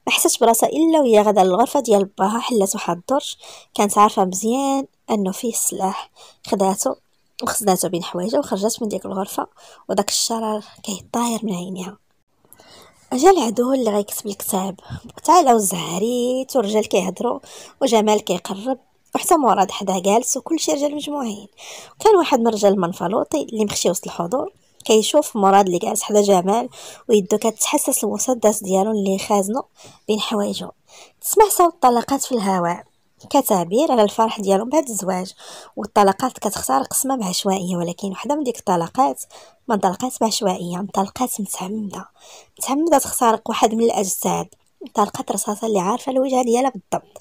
ما حساتش براسها الا وهي غادا للغرفه ديال باها حلات واحد الدرج كانت عارفه مزيان انه فيه السلاح خداتو وخزناتو بين حوايجها وخرجت من ديك الغرفه وداك الشرر كيطاير من عينيها جا العدو اللي غيكتب الكتاب تعالوا زهريت والرجال كيهضروا وجمال كيقرب وحتى مراد حداه جالس وكلشي رجال مجموعين كان واحد من رجال المنفلوطي اللي مخشي وسط الحضور كيشوف مراد اللي جالس حدا جمال ويدو كتحسس المسدس ديالو اللي خازنو بين حوايجو تسمع صوت الطلقات في الهواء كتعبير على الفرح ديالهم بهذا الزواج والطلقات كتختار قسمه بعشوائيه ولكن وحده من ديك الطلقات ما طلقات بعشوائيه انطلقات متعمده متعمده تخترق واحد من الاجساد طلقات رصاصه اللي عارفه الوجهه ديالها بالضبط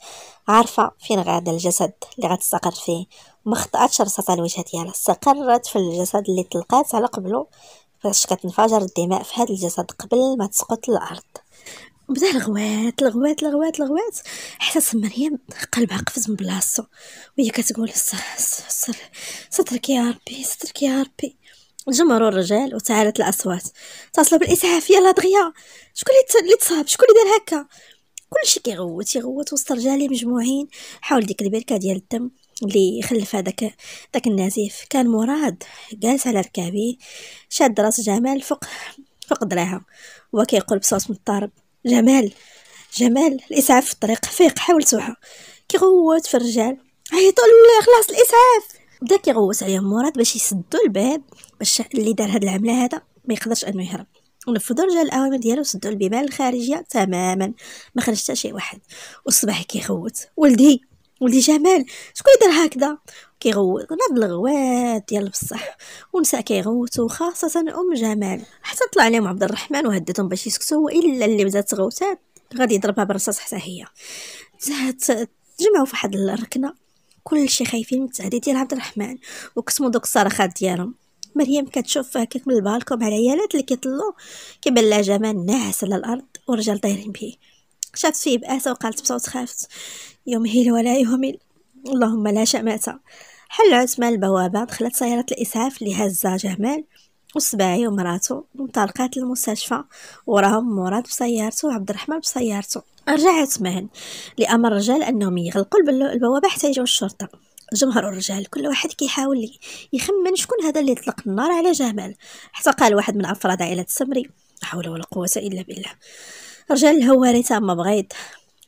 عارفة فين غادا الجسد اللي غتستقر فيه ما خطأتش رصاصة الوجه ديالها استقرت في الجسد اللي تلقات على قبله فاش كتنفجر الدماء في هذا الجسد قبل ما تسقط للأرض بدا الغوات الغوات الغوات الغوات حتى مريم قلبها قفز من بلاصتو وهي كتقول سترك يا ربي سترك يا ربي جمهور الرجال وتعالت الاصوات تصلوا بالاسعاف يلا دغيا شكون اللي تصاب شكون اللي دار هكا كلشي كيغوت يغوت وسط رجالي مجموعين حول ديك البركه ديال الدم اللي خلف هذاك داك النزيف كان مراد جالس على ركابي شاد راس جمال فوق فوق دراها هو كيقول بصوت مضطرب جمال جمال الاسعاف في الطريق فيق حاول توحى كيغوت في الرجال عيطوا الله خلاص الاسعاف بدا كيغوت عليهم مراد باش يسدوا الباب باش اللي دار هاد العمله هذا ما يقدرش انه يهرب ونفذوا رجال الاوامر ديالو وسدوا البيبان الخارجيه تماما ما خرج حتى شي واحد والصباح كيغوت ولدي ولدي جمال شكون يدير هكذا كيغوت ناض الغوات ديال بصح ونساء كيغوت وخاصه ام جمال حتى طلع عليهم عبد الرحمن وهددهم باش يسكتوا والا اللي بدات تغوتات غادي يضربها بالرصاص حتى هي تجمعوا في واحد الركنه كلشي خايفين من التهديد ديال عبد الرحمن وكتموا دوك الصرخات ديالهم مريم كتشوف هكاك من البالكون على العيالات اللي كيطلوا كيبان لها جمال ناعس على الارض والرجال طايرين به شافت فيه بأسة وقالت بصوت خافت يمهل ولا يهمل اللهم لا شماتة حل عثمان البوابة دخلت سيارة الإسعاف اللي هزها جمال وسباعي ومراته وانطلقات للمستشفى وراهم مراد بسيارته وعبد الرحمن بسيارته رجع عثمان لأمر الرجال أنهم يغلقوا البوابة حتى يجيو الشرطة جمهر الرجال كل واحد كيحاول يخمن شكون هذا اللي طلق النار على جمال حتى قال واحد من افراد عائله السمري حول ولا قوه الا بالله رجال الهواري ما بغيت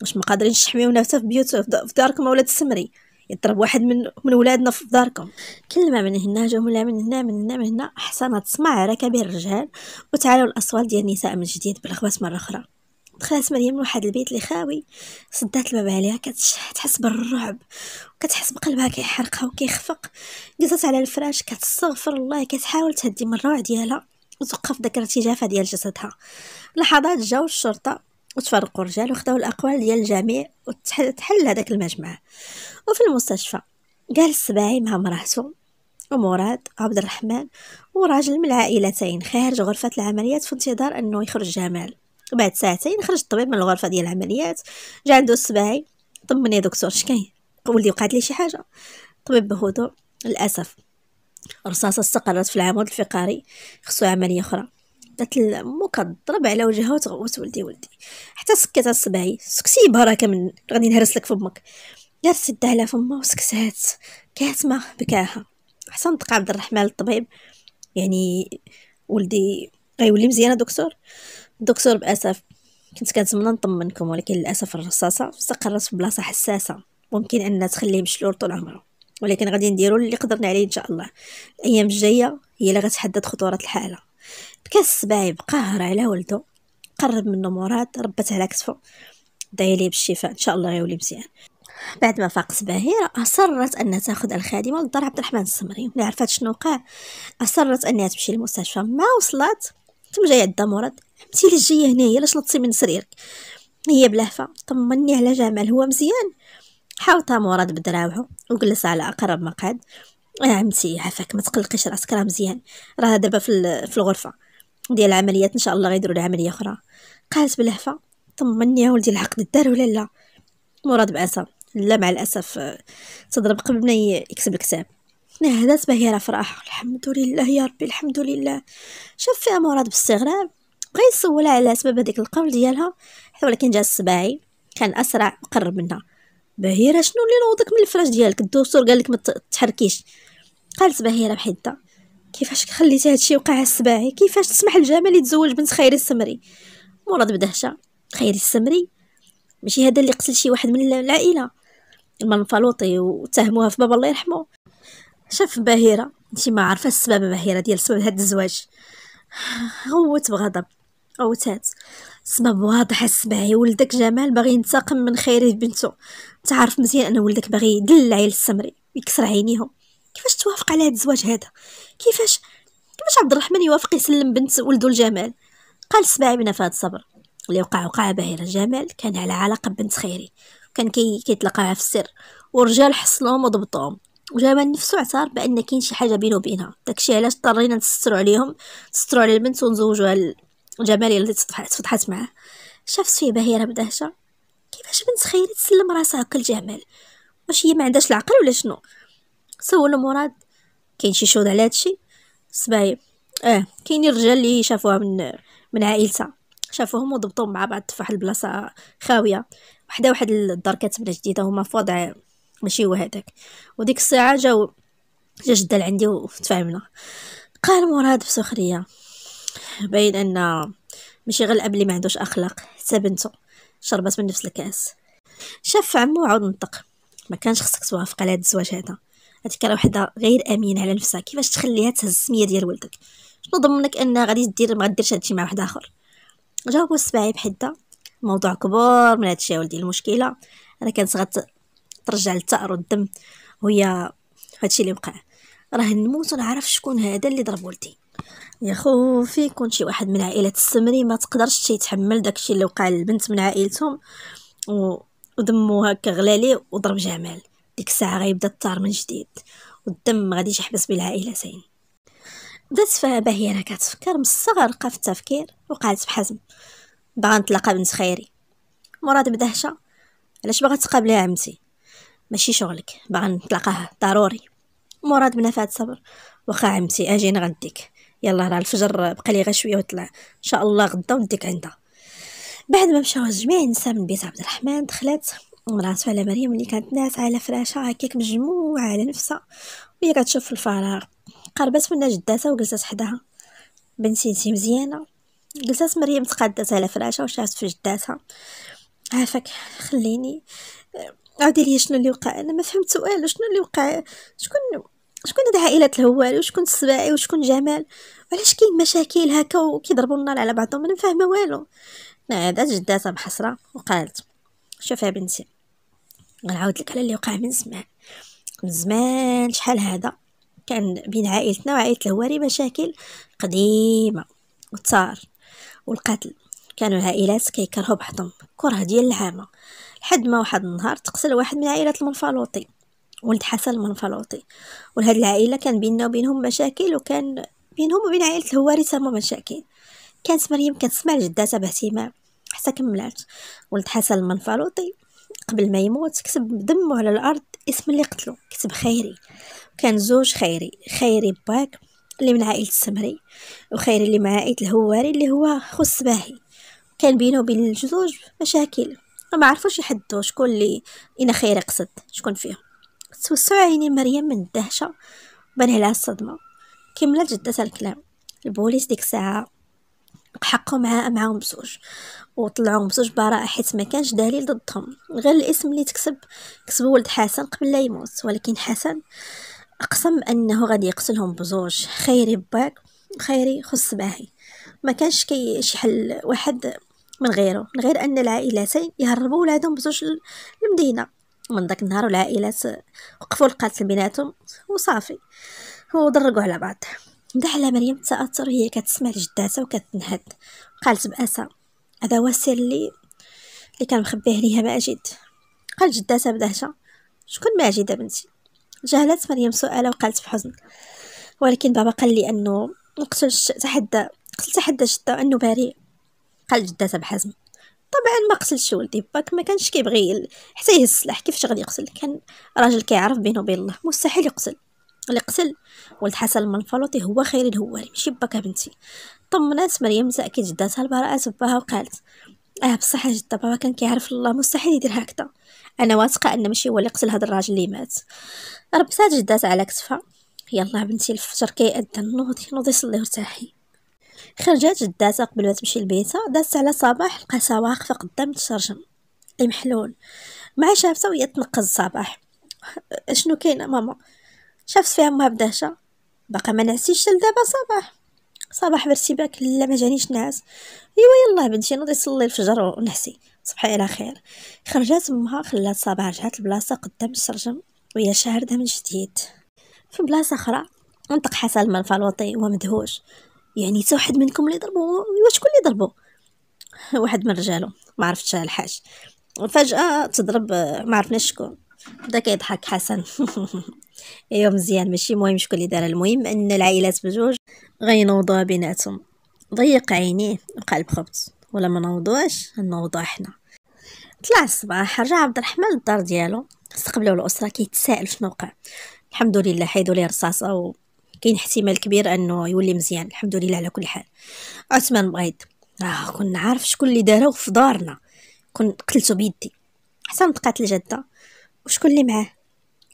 واش ما قادرينش تحميو نفسها في بيوت في داركم ولاد السمري يضرب واحد من من ولادنا في داركم كلمه من هنا جمله من هنا من هنا من هنا تسمع سمع كبير الرجال وتعالوا الاصوات ديال النساء من جديد بالغوات مره اخرى دخلت مريم لواحد البيت اللي خاوي صدات الباب عليها تحس بالرعب وكتحس بقلبها كيحرقها وكيخفق جلست على الفراش كتستغفر الله كتحاول تهدي من الروع ديالها وتوقف داك الارتجافة ديال جسدها لحظات جاو الشرطة وتفرقوا الرجال وخداو الاقوال ديال الجميع وتحل هذاك المجمع وفي المستشفى قال السباعي مع مراته ومراد عبد الرحمن وراجل من العائلتين خارج غرفة العمليات في انتظار أنه يخرج جمال بعد ساعتين خرج الطبيب من الغرفه ديال العمليات جا عنده السباعي طمني يا دكتور كاين ولدي وقعت لي شي حاجه الطبيب بهدوء للاسف رصاصه استقرت في العمود الفقري خصو عمليه اخرى بدات مو كضرب على وجهها وتغوت ولدي ولدي حتى سكتها الصباعي سكتي بركه من غادي نهرس لك فمك دارت سد على فمها وسكتات كاتمه بكاها حتى نطق عبد الرحمن للطبيب يعني ولدي غيولي مزيان دكتور الدكتور بأسف كنت كنتمنى نطمنكم ولكن للأسف الرصاصة استقرت في بلاصة حساسة ممكن أن تخليه مشلول طول عمره ولكن غادي نديرو اللي قدرنا عليه إن شاء الله الأيام الجاية هي اللي غتحدد خطورة الحالة بكاس السباعي قهر على ولده قرب منه مراد ربت على كتفه دعي ليه بالشفاء إن شاء الله غيولي مزيان بعد ما فاق سباهيرة أصرت أنها تأخذ الخادمة للدار عبد الرحمن السمري ملي عرفات شنو وقع أصرت أنها تمشي للمستشفى ما وصلت تم جاية عندها مراد فهمتي ليش جايه هنايا علاش نطي من سريرك هي بلهفه طمني على جمال هو مزيان حاوط مراد بدراوعو وجلس على اقرب مقعد آه، عمتي عافاك ما تقلقيش راسك راه مزيان راه دابا في, في الغرفه ديال العمليات ان شاء الله غيديروا عمليه اخرى قالت بلهفه طمني يا ولدي العقد دار ولا لا مراد بعسى لا مع الاسف آه، تضرب قبل ما يكتب الكتاب نهدات باهي راه الحمد لله يا ربي الحمد لله شاف فيها مراد باستغراب بقيت يسولها على سبب هذيك القول ديالها ولكن جا السباعي كان اسرع وقرب منها بهيره شنو اللي نوضك من الفراش ديالك الدكتور قال لك ما تحركيش قالت بهيره بحده كيفاش خليتي هادشي على السباعي كيفاش تسمح لجمال يتزوج بنت خيري السمري مراد بدهشه خيري السمري ماشي هذا اللي قتل شي واحد من العائله المنفلوطي واتهموها في بابا الله يرحمه شاف بهيره انت ما عرفاش السبب بهيره ديال سبب هاد الزواج غوت بغضب عوتات سبب واضح اسمعي ولدك جمال باغي ينتقم من خيري بنته تعرف مزيان ان ولدك باغي يدل العيل السمري ويكسر عينيهم كيفاش توافق على هذا الزواج هذا كيفاش كيفاش عبد الرحمن يوافق يسلم بنت ولدو لجمال قال سبعي بن فهد صبر اللي وقع وقع باهرة جمال كان على علاقة ببنت خيري كان كي كيتلاقاها في السر والرجال حصلهم وضبطهم وجمال نفسه اعترف بان كاين شي حاجه بينه وبينها داكشي علاش اضطرينا نستروا عليهم نستروا على البنت ونزوجوها جمالية اللي تفضحت معاه شافت فيه بهيرة بدهشة كيفاش بنت خيري تسلم راسها كل جمال واش هي ما عندهاش العقل ولا شنو سولو مراد كاين شي شهود على هادشي سبايب اه كاينين الرجال اللي شافوها من من عائلتها شافوهم وضبطوهم مع بعض تفاح البلاصه خاويه وحده واحد الدار كتبنا جديده هما في وضع ماشي هو هذاك وديك الساعه جاو جا جدال عندي وتفاهمنا قال مراد بسخريه باين ان ماشي غير الاب اللي ما عندوش اخلاق حتى بنته شربت من نفس الكاس شاف عمو عاود نطق ما كانش خصك توافق على هذا الزواج هذا هذيك راه وحده غير امينه على نفسها كيفاش تخليها تهز السميه ديال ولدك شنو ضمنك ان غادي دير ما غاديرش هادشي مع واحد اخر جاوبو السباعي بحده الموضوع كبار من هادشي ولدي المشكله انا كانت غت ترجع للثأر والدم وهي هادشي اللي وقع راه نموت ونعرف شكون هذا اللي ضرب ولدي يا خوفي كون شي واحد من عائله السمري ما تقدرش يتحمل داكشي اللي وقع للبنت من عائلتهم و... ودمو هكا غلالي وضرب جمال ديك الساعه غيبدا الطار من جديد والدم غادي يحبس العائلتين بدات فيها باهية كتفكر من الصغر لقى في التفكير وقعت بحزم باغا نتلاقى بنت خيري مراد بدهشه علاش باغا تقابلها عمتي ماشي شغلك باغا نتلاقاها ضروري مراد بنفاد صبر واخا عمتي اجي نغديك يلا راه الفجر بقى لي غير شويه وطلع ان شاء الله غدا ونديك عندها بعد ما مشاو جميع النساء من بيت عبد الرحمن دخلت مراتو على مريم اللي كانت ناس على فراشة هكاك مجموعة على نفسها وهي كتشوف الفراغ قربت منها جداتها وجلست حداها بنتي انتي مزيانة جلست مريم تقادت على فراشة وشافت في جداتها عافاك خليني عاودي لي شنو اللي وقع انا ما فهمت سؤال شنو اللي وقع شكون شكون هاد عائله الهواري وشكون السباعي وشكون جمال وعلاش كاين مشاكل هكا وكيضربوا النار على بعضهم ما فاهمه والو نادت جداتها محسره وقالت شوف يا بنتي غنعاود لك على اللي وقع من زمان من زمان شحال هذا كان بين عائلتنا وعائله الهواري مشاكل قديمه والثار والقتل كانوا العائلات كيكرهوا بعضهم كره ديال العامه لحد ما واحد النهار تقتل واحد من عائله المنفلوطي ولد حسن المنفلوطي ولهاد العائله كان بيننا وبينهم مشاكل وكان بينهم وبين عائله الهواري هما مشاكل كانت مريم كتسمع لجداتها باهتمام حتى كملات ولد حسن المنفلوطي قبل ما يموت كتب دمه على الارض اسم اللي قتلو كتب خيري كان زوج خيري خيري باك اللي من عائله السمري وخيري اللي مع عائله الهواري اللي هو خو السباهي كان بينه وبين الجزوج مشاكل ما عرفوش يحدوا شكون اللي انا خير قصد شكون فيهم توسع عيني مريم من الدهشة بان عليها الصدمة كملت جدتها الكلام البوليس ديك الساعة حقوا معاه معاهم بزوج وطلعوهم بزوج براءة حيت ما كانش دليل ضدهم غير الاسم اللي تكسب كسبه ولد حسن قبل لا يموت ولكن حسن اقسم انه غادي يقتلهم بزوج خيري باك خيري خص باهي ما كانش كي شي حل واحد من غيره من غير ان العائلتين يهربوا ولادهم بزوج المدينه من داك النهار العائلات وقفوا القاتل بيناتهم وصافي ودرقوا على بعض بدا على مريم التاثر هي كتسمع لجداتها وكتنهد قالت بأسى هذا هو السر اللي اللي كان مخبيه ليها ماجد قال جداتها بدهشه شكون ماجد بنتي جهلت مريم سؤالها وقالت بحزن ولكن بابا قال لي انه نقتل تحدى قتل تحدى جده انه بريء قال جداتها بحزم طبعا ما قتلش ولدي باك ما كانش كيبغي حتى يهز السلاح كيفاش غادي يقتل كان راجل كيعرف بينه وبين الله مستحيل يقتل اللي قتل ولد حسن المنفلوطي هو خير الهواري ماشي باك بنتي طمنات مريم زاكي جداتها البراءة باها وقالت اه بصح جدا بابا كان كيعرف الله مستحيل يدير هكذا انا واثقه ان ماشي هو اللي قتل هذا الراجل اللي مات ربسات جداتها على كتفها يلا بنتي الفجر كيأذن نوضي نوضي صلي وارتاحي خرجات جداتها قبل ما تمشي لبيتها دازت على صباح لقاتها واقفة قدام الشرجم محلول مع شافتها وهي تنقز صباح <laughs> شنو كاينة ماما شافت فيها امها بدهشة باقا ما نعسيش لدابا صباح صباح بارتباك لا ما جانيش نعاس ايوا يلا بنتي نوضي صلي الفجر ونعسي صبحي على خير خرجات امها خلات صباح رجعت لبلاصه قدام الشرجم وهي شاردة من جديد في بلاصه اخرى انطق حسن من فالوطي ومدهوش يعني حتى واحد منكم اللي ضربو شكون اللي ضربو <laughs> واحد من رجالو ما عرفتش الحاج فجاه تضرب ما عرفناش شكون بدا كيضحك حسن <laughs> ايوا مزيان ماشي مهم شكون اللي دار المهم ان العائلات بجوج غينوضوها بيناتهم ضيق عينيه وقلب خبط ولا ما نوضوش نوضوا حنا طلع الصباح رجع عبد الرحمن للدار ديالو استقبلوا الاسره كيتسائل شنو وقع الحمد لله حيدوا ليه رصاصه كاين احتمال كبير انه يولي مزيان الحمد لله على كل حال عثمان بغيت راه كنا عارف شكون اللي داروه في دارنا كنت قتلته بيدي حتى نطقات الجده وشكون اللي معاه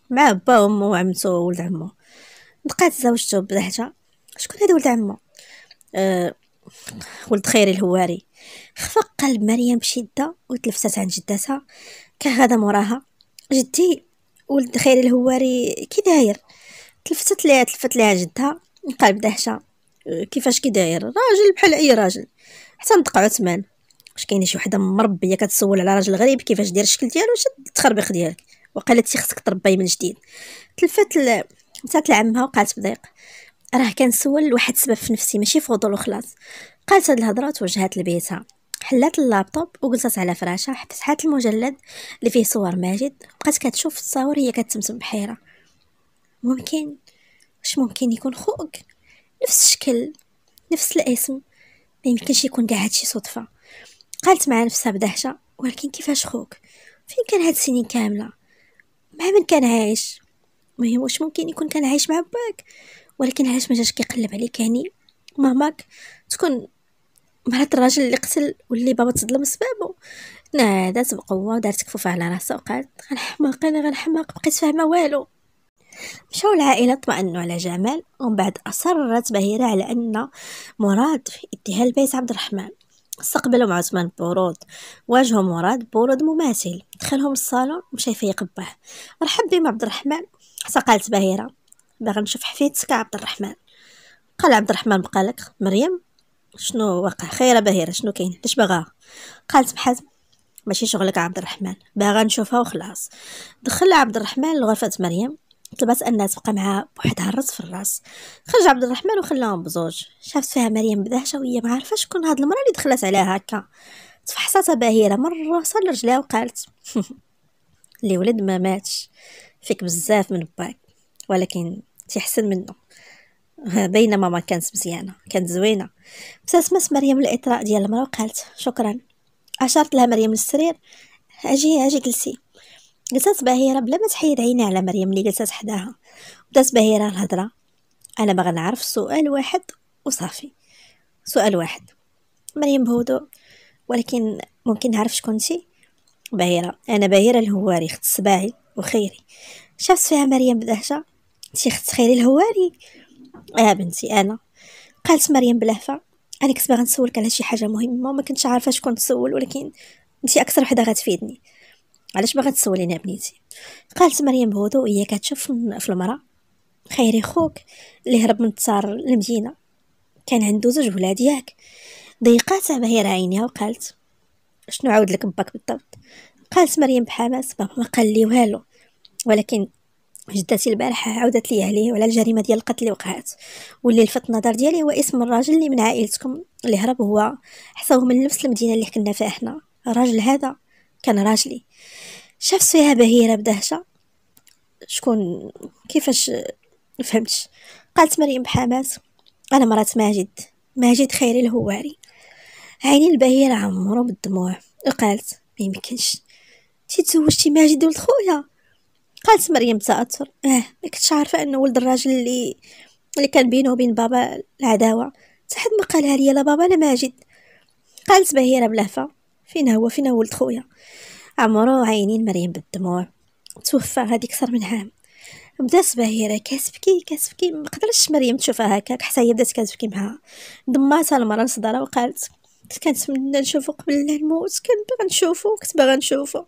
مع با وامه وعمتو وولد عمو بقات زوجته بلهجه شكون هذا ولد عمو أه ولد خيري الهواري خفق قلب مريم بشده وتلفتات عن جدتها كان موراها جدي ولد خيري الهواري كي داير تلفتت ليها تلفت ليها جدها قال دهشة آه، كيفاش كي داير راجل بحال اي راجل حتى نطق عثمان واش كاينه شي وحده مربيه كتسول على راجل غريب كيفاش دير الشكل ديالو شد التخربيق ديالك وقالت شي خصك تربي من جديد تلفت ل... مسات لعمها وقالت بضيق راه كنسول لواحد السبب في نفسي ماشي فضول وخلاص قالت هاد الهضره توجهات لبيتها حلات اللابتوب وجلست على فراشها فتحت المجلد اللي فيه صور ماجد بقات كتشوف الصور هي كتتمتم بحيره ممكن واش ممكن يكون خوك نفس الشكل نفس الاسم ما يمكنش يكون كاع هادشي صدفه قالت مع نفسها بدهشه ولكن كيفاش خوك فين كان هاد السنين كامله مع من كان عايش مهم واش ممكن يكون كان عايش مع باك ولكن علاش ما جاش كيقلب عليك يعني ماماك تكون مرات الراجل اللي قتل واللي بابا تظلم سبابو نادات بقوه ودارت كفوفه على راسها وقالت غنحماق انا غنحماق بقيت فاهمه والو مشاو العائلة طمأنوا على جمال ومن بعد أصرت بهيرة على أن مراد في لبيت البيت عبد الرحمن استقبلهم عثمان بورود واجهوا مراد بورود مماثل دخلهم الصالون مشى يفيق به رحب بهم عبد الرحمن حتى قالت بهيرة باغا نشوف حفيدتك عبد الرحمن قال عبد الرحمن بقى لك مريم شنو وقع خير بهيرة شنو كاين علاش باغا قالت بحزم ماشي شغلك عبد الرحمن باغا نشوفها وخلاص دخل عبد الرحمن لغرفة مريم طلبات الناس بقى معها بوحدها الرز في الراس خرج عبد الرحمن وخلاهم بزوج شافت فيها مريم بدهشه وهي ما عارفه شكون هاد المراه اللي دخلت عليها هكا تفحصاتها باهيره مره صار رجلها وقالت <laughs> اللي ولد ما ماتش فيك بزاف من باك ولكن تيحسن منه باينه ماما كانت مزيانه كانت زوينه ابتسمت مريم الاطراء ديال المراه وقالت شكرا اشارت لها مريم للسرير اجي اجي جلسي جلست بهيرة بلا ما تحيد عينيها على مريم اللي جلست حداها بدات بهيرة الهضرة أنا بغى نعرف سؤال واحد وصافي سؤال واحد مريم بهدوء ولكن ممكن نعرف شكونتي بهيرة أنا بهيرة الهواري خت سباعي وخيري شافت فيها مريم بدهشة تي خت خيري الهواري اه بنتي أنا قالت مريم بلهفة أنا كنت باغا نسولك على شي حاجة مهمة ما كنتش عارفة شكون تسول ولكن انتي أكثر وحدة غتفيدني علاش باغا تسوليني بنيتي قالت مريم بهدوء هي كتشوف في المراه خيري خوك اللي هرب من الدار المدينه كان عنده زوج ولاد ياك ضيقات بهير عينيها وقالت شنو عاود لك باك بالضبط قالت مريم بحماس بابا ما قال لي والو ولكن جدتي البارحه عاودت لي عليه وعلى الجريمه ديال القتل اللي وقعت واللي لفت النظر ديالي هو اسم الراجل اللي من عائلتكم اللي هرب هو حصاوه من نفس المدينه اللي كنا فيها احنا الراجل هذا كان راجلي شافت فيها بهيرة بدهشة شكون كيفاش فهمتش قالت مريم بحماس انا مرات ماجد ماجد خيري الهواري عيني البهيرة عمرو بالدموع وقالت ما يمكنش تزوجتي ماجد ولد خويا قالت مريم بتأثر اه ما كنتش عارفه انه ولد الراجل اللي اللي كان بينه وبين بابا العداوه تحد ما قالها لي لا بابا لا ماجد قالت بهيره بلهفه فين هو فين هو ولد خويا عمرو عينين مريم بالدموع توفى هادي أكثر من عام بدات سبهيره كتبكي كتبكي مقدرتش مريم تشوفها هكاك حتى هي بدات كتبكي معاها ضماتها المرا لصدرها وقالت كنتمنى نشوفو قبل لا نموت كنت باغا نشوفو كنت باغا نشوفو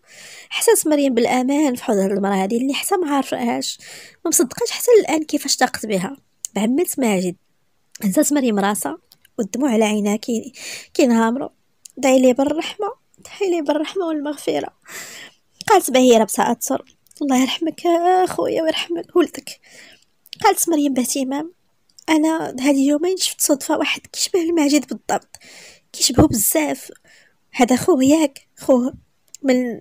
حسات مريم بالامان في حوض هاد المراه هادي اللي حتى ما عارفهاش ما مصدقاش حتى الان كيفاش تاقت بها بعمت ماجد هزات مريم راسها والدموع على عينها كي كينهامرو دعي لي بالرحمه تحيلي بالرحمة والمغفرة قالت بهيرة بتأثر الله يرحمك أخويا ويرحمك ولدك قالت مريم باهتمام أنا هاد يومين شفت صدفة واحد كيشبه الماجد بالضبط كيشبهو بزاف هذا خوه ياك خوه من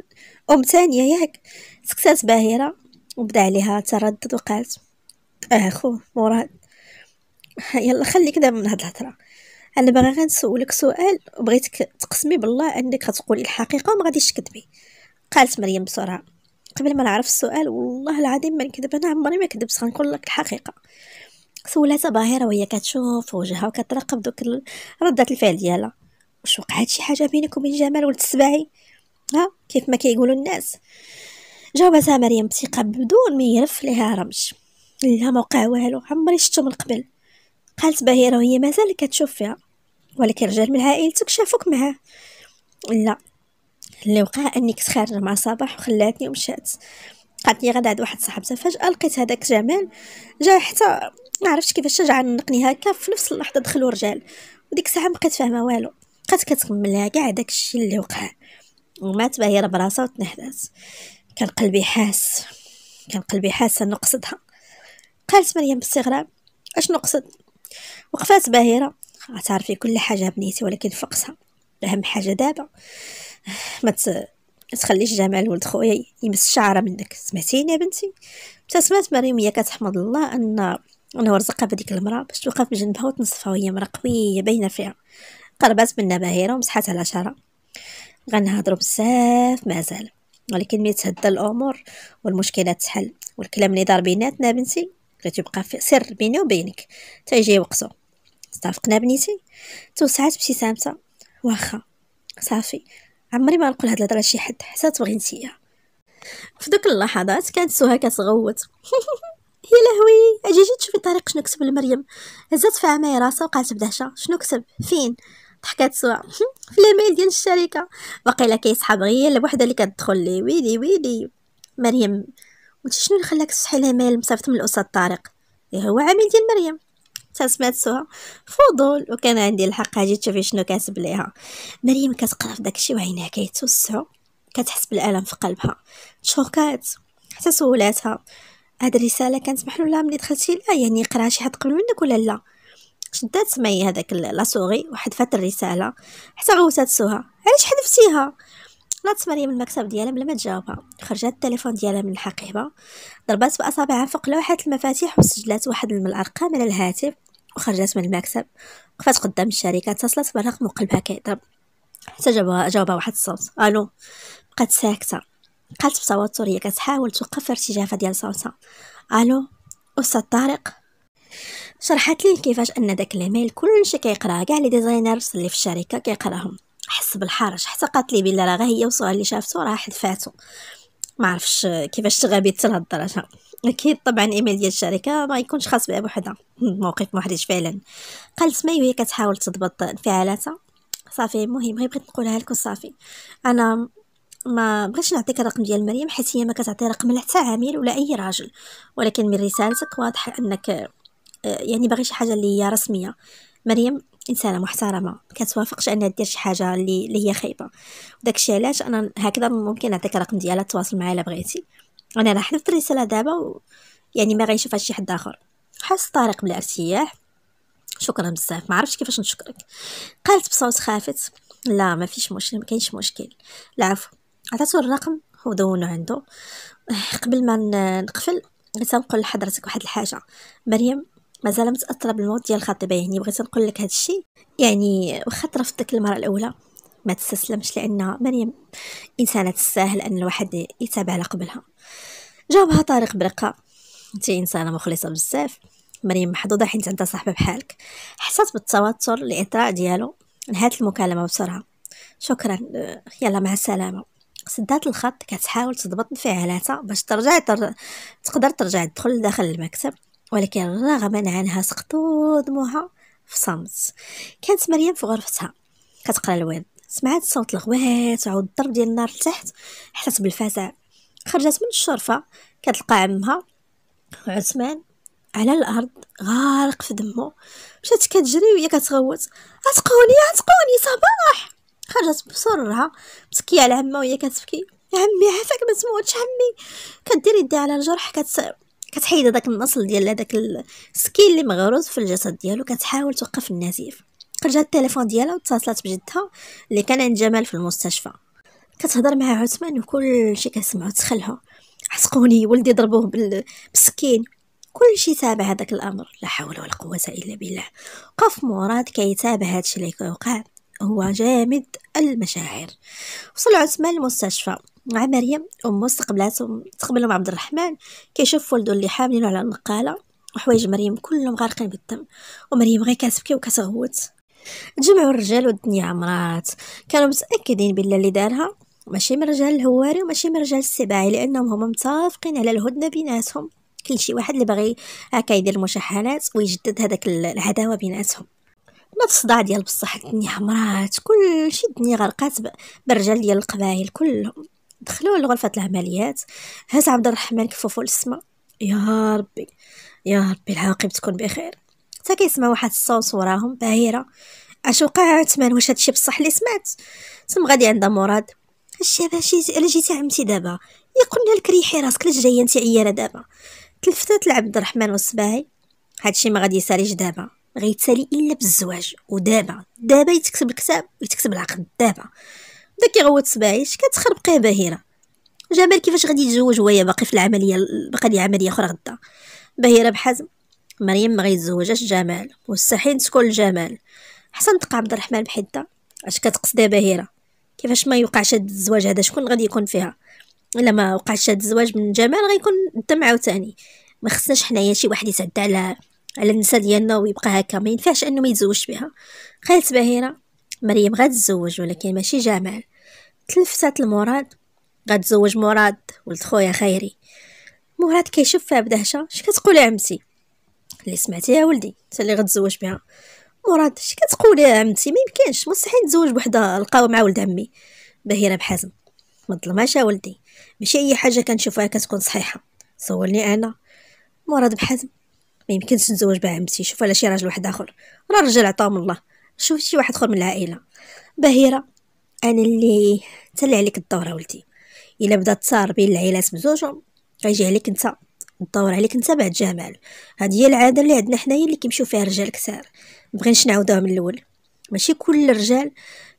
أم تانية ياك سكتات باهرة وبدا عليها تردد وقالت آه خوه مراد يلا خليك دابا من هاد الهضرة انا باغي غنسولك سؤال وبغيتك تقسمي بالله انك غتقولي الحقيقه وما غاديش تكذبي قالت مريم بسرعه قبل ما نعرف السؤال والله العظيم ما نكذب انا عمري ما كذبت غنقول لك الحقيقه سولات باهره وهي كتشوف وجهها وكترقب دوك ردات الفعل ديالها واش وقعت شي حاجه بينك وبين جمال ولد السباعي ها كيف ما كيقولوا الناس جاوبتها مريم بثقه بدون ما يرف ليها رمش لا ما وقع والو عمري شفتو من قبل قالت بهيرة وهي مازال كتشوف فيها ولكن رجال من عائلتك شافوك معاه لا اللي وقع اني كنت خارجه مع صباح وخلاتني ومشات قالت لي غدا عند واحد صاحبتها فجاه لقيت هذاك جمال جا حتى ما عرفتش كيفاش جا عنقني هكا في نفس اللحظه دخلوا رجال وديك الساعه ما بقيت فاهمه والو بقيت كتغملها كاع داك الشيء اللي وقع ومات باهيره براسها وتنحدات كان قلبي حاس كان قلبي حاسه نقصدها قالت مريم باستغراب اش نقصد وقفات باهرة غتعرفي كل حاجة بنيتي ولكن فقسها أهم حاجة دابا ما تخليش جمال ولد خويا يمس شعرة منك سمعتيني يا بنتي ابتسمات مريم هي كتحمد الله ان أنا رزقها بديك المراه باش توقف بجنبها وتنصفها وهي مرا قويه باينه فيها قربات منا باهره ومسحات على شعرها غنهضروا بزاف مازال ولكن ملي تهدى الامور والمشكلات تحل والكلام اللي دار بيناتنا بنتي كتبقى يبقى سر بيني وبينك حتى يجي وقتو صافقنا بنيتي توسعات ابتسامتها واخا صافي عمري ما نقول هاد الهضره لشي حد حتى تبغي نتيا في دوك اللحظات كانت سهى كتغوت <laughs> يا لهوي اجي جيت تشوفي طريق شنو كتب لمريم هزات في عماي راسها وقعت بدهشه شنو كتب فين ضحكات سوا <laughs> في الايميل ديال الشركه باقي لا كيسحب غير الوحده اللي كتدخل لي ويلي ويلي مريم وانت شنو اللي خلاك تصحي لها مايل مصيفط من الاستاذ طارق إيه هو عامل ديال مريم سمعتوها فضول وكان عندي الحق اجي تشوفي شنو كاسب ليها مريم كتقرا في داكشي وعينيها كيتوسعوا كتحس بالالم في قلبها تشوكات حتى سولاتها هاد الرساله كانت محلوله ملي دخلتي لها يعني قراها شي حد قبل منك ولا لا شدات سمي هذاك لاسوغي فات الرساله حتى غوتات سوها علاش حذفتيها طلعت مريم من المكتب ديالها بلا ما تجاوبها خرجت التليفون ديالها من الحقيبه ضربات باصابعها فوق لوحه المفاتيح وسجلات واحد من الارقام على الهاتف وخرجت من المكتب وقفات قدام الشركه اتصلت برقم وقلبها كيضرب حتى جاوبها واحد الصوت الو بقات ساكته قالت بتوتر هي كتحاول توقف ارتجافها ديال صوتها الو استاذ طارق شرحت لي كيفاش ان داك الايميل كلشي كيقراه كاع لي ديزاينرز اللي في الشركه كيقراهم حس بالحرج حتى قالت لي بلي راه هي وصوره اللي شافتو راه حذفاته ما عرفش كيفاش تغابي حتى لهاد الدرجه اكيد طبعا ايميل ديال الشركه ما يكونش خاص بها بوحدها موقف محرج فعلا قالت ماي وهي كتحاول تضبط انفعالاتها صافي المهم غير بغيت نقولها لك وصافي انا ما بغيتش نعطيك الرقم ديال مريم حيت هي ما كتعطي رقم لا حتى عامل ولا اي راجل ولكن من رسالتك واضح انك آه، يعني باغي شي حاجه اللي هي رسميه مريم انسانه محترمه ما كتوافقش انها دير شي حاجه اللي اللي هي خايبه وداكشي علاش انا هكذا ممكن نعطيك الرقم ديالها تواصل معايا الا بغيتي انا راه حذفت الرساله دابا و... يعني ما غيشوفها شي حد اخر حس طارق بالارتياح شكرا بزاف ما عرفتش كيفاش نشكرك قالت بصوت خافت لا ما فيش مشكل ما كاينش مشكل العفو عطاتو الرقم ودونو عنده قبل ما نقفل غير تنقول لحضرتك واحد الحاجه مريم مازال متاثره بالموت ديال خطيبه يعني بغيت نقول لك هذا الشيء يعني واخا رفضتك المره الاولى ما تستسلمش لان مريم انسانه تستاهل ان الواحد يتابع على قبلها جاوبها طارق برقه انت انسانه مخلصه بزاف مريم محظوظه حيت عندها صاحبه بحالك حسات بالتوتر الاطراء ديالو نهات المكالمه بسرعه شكرا يلا مع السلامه سدات الخط كتحاول تضبط انفعالاتها باش ترجع تر... تقدر ترجع تدخل لداخل المكتب ولكن رغم عنها سقطوا دموها في صمت كانت مريم في غرفتها كتقرا الورد سمعت صوت الغوات وعود الضرب ديال النار لتحت حست بالفزع خرجت من الشرفه كتلقى عمها عثمان على الارض غارق في دمه مشات كتجري وهي كتغوت عتقوني عتقوني صباح خرجت بسرعه مسكيه على عمها وهي كتبكي عمي عافاك ما تموتش عمي كدير يدي على الجرح كت كتحيد هذاك النصل ديال هذاك السكين اللي مغروز في الجسد ديالو كتحاول توقف النزيف رجعت التليفون ديالها واتصلت بجدها اللي كان عند جمال في المستشفى كتهضر مع عثمان وكل شيء كنسمعو تسخلها حسقوني ولدي ضربوه بالسكين كل شيء تابع هذاك الامر لا حول ولا قوه الا بالله قف مراد كيتابع هادشي اللي كيوقع هو جامد المشاعر وصل عثمان المستشفى مع مريم أمو استقبلاتهم استقبلهم عبد الرحمن كيشوف ولدو اللي حاملينو على النقالة وحوايج مريم كلهم غارقين بالدم ومريم غير كتبكي وكتغوت تجمعو الرجال والدنيا عمرات كانوا متأكدين بالله اللي دارها ماشي من رجال الهواري وماشي من رجال السباعي لأنهم هما متفقين على الهدنة بيناتهم كل شي واحد اللي باغي هكا يدير المشاحنات ويجدد هذاك العداوة بيناتهم ما الصداع ديال بصح الدنيا عمرات كلشي الدنيا غرقات بالرجال ديال القبائل كلهم دخلوه لغرفة العمليات هز عبد الرحمن كفوفو للسما يا ربي يا ربي العاقب تكون بخير حتى كيسمع واحد الصوت وراهم باهرة اش وقع عثمان واش هادشي بصح اللي سمعت تم غادي عندها مراد هادشي باش جيتي عمتي دابا يا قلنا لك ريحي راسك لاش جايه انت عيانه دابا تلفتات لعبد الرحمن والصباعي هادشي ما غادي يساليش دابا غيتسالي الا بالزواج ودابا دابا يتكتب الكتاب ويتكتب العقد دابا بدا كيغوت صباعي اش كتخربقيه باهره جمال كيفاش غادي يتزوج وهي باقي في العمليه باقي لي عمليه اخرى غدا بهيره بحزم مريم ما غيتزوجاش جمال والسحين تكون جمال حسن تقع عبد الرحمن بحده اش كتقصدي بهيره كيفاش ما يوقعش هاد الزواج هذا شكون غادي يكون فيها الا ما وقعش هاد الزواج من جمال غيكون الدم ثاني ما خصناش حنايا شي واحد يتعدى على على النساء ديالنا ويبقى هكا ما ينفعش انه ما يتزوجش بها خالت بهيره مريم غتزوج ولكن ماشي جمال تلفتات لمراد غتزوج مراد ولد خويا خيري مراد كيشوف فيها بدهشه اش كتقولي عمتي اللي سمعتي يا ولدي انت اللي غتزوج بها مراد اش كتقولي يا عمتي ما يمكنش مستحيل نتزوج بوحده لقاو مع ولد عمي بهيره بحزم ما ظلمهاش يا ولدي ماشي اي حاجه كنشوفها كتكون صحيحه سولني انا مراد بحزم ما يمكنش نتزوج بها عمتي شوف على شي راجل واحد اخر راه الرجال عطاهم الله شوف شي واحد اخر من العائله بهيره انا اللي تلع عليك الدور ولدي الا بدا تصار بين العيلات بزوجهم غيجي عليك انت الدور عليك انت بعد جمال هذه هي العاده اللي عندنا حنايا اللي كيمشيو فيها الرجال كثار بغيناش نعاودوها من الاول ماشي كل الرجال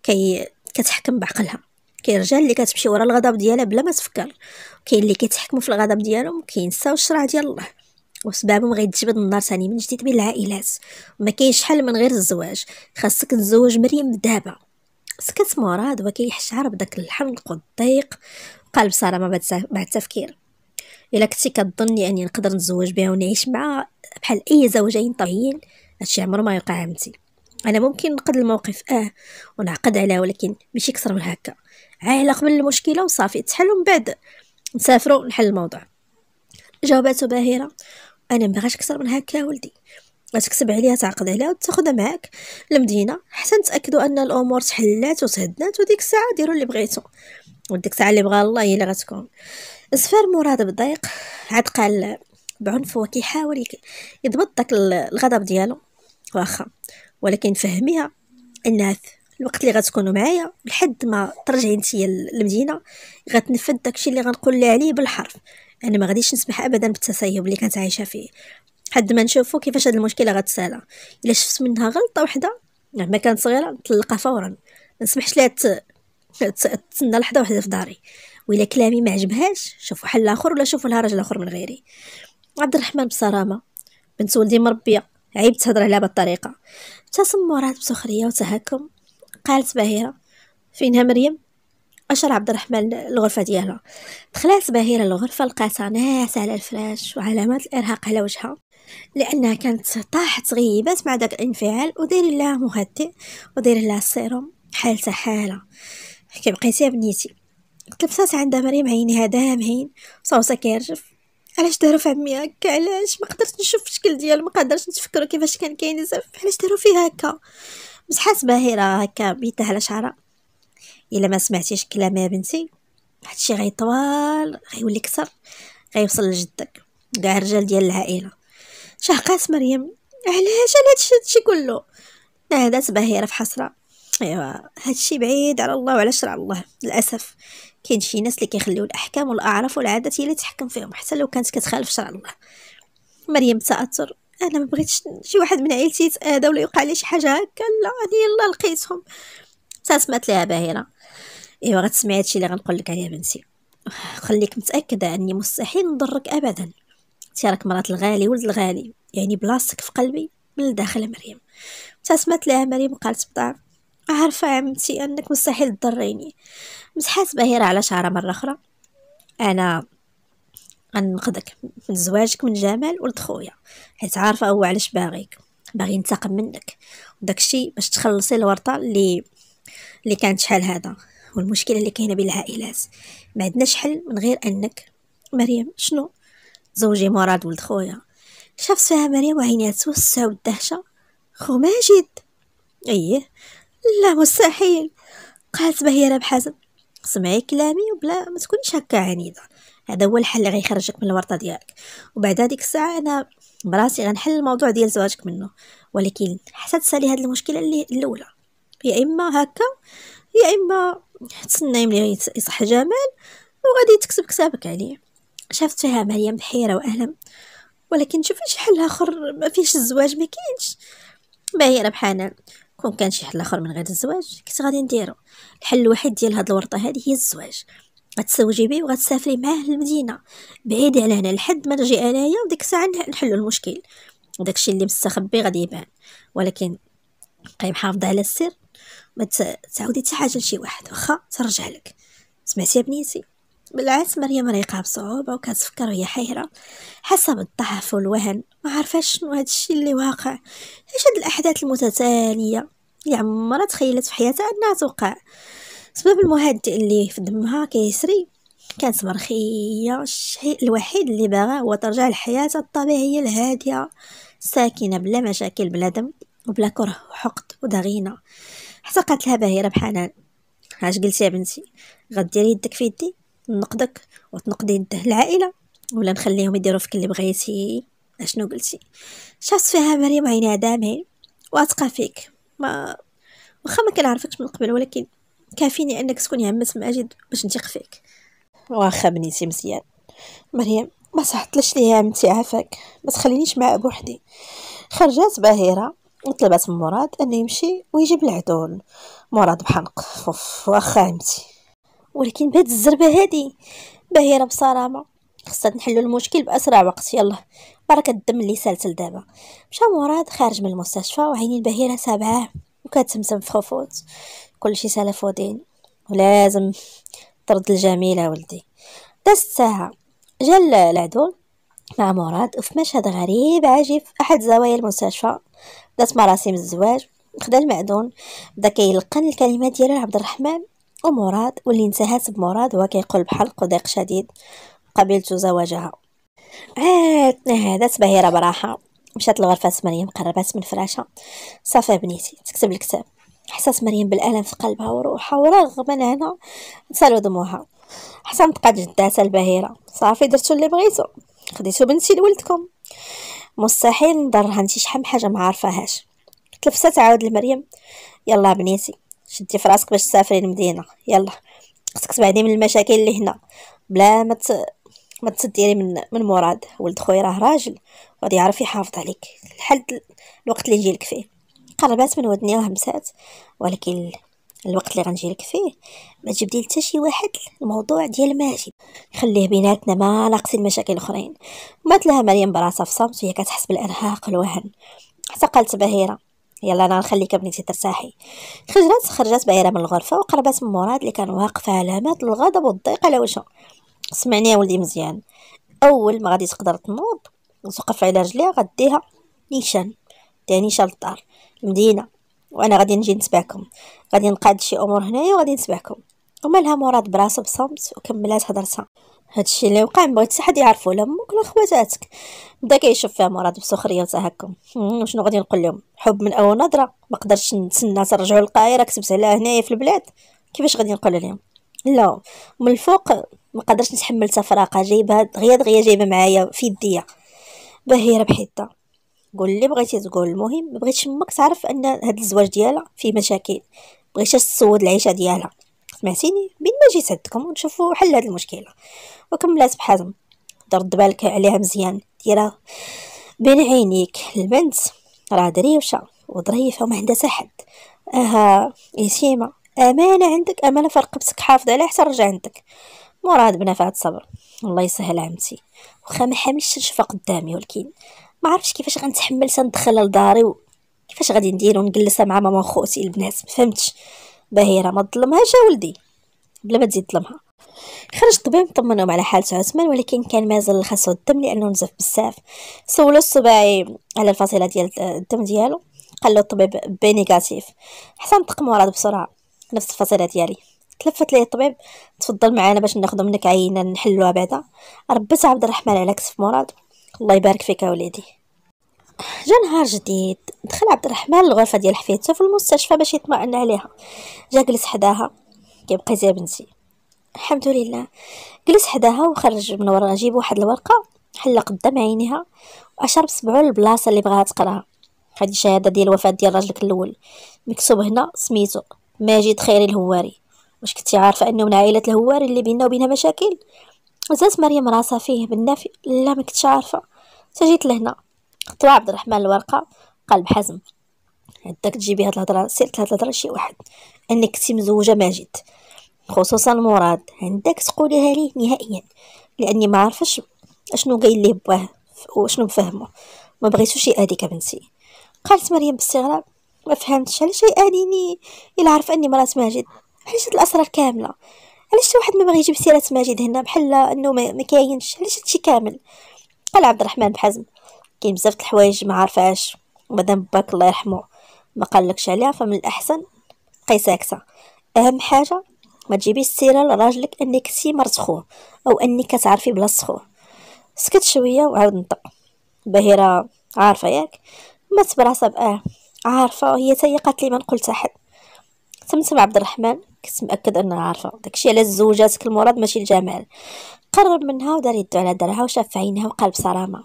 كي كتحكم بعقلها كاين الرجال اللي كتمشي ورا الغضب ديالها بلا ما تفكر كاين اللي كيتحكموا في الغضب ديالهم كينساو الشرع ديال الله وسبابهم غيتجبد النار ثاني من جديد بين العائلات ما كاينش حل من غير الزواج خاصك تزوج مريم دابا سكت مراد وكيحشعر بداك الحنق والضيق قلب ساره ما بعد التفكير الا كنتي كتظني اني نقدر نتزوج بها ونعيش مع بحال اي زوجين طبيعيين هادشي عمره ما يوقع عمتي انا ممكن نقد الموقف اه ونعقد عليه ولكن ماشي كثر من هكا عايلة قبل المشكله وصافي تحل ومن بعد نسافروا نحل الموضوع جاوباتو باهره انا ما بغاش اكثر من هكا ولدي تكتب عليها تعقد عليها وتاخذها معاك للمدينه حتى نتاكدوا ان الامور تحلات وتهدنات وديك الساعه ديروا اللي بغيتو وديك الساعه اللي بغا الله هي اللي غتكون اسفار مراد بالضيق عاد قال بعنف هو كيحاول يضبط داك الغضب ديالو واخا ولكن فهميها ان الوقت اللي غتكونوا معايا لحد ما ترجعي نتيا للمدينه غتنفذ داكشي اللي غنقول لها عليه بالحرف انا ما غاديش نسمح ابدا بالتسيب اللي كانت عايشه فيه حد ما نشوفو كيفاش هاد المشكله غتسالى الا شفت منها غلطه وحده مهما كانت صغيره نطلقها فورا ما نسمحش لها تسنى لحظه وحده في داري وإلا كلامي ما عجبهاش شوفوا حل اخر ولا شوفوا لها راجل اخر من غيري عبد الرحمن بصرامه بنت ولدي مربيه عيب تهضر عليها بالطريقه تسمرات بسخريه وتهكم قالت باهره فينها مريم أشر عبد الرحمن الغرفة ديالها دخلات باهرة الغرفة لقاتها ناس على الفراش وعلامات الإرهاق على وجهها لانها كانت طاحت غيبات مع داك الانفعال ودير لها مهدئ ودير لها السيروم حالتها حاله كي بقيتي بنيتي تلبسات عند مريم عينيها دامعين صوصها كيرجف علاش داروا في عمي هكا علاش ما قدرت نشوف الشكل ديالو ما قدرتش نتفكروا كيفاش كان كاين زف علاش داروا فيها هكا مسحات باهره هكا بيتها على شعرها الا ما سمعتيش كلام يا بنتي هادشي غيطوال غيولي كثر غيوصل لجدك كاع الرجال ديال العائله شهقات مريم علاش على هادشي كله نهدت بهيرة في حسرة ايوا هادشي بعيد على الله وعلى شرع الله للاسف كاين شي ناس اللي كيخليو الاحكام والاعراف والعادات هي اللي تحكم فيهم حتى لو كانت كتخالف شرع الله مريم تاثر انا ما بغيتش شي واحد من عائلتي يتاذى ولا يوقع لي شي حاجه هكا لا انا يلا لقيتهم تسمات ليها باهيره ايوا غتسمعي هادشي اللي غنقول لك عليه بنتي خليك متاكده اني مستحيل نضرك ابدا تي راك مرات الغالي ولد الغالي يعني بلاصتك في قلبي من الداخل مريم ابتسمت لها مريم وقالت بضعف عارفة عمتي أنك مستحيل تضريني مسحات بهيرة على شعرها مرة أخرى أنا غنقدك من زواجك من جمال ولد خويا حيت عارفة هو علاش باغيك باغي ينتقم منك وداكشي باش تخلصي الورطة اللي اللي كانت شحال هذا والمشكله اللي كاينه بين العائلات ما عندناش حل من غير انك مريم شنو زوجي مراد ولد خويا شافت فيها مريم وعينيها توسع والدهشة خو ماجد ايه لا مستحيل قالت بهي راه بحزم سمعي كلامي وبلا ما تكونيش هكا عنيده هذا هو الحل اللي غيخرجك من الورطه ديالك وبعد هذيك الساعه انا براسي غنحل الموضوع ديال زواجك منه ولكن حتى تسالي هذه المشكله اللي الاولى يا اما هكا يا اما تسناي ملي يصح جمال وغادي تكسب كسابك عليه شافتها مريم بحيرة وألم ولكن شوفي شي حل آخر ما فيش الزواج ما كاينش ما هي ربحانة كون كان شي حل آخر من غير الزواج كنت غادي نديرو الحل الوحيد ديال هاد الورطة هادي هي الزواج غتزوجي بيه وغتسافري معاه للمدينة بعيد على هنا لحد ما نجي انايا وديك الساعة نحلو المشكل داكشي اللي مستخبي غادي يبان ولكن بقاي محافظة على السر ما تعاودي حتى حاجة لشي واحد واخا ترجع لك سمعتي يا بنيتي بالعكس مريم رايقة بصعوبة وكتفكر وهي حيرة حاسة بالضعف والوهن ما عارفاش شنو هاد الشي اللي واقع اش هاد الاحداث المتتالية اللي يعني عمرها تخيلت في حياتها انها توقع سبب المهدئ اللي في دمها كيسري كانت مرخية الشيء الوحيد اللي باغا هو ترجع لحياتها الطبيعية الهادئة ساكنة بلا مشاكل بلا دم وبلا كره وحقد ودغينه حتى قالت لها باهرة بحنان اش قلتي يا بنتي غديري يدك في يدي نقدك وتنقدي يده العائله ولا نخليهم يديروا فيك اللي بغيتي اشنو قلتي شافت فيها مريم عيني دامعين واثقه فيك ما واخا ما كنعرفكش من قبل ولكن كافيني انك تكوني عمت ماجد باش نثق فيك واخا بنيتي مزيان مريم ما صحتلش ليا عمتي عافاك ما تخلينيش مع بوحدي خرجات باهره وطلبات من مراد انه يمشي ويجيب العدول مراد بحنق فوف واخا عمتي ولكن بهاد الزربه هادي باهره بصرامه خصنا نحلو المشكل باسرع وقت يلا بركه الدم اللي سالسل دابا مشى مراد خارج من المستشفى وعينين البهيره سابعه وكتسمسم في خفوت كلشي سالف ودين ولازم طرد الجميله ولدي دازت ساعه جا العدول مع مراد وفي مشهد غريب عجيب في احد زوايا المستشفى بدات مراسم الزواج خدا المعدون بدا كيلقن الكلمات ديالو لعبد الرحمن ومراد واللي انتهت بمراد وهو كيقول بحال قضيق شديد قبلت زواجها عاد نهادت بهيرة براحة مشات لغرفة مريم قربات من فراشها صافي بنيتي تكتب الكتاب حسات مريم بالألم في قلبها وروحها ورغم هنا سالو دموعها حسن نطقات جداتها البهيرة صافي درتو اللي بغيتو خديتو بنتي لولدكم مستحيل نضرها انت شحال من حاجه ما عارفاهاش تلفتها عاود لمريم يلا بنيتي شدي في راسك باش تسافري المدينه يلا خصك تبعدي من المشاكل اللي هنا بلا ما ت... ما تديري من من مراد ولد خويا راه راجل غادي يعرف يحافظ عليك لحد الوقت اللي نجيلك فيه قربات من ودنيا وهمسات ولكن الوقت اللي غنجي لك فيه ما تجبدي حتى شي واحد الموضوع ديال ماجد خليه بيناتنا ما ناقصين المشاكل الاخرين مات لها مريم براسها في صمت وهي كتحس بالارهاق والوهن حتى قالت بهيره يلا انا نخليك بنتي ترتاحي خرجت خرجت بايره من الغرفه وقربت من مراد اللي كان واقف علامات الغضب والضيق على وجهه سمعني يا ولدي مزيان اول ما غادي تقدر تنوض وتوقف على رجليها غديها نيشان ديها نيشان الدار المدينه وانا غادي نجي نتبعكم غادي نقاد شي امور هنايا وغادي نتبعكم ومالها مراد براسو بصمت وكملات هضرتها هادشي اللي وقع ما بغيتش حد يعرفو لا امك لا خواتاتك بدا كيشوف فيها مراد بسخريه وتا هكا شنو غادي نقول لهم حب من اول نظره ما قدرتش نتسنى ترجعوا للقاهره كتبت عليها هنايا في البلاد كيفاش غادي نقول لهم لا من الفوق ما قدرتش نتحمل تفراقه جايبها دغيا دغيا جايبه معايا في يديا باهي بحيطه قول لي بغيتي تقول المهم ما بغيتش امك تعرف ان هاد الزواج ديالها فيه مشاكل بغيتش تسود العيشه ديالها سمعتيني بين ما جيت عندكم ونشوفوا حل هذه المشكله وكملات بحزم درد بالك عليها مزيان ديرها بين عينيك البنت راه دريوشه وظريفه وما عندها حتى حد اها يتيمه امانه عندك امانه في رقبتك حافظ عليها حتى رجع عندك مراد فهاد الصبر الله يسهل عمتي واخا ما حاملش نشوفها قدامي ولكن ما عرفتش كيفاش غنتحمل تندخل لداري و... كيفاش غادي ندير ونجلسها مع ماما وخوتي البنات ما فهمتش بهيره ما تظلمهاش ولدي بلا ما تزيد تظلمها خرج الطبيب طمنهم على حالة عثمان ولكن كان مازال خاصو الدم لأنه نزف بزاف سولو السباعي على الفصيلة ديال الدم ديالو قال له الطبيب بي نيجاتيف حتى نطق مرض بسرعة نفس الفصيلة ديالي تلفت ليه الطبيب تفضل معانا باش ناخذ منك عينة نحلوها بعدا ربت عبد الرحمن على كتف مراد الله يبارك فيك يا وليدي جا نهار جديد دخل عبد الرحمن الغرفه ديال حفيدته في المستشفى باش يطمئن عليها جا جلس حداها كيبقى زي بنتي الحمد لله جلس حداها وخرج من ورا جيب واحد الورقه حل قدام عينيها واشار بصبعو للبلاصه اللي بغاها تقراها هذه شهاده ديال الوفاه ديال راجلك الاول مكتوب هنا سميتو ماجد خيري الهواري واش كنتي عارفه انه من عائله الهواري اللي بيننا وبينها مشاكل زات مريم راسها فيه بالنافي لا ما عارفه تجيت لهنا طلع عبد الرحمن الورقه قال بحزم عندك تجيبي هاد الهضره سيرت هاد الهضره شي واحد انك كنتي مزوجه ماجد خصوصا مراد عندك تقوليها ليه نهائيا لاني ما عارفش اشنو قايل ليه باه وشنو مفهمه ما بغيتوش يأذيك بنتي قالت مريم باستغراب ما فهمتش علاش يأذيني الا عرف اني مرات ماجد علاش هاد الاسرار كامله علاش واحد ما بغى يجيب سيره ماجد هنا بحال انه ما كاينش علاش هادشي كامل قال عبد الرحمن بحزم كاين بزاف د الحوايج ما عارفاش مدام باك الله يرحمه ما قالكش عليها فمن الاحسن بقي ساكته اهم حاجه ما تجيبي السيره لراجلك انك كنتي خوه او انك كتعرفي بلا خوه سكت شويه وعاود نطق بهيره عارفه ياك ما تبرعصا باه عارفه هي تاهي قالت لي ما نقول حد تمتم عبد الرحمن كنت مأكد أنها عارفة داكشي على زوجاتك المراد ماشي الجمال قرب منها ودار يدو على درها وشاف عينها وقال بصرامة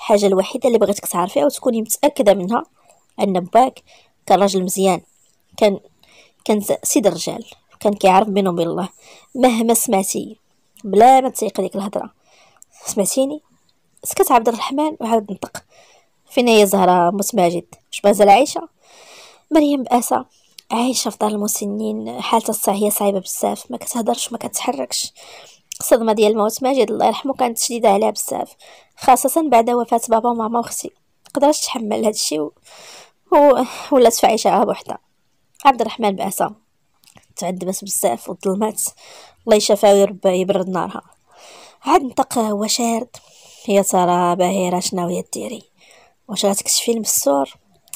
الحاجه الوحيده اللي بغيتك تعرفيها وتكوني متاكده منها ان باك كان راجل مزيان كان كان سيد الرجال كان كيعرف بينهم وبين الله مهما سمعتي بلا ما تسيق ديك الهضره سمعتيني سكت عبد الرحمن وعاد نطق فين هي زهره موت ماجد واش مازال عايشه مريم بأسة عايشه في دار المسنين حالتها الصحيه صعيبه بزاف ما كتهضرش ما كتحركش الصدمه ديال موت ماجد الله يرحمه كانت شديده عليها بزاف خاصه بعد وفاه بابا وماما وختي مقدرش تحمل هادشي و... و... ولات فعيشه بوحدها عبد الرحمن بعسى تعذبت بزاف وظلمات الله يشافها ويربى يبرد نارها عاد نطق هو شارد هي ترى باهرة شناوية ديري واش غتكتشفي المستور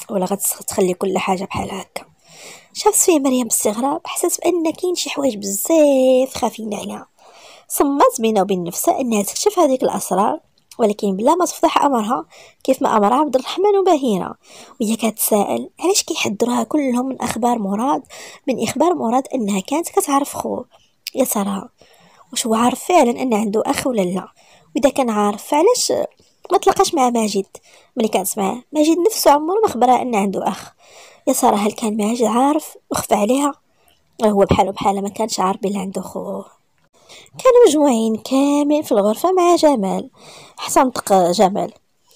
ولا غتخلي كل حاجة بحال هكا شافت فيه مريم باستغراب حسات بان كاين شي حوايج بزاف خافين عليها صممت بينه وبين نفسها انها تكشف هذيك الاسرار ولكن بلا ما تفضح امرها كيف ما امرها عبد الرحمن وبهيره وهي كتسائل علاش كيحضروها كلهم من اخبار مراد من اخبار مراد انها كانت كتعرف خوه يا ترى واش هو عارف فعلا ان عنده اخ ولا لا واذا كان عارف فعلاش ما تلقاش مع ماجد ملي كانت معاه ماجد نفسه عمره ما خبرها ان عنده اخ يا ترى هل كان ماجد عارف وخفى عليها هو بحاله بحاله ما كانش عارف بلي عنده خوه كانوا مجموعين كاملين في الغرفة مع جمال حتى نطق جمال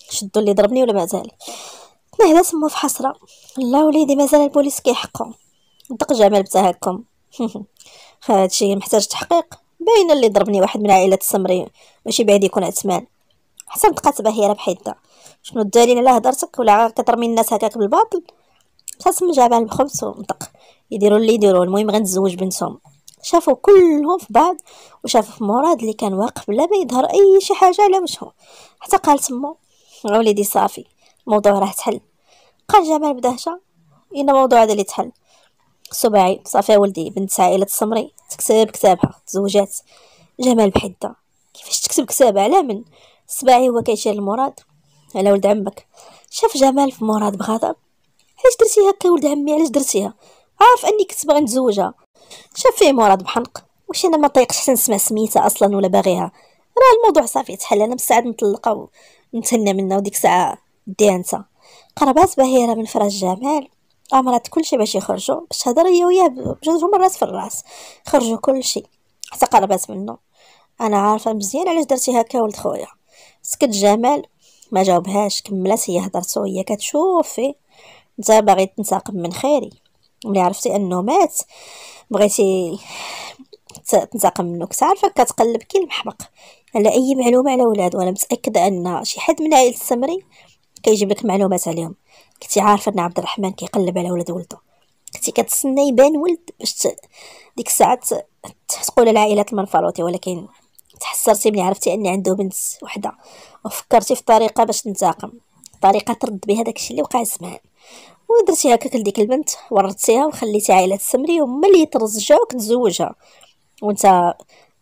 شدو اللي ضربني ولا مازال تنهدا سمو في حسرة الله وليدي مازال البوليس كيحقو نطق جمال بتهاكم <laughs> هادشي محتاج تحقيق باين اللي ضربني واحد من عائلة السمري ماشي بعيد يكون عثمان حسن نطقات بهيرة بحدة شنو الدليل على هضرتك ولا كترمي الناس هكاك بالباطل خاصهم جابها المخبز ونطق نطق يديروا اللي يديروا المهم غنتزوج بنتهم شافوا كلهم في بعض وشافوا في مراد اللي كان واقف بلا ما يظهر اي شي حاجه على وجهه حتى قال تما وليدي صافي الموضوع راه تحل قال جمال بدهشه ان الموضوع هذا اللي تحل سباعي صافي ولدي بنت عائله السمري تكتب كتابها تزوجات جمال بحده كيفاش تكتب كتاب على من سباعي هو كيشير لمراد على ولد عمك شاف جمال في مراد بغضب علاش درتي هكا ولد عمي علاش درتيها عارف اني كنت باغي نتزوجها شاف فيه مراد بحنق واش انا ما طيقش حتى نسمع سميتها اصلا ولا باغيها راه الموضوع صافي تحل انا مستعد نطلقها ونتهنى منها وديك الساعه ديها انت قربات بهيره من فراش جمال امرات كلشي باش يخرجوا باش هضر هي وياه بجوج مرات في الراس خرجوا كلشي حتى قربات منه انا عارفه مزيان علاش درتي هكا ولد خويا سكت جمال ما جاوبهاش كملات هي هضرته هي كتشوف فيه نتا باغي تنتقم من خيري ملي عرفتي انه مات بغيتي تنتقم منه كنت عارفه كتقلب كي المحمق على اي معلومه على ولاد وانا متاكده ان شي حد من عائله السمري كيجيب لك معلومات عليهم كنتي عارفه ان عبد الرحمن كيقلب على ولاد ولده كنتي كتسنى يبان ولد باش ديك الساعه تقول لعائله المنفلوطي ولكن تحسرتي ملي عرفتي ان عنده بنت وحده وفكرتي في طريقه باش تنتقم طريقه ترد بها داكشي اللي وقع زمان ودرتي هكاك لديك البنت ورثتيها وخليتي عائله تستمري وملي اللي جاوك وكتزوجها وانت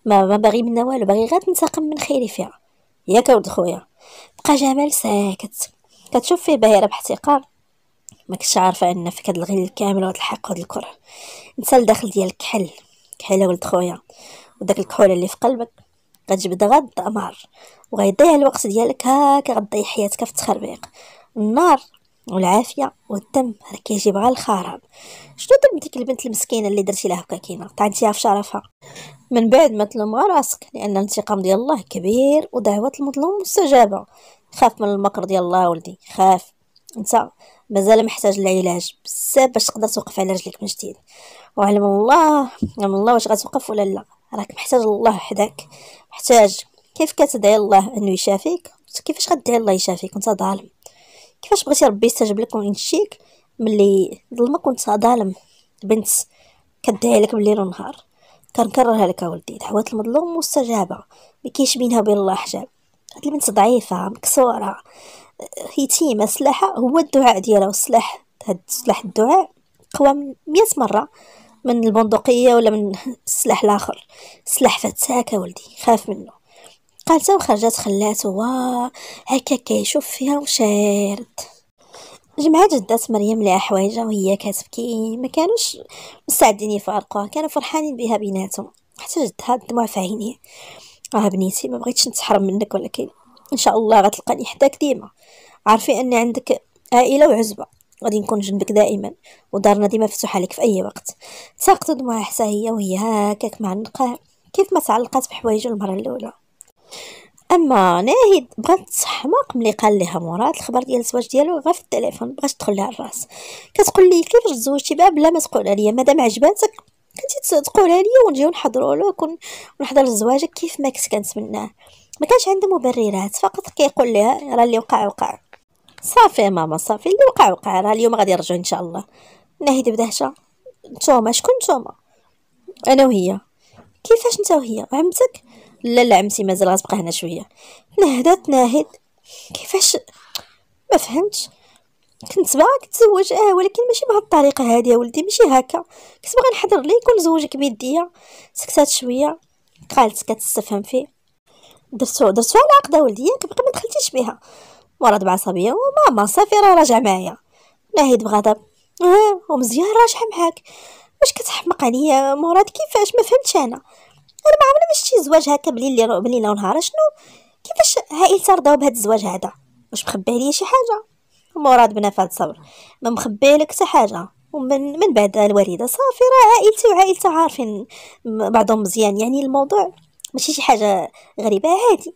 ما ما باغي منها والو باغي غير تنتقم من خيري فيها ياك ولد خويا بقى جمال ساكت كتشوف فيه باهره باحتقار ما كنتش عارفه ان فيك هاد الغل كامل وهاد الحق وهاد الكره انت الداخل ديالك كحل كحل ولد خويا وداك الكحول اللي في قلبك غتجبد غد امر وغيضيع الوقت ديالك هاكا غتضيع حياتك في التخربيق النار والعافيه والدم راه كيجي بغا الخراب شنو دم ديك البنت المسكينه اللي درتي لها كيما طعنتيها في شرفها من بعد ما تلوم راسك لان الانتقام ديال الله كبير ودعوه المظلوم مستجابه خاف من المكر ديال الله ولدي خاف انت مازال محتاج للعلاج بزاف باش تقدر توقف على رجليك من جديد وعلم الله علم الله واش غتوقف ولا لا راك محتاج الله حداك محتاج كيف كتدعي الله انه يشافيك كيفاش غدعي الله يشافيك وانت ظالم كيفاش بغيتي ربي يستجب لك وينشيك ملي ظلمك كنت ظالم بنت كدعي لك بالليل والنهار كنكررها لك اولدي دعوات المظلوم مستجابه ما كاينش بينها وبين الله حجاب هاد البنت ضعيفه مكسوره يتيمه سلاحه هو الدعاء ديالها والسلاح هاد سلاح الدعاء قوى مية مره من البندقيه ولا من السلاح الاخر سلاح فتاك اولدي خاف منه قال وخرجت خلاتو وا هكا كيشوف فيها وشارد جمعات جدات مريم لها حوايجها وهي كتبكي ما كانوش مستعدين يفارقوها كانوا فرحانين بها بيناتهم حتى جدها الدموع في عينيه اه بنيتي ما بغيتش نتحرم منك ولكن ان شاء الله غتلقاني حداك ديما عارفي ان عندك عائله وعزبه غادي نكون جنبك دائما ودارنا ديما مفتوحه لك في اي وقت ساقط دموعها حتى هي وهي هكاك مع النقار كيف ما تعلقات بحوايجو المره الاولى اما ناهد بغات تحماق ملي قال لها مراد الخبر ديال الزواج ديالو غير في التليفون بغات تدخل لها الراس كتقول لي كيفاش تزوجتي بها بلا ما تقول عليا مادام عجباتك كنتي تقولها لي ونجيو نحضروا لك ونحضر لزواجك كيف ما كنت كنتمناه ما كانش عنده مبررات فقط كيقول لها راه اللي وقع وقع صافي ماما صافي اللي وقع وقع راه اليوم غادي يرجعوا ان شاء الله ناهد بدهشه نتوما شكون نتوما انا وهي كيفاش نتا وهي عمتك لا لا عمتي مازال غتبقى هنا شويه نهدت ناهد كيفاش ما فهمتش كنت باغا نتزوج اه ولكن ماشي بهاد الطريقه هادي يا ولدي ماشي هكا كنت باغا نحضر ليك ونزوجك بيديا سكتات شويه قالت كتستفهم فيه درتو درتو على عقده ولدي كيبقى ما دخلتيش بها مرض بعصبيه وماما صافي راه راجع معايا ناهد بغضب اه ومزيان راجع معاك واش كتحمق عليا مراد كيفاش ما فهمتش انا انا ما عمري ما زواج هكا بليل بليله ونهار شنو كيفاش هائل ترضاو بهذا الزواج هذا واش مخبي عليا شي حاجه مراد بنا فهاد صبر ما مخبي لك حتى حاجه ومن من بعد الوالده صافي راه عائلتي وعائلته عارفين بعضهم مزيان يعني الموضوع ماشي شي حاجه غريبه عادي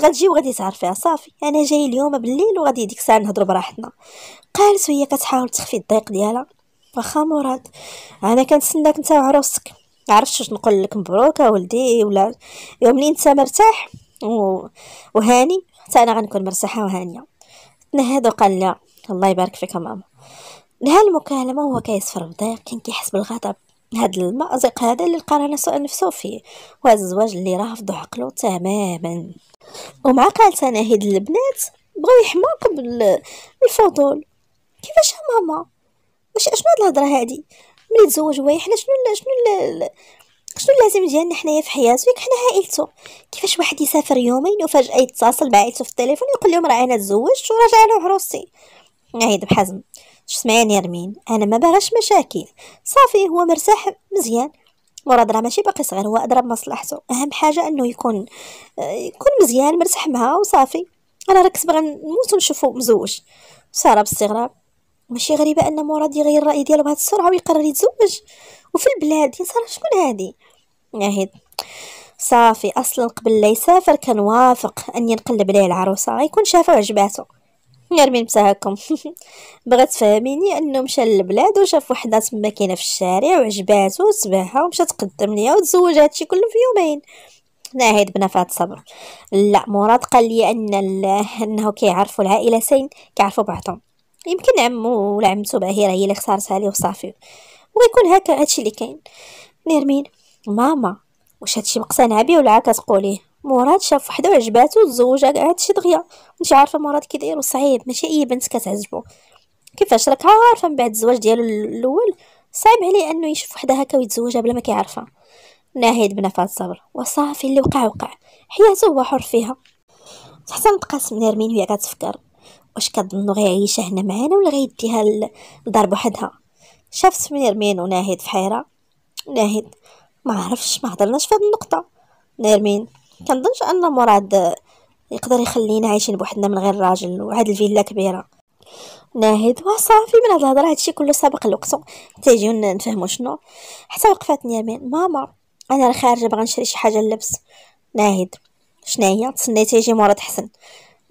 غتجي وغادي تعرف فيها صافي انا جاي اليوم بالليل وغادي ديك الساعه نهضروا براحتنا قالت وهي كتحاول تخفي الضيق ديالها واخا مراد انا كنتسناك نتا وعروسك عرفتش واش نقول لك مبروك ولدي ولا يوم انت مرتاح و... وهاني حتى انا غنكون مرتاحه وهانيه تنهد وقال لي الله يبارك فيك ماما نهى المكالمه وهو كيصفر بضيق كان كيحس بالغضب هاد المأزق هذا اللي لقى نفسه فيه وهاد الزواج اللي راه فضو عقلو تماما ومع قالت انا هاد البنات بغاو يحماق بالفضول كيفاش ماما واش اشنو هاد الهضره هادي ملي تزوج هو حنا شنو ال شنو شنو اللازم ديالنا حنايا في حياته ياك حنا عائلته كيفاش واحد يسافر يومين وفجاه يتصل عائلته في التليفون ويقول لهم راه انا تزوجت وراجع لهم عروستي عيد بحزم يا رمين انا ما باغاش مشاكل صافي هو مرتاح مزيان وراه درا ماشي باقي صغير هو اضرب مصلحته اهم حاجه انه يكون آه، يكون مزيان مرتاح معها وصافي انا كنت باغا نموت ونشوفو مزوج ساره باستغراب ماشي غريبه ان مراد يغير الراي ديالو بهاد السرعه ويقرر يتزوج وفي البلاد ينصرف شكون هادي ناهد صافي اصلا قبل لا يسافر كان وافق اني نقلب عليه العروسه غيكون شافها وعجباتو نرمي نبساكم <laughs> بغات تفهميني انه مشى للبلاد وشاف وحده تما كاينه في الشارع وعجباته وتباها ومشى تقدم ليا وتزوج هادشي كله في يومين بنا بنفات صبر لا مراد قال لي ان انه كيعرفوا العائله سين كيعرفوا بعضهم يمكن عمو ولا عمتو بعيرة هي اللي خسرتها ليه وصافي ويكون هكا هادشي اللي كاين نرمين ماما واش هادشي مقتنعه بيه ولا كتقوليه مراد شاف وحده وعجباتو وتزوجها كاع هادشي دغيا انت عارفه مراد كي داير وصعيب ماشي اي بنت كتعجبو كيفاش راك عارفه من بعد الزواج ديالو الاول صعيب عليه انه يشوف وحده هكا ويتزوجها بلا ما كيعرفها ناهيد بنفاس الصبر وصافي اللي وقع وقع حياته هو حر فيها حتى نتقاسم نرمين وهي كتفكر واش كظنوا غيعيش هنا معانا ولا غيديها لدار بوحدها شاف سمير مين وناهد حيره ناهد ما عرفش ما هضرناش في هذه النقطه نيرمين كنظنش ان مراد يقدر يخلينا عايشين بوحدنا من غير راجل وهاد الفيلا كبيره ناهد وصافي من هاد الهضره هادشي كله سابق لوقتو تيجيو نفهمو شنو حتى وقفات نيرمين ماما انا خارجه باغا نشري شي حاجه للبس ناهد شناهي تسنيتي يجي مراد حسن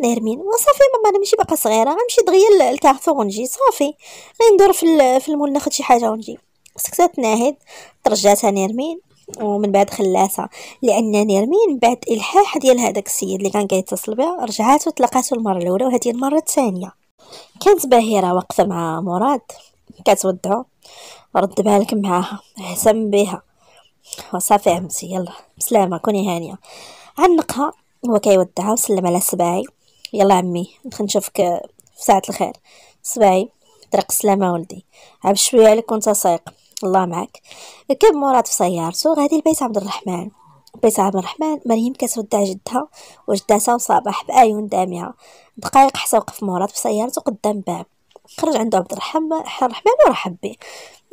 نرمين وصافي ماما انا ماشي باقا صغيره غنمشي دغيا للكارفور ونجي صافي غندور في في المول ناخد شي حاجه ونجي سكتات ناهد ترجاتها نرمين ومن بعد خلاتها لان نرمين من بعد الحاح ديال هذاك السيد اللي كان كيتصل بها رجعات وتلاقاتو المره الاولى وهذه المره الثانيه كانت باهره واقفه مع مراد كتودعو رد بالك معاها احسن بها وصافي عمتي يلا بسلامه كوني هانيه عنقها هو كيودعها وسلم على سباعي يلا عمي ندخل نشوفك في ساعة الخير صباعي طريق السلامة ولدي عاب شوية عليك وانت سايق الله معك ركب مراد في سيارته غادي لبيت عبد الرحمن بيت عبد الرحمن مريم كترد جدها وجداتها وصباح بأعين دامعة دقايق حتى وقف مراد في سيارته قدام باب خرج عنده عبد الرحمن الرحمن ورحب به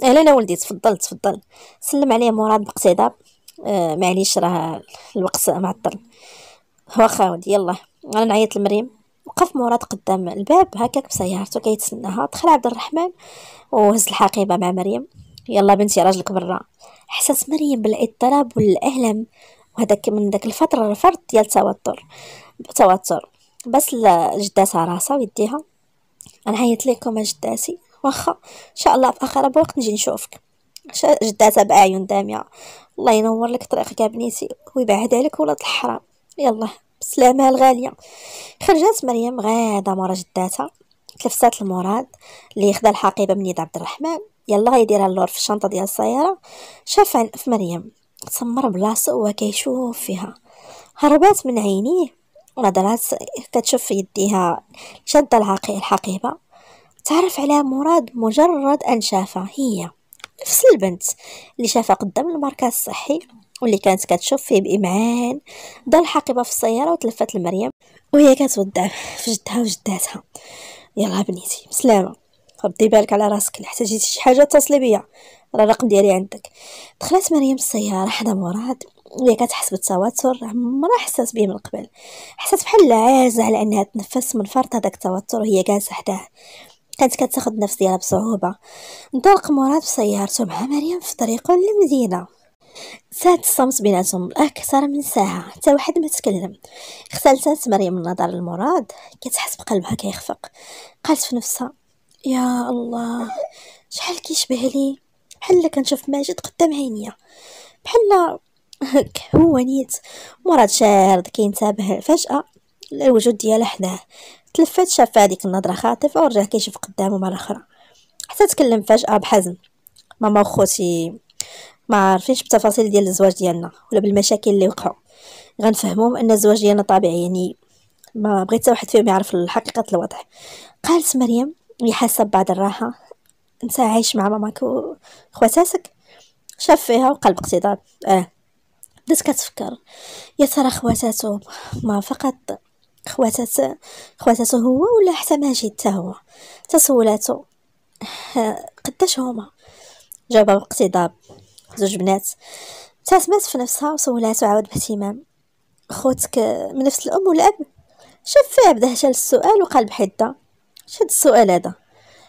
اهلا ولدي تفضل تفضل سلم عليه مراد باقتداب آه معليش راه الوقت معطل واخا ولدي يلاه انا نعيط لمريم وقف مراد قدام الباب هكاك بسيارته كيتسناها دخل عبد الرحمن وهز الحقيبه مع مريم يلا بنتي راجلك برا حسات مريم بالاضطراب والالم وهذاك من داك الفتره الفرد ديال التوتر توتر بس جداتها راسها ويديها انا عيط لكم جداتي واخا ان شاء الله في اخر وقت نجي نشوفك جداتها باعين داميه الله ينور لك طريقك يا بنيتي ويبعد عليك ولاد الحرام يلا بسلامها الغاليه خرجت مريم غاده مورا جداتها تلفسات المراد اللي خدا الحقيبه من يد عبد الرحمن يلا يديرها اللور في الشنطه ديال السياره شاف عنف مريم تسمر بلاصه وهو كيشوف فيها هربات من عينيه ونظرات كتشوف في يديها شاده الحقيبه تعرف على مراد مجرد ان شافها هي نفس البنت اللي شافها قدام المركز الصحي واللي كانت كتشوف فيه بإمعان ضل حاقبة في السيارة وتلفت لمريم وهي كتودع في جدها وجداتها يلا بنيتي بسلامة ردي بالك على راسك حتى جيتي شي حاجة اتصلي بيا راه الرقم ديالي عندك دخلت مريم السيارة حدا مراد وهي كتحس بالتوتر عمرها حسات به من قبل حسات بحال عازة على انها تنفس من فرط هذاك التوتر وهي جالسة حداه كانت كتاخد النفس ديالها بصعوبة انطلق مراد بسيارته مع مريم في طريقه للمدينة ساعة الصمت بيناتهم أكثر من ساعة حتى واحد ما تكلم اختلتات مريم النظر لمراد كتحس بقلبها كيخفق قالت في نفسها يا الله شحال كيشبه لي بحال كنشوف ماجد قدام عينيا بحال <laughs> هو نيت مراد شارد كينتبه فجأة الوجود ديالها حداه تلفت شاف هذيك النظرة خاطفة ورجع كيشوف قدامه مرة أخرى حتى تكلم فجأة بحزم ماما وخوتي ما عارفينش بالتفاصيل ديال الزواج ديالنا ولا بالمشاكل اللي وقعوا غنفهمهم ان الزواج ديالنا طبيعي يعني ما بغيت حتى واحد فيهم يعرف الحقيقه الوضع قالت مريم حاسه بعد الراحه انت عايش مع ماماك وخواتاتك شاف فيها وقلب اقتضاب اه بدات كتفكر يا ترى خواتاتو ما فقط خواتات خواتاتو هو ولا حتى ماجد حتى هو تسولاتو آه، قداش هما جاوبها باقتضاب زوج بنات تعتمات في نفسها وسولات وعاود باهتمام خوتك من نفس الام والاب شاف فيها بدا هشال السؤال وقال بحده شد السؤال هذا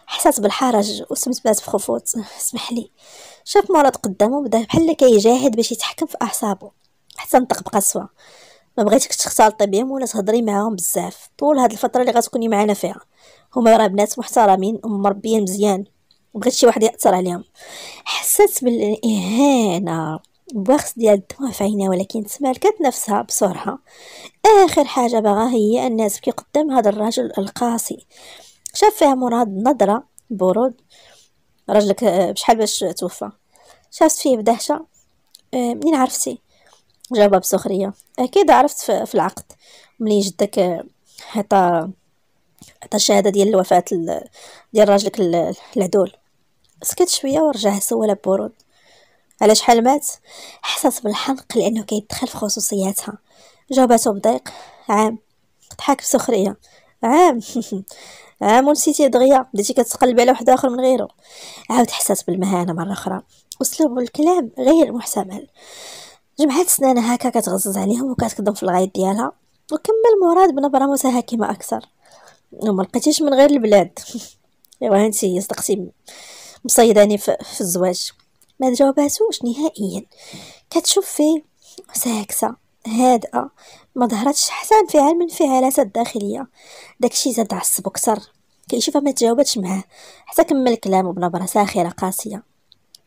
حسات بالحرج وسمسمات بخفوت <laughs> اسمح لي شاف مراد قدامه بدا بحال كيجاهد باش يتحكم في اعصابه حتى نطق بقسوه ما بغيتك تختلطي بهم ولا تهضري معاهم بزاف طول هاد الفتره اللي غتكوني معانا فيها هما راه بنات محترمين ومربيين مزيان بغيت شي واحد ياثر عليهم حسات بالاهانه بخس ديال الدموع في ولكن تمالكت نفسها بسرعه اخر حاجه بغاها هي الناس تبكي قدام هذا الرجل القاسي شاف فيها مراد نظره برود رجلك آه، بشحال باش توفى شافت فيه بدهشه آه، منين عرفتي جابها بسخريه اكيد عرفت في العقد ملي جدك آه، حتى عطى الشهاده ديال الوفاه ديال راجلك العدول سكت شويه ورجع سولها ببرود على شحال مات حسس بالحنق لانه كيدخل في خصوصياتها جاوباته بضيق عام ضحك بسخريه عام <laughs> عام ونسيتي دغيا بديتي كتقلبي على واحد اخر من غيره عاود حسس بالمهانه مره اخرى اسلوب الكلام غير محتمل جمعات سنانها هكا كتغزز عليهم وكتكضم في الغايد ديالها وكمل مراد بنبره متهاكمة اكثر وما لقيتيش من غير البلاد ايوا <laughs> هانتي هي صدقتي مصيداني في, في الزواج ما جاوباتوش نهائيا كتشوف فيه ساكته هادئه ما ظهرتش حتى انفعال من انفعالات الداخليه داكشي زاد عصبو كثر كيشوفها ما تجاوبتش معاه حتى كمل كلامه بنبره ساخره قاسيه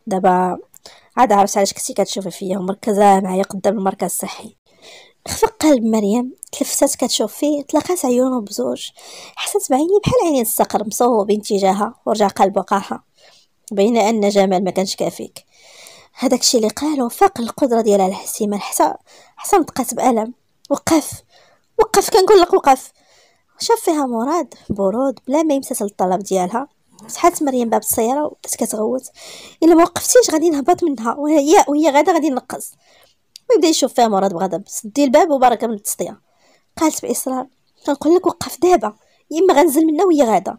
دابا عاد عرفت علاش كنتي كتشوفي فيا ومركزه معايا قدام المركز الصحي خفق قلب مريم تلفتات كتشوف فيه تلاقات عيونو بزوج حست بعيني بحال عينين الصقر مصوبين تجاهها ورجع قلب وقاحة بين ان جمال ما كانش كافيك هذاك الشيء اللي قالو فاق القدره ديالها على الاحتمال حتى حتى نطقات بالم وقف وقف كنقول لك وقف شاف فيها مراد برود بلا ما يمسس الطلب ديالها سحات مريم باب السياره وبدات كتغوت الا ما وقفتيش غادي نهبط منها وهي وهي غادا غادي نقص ويبدا يشوف فيها مراد بغضب سدي الباب وبركه من التسطيه قالت باصرار كنقول لك وقف دابا يما غنزل منها وهي غادا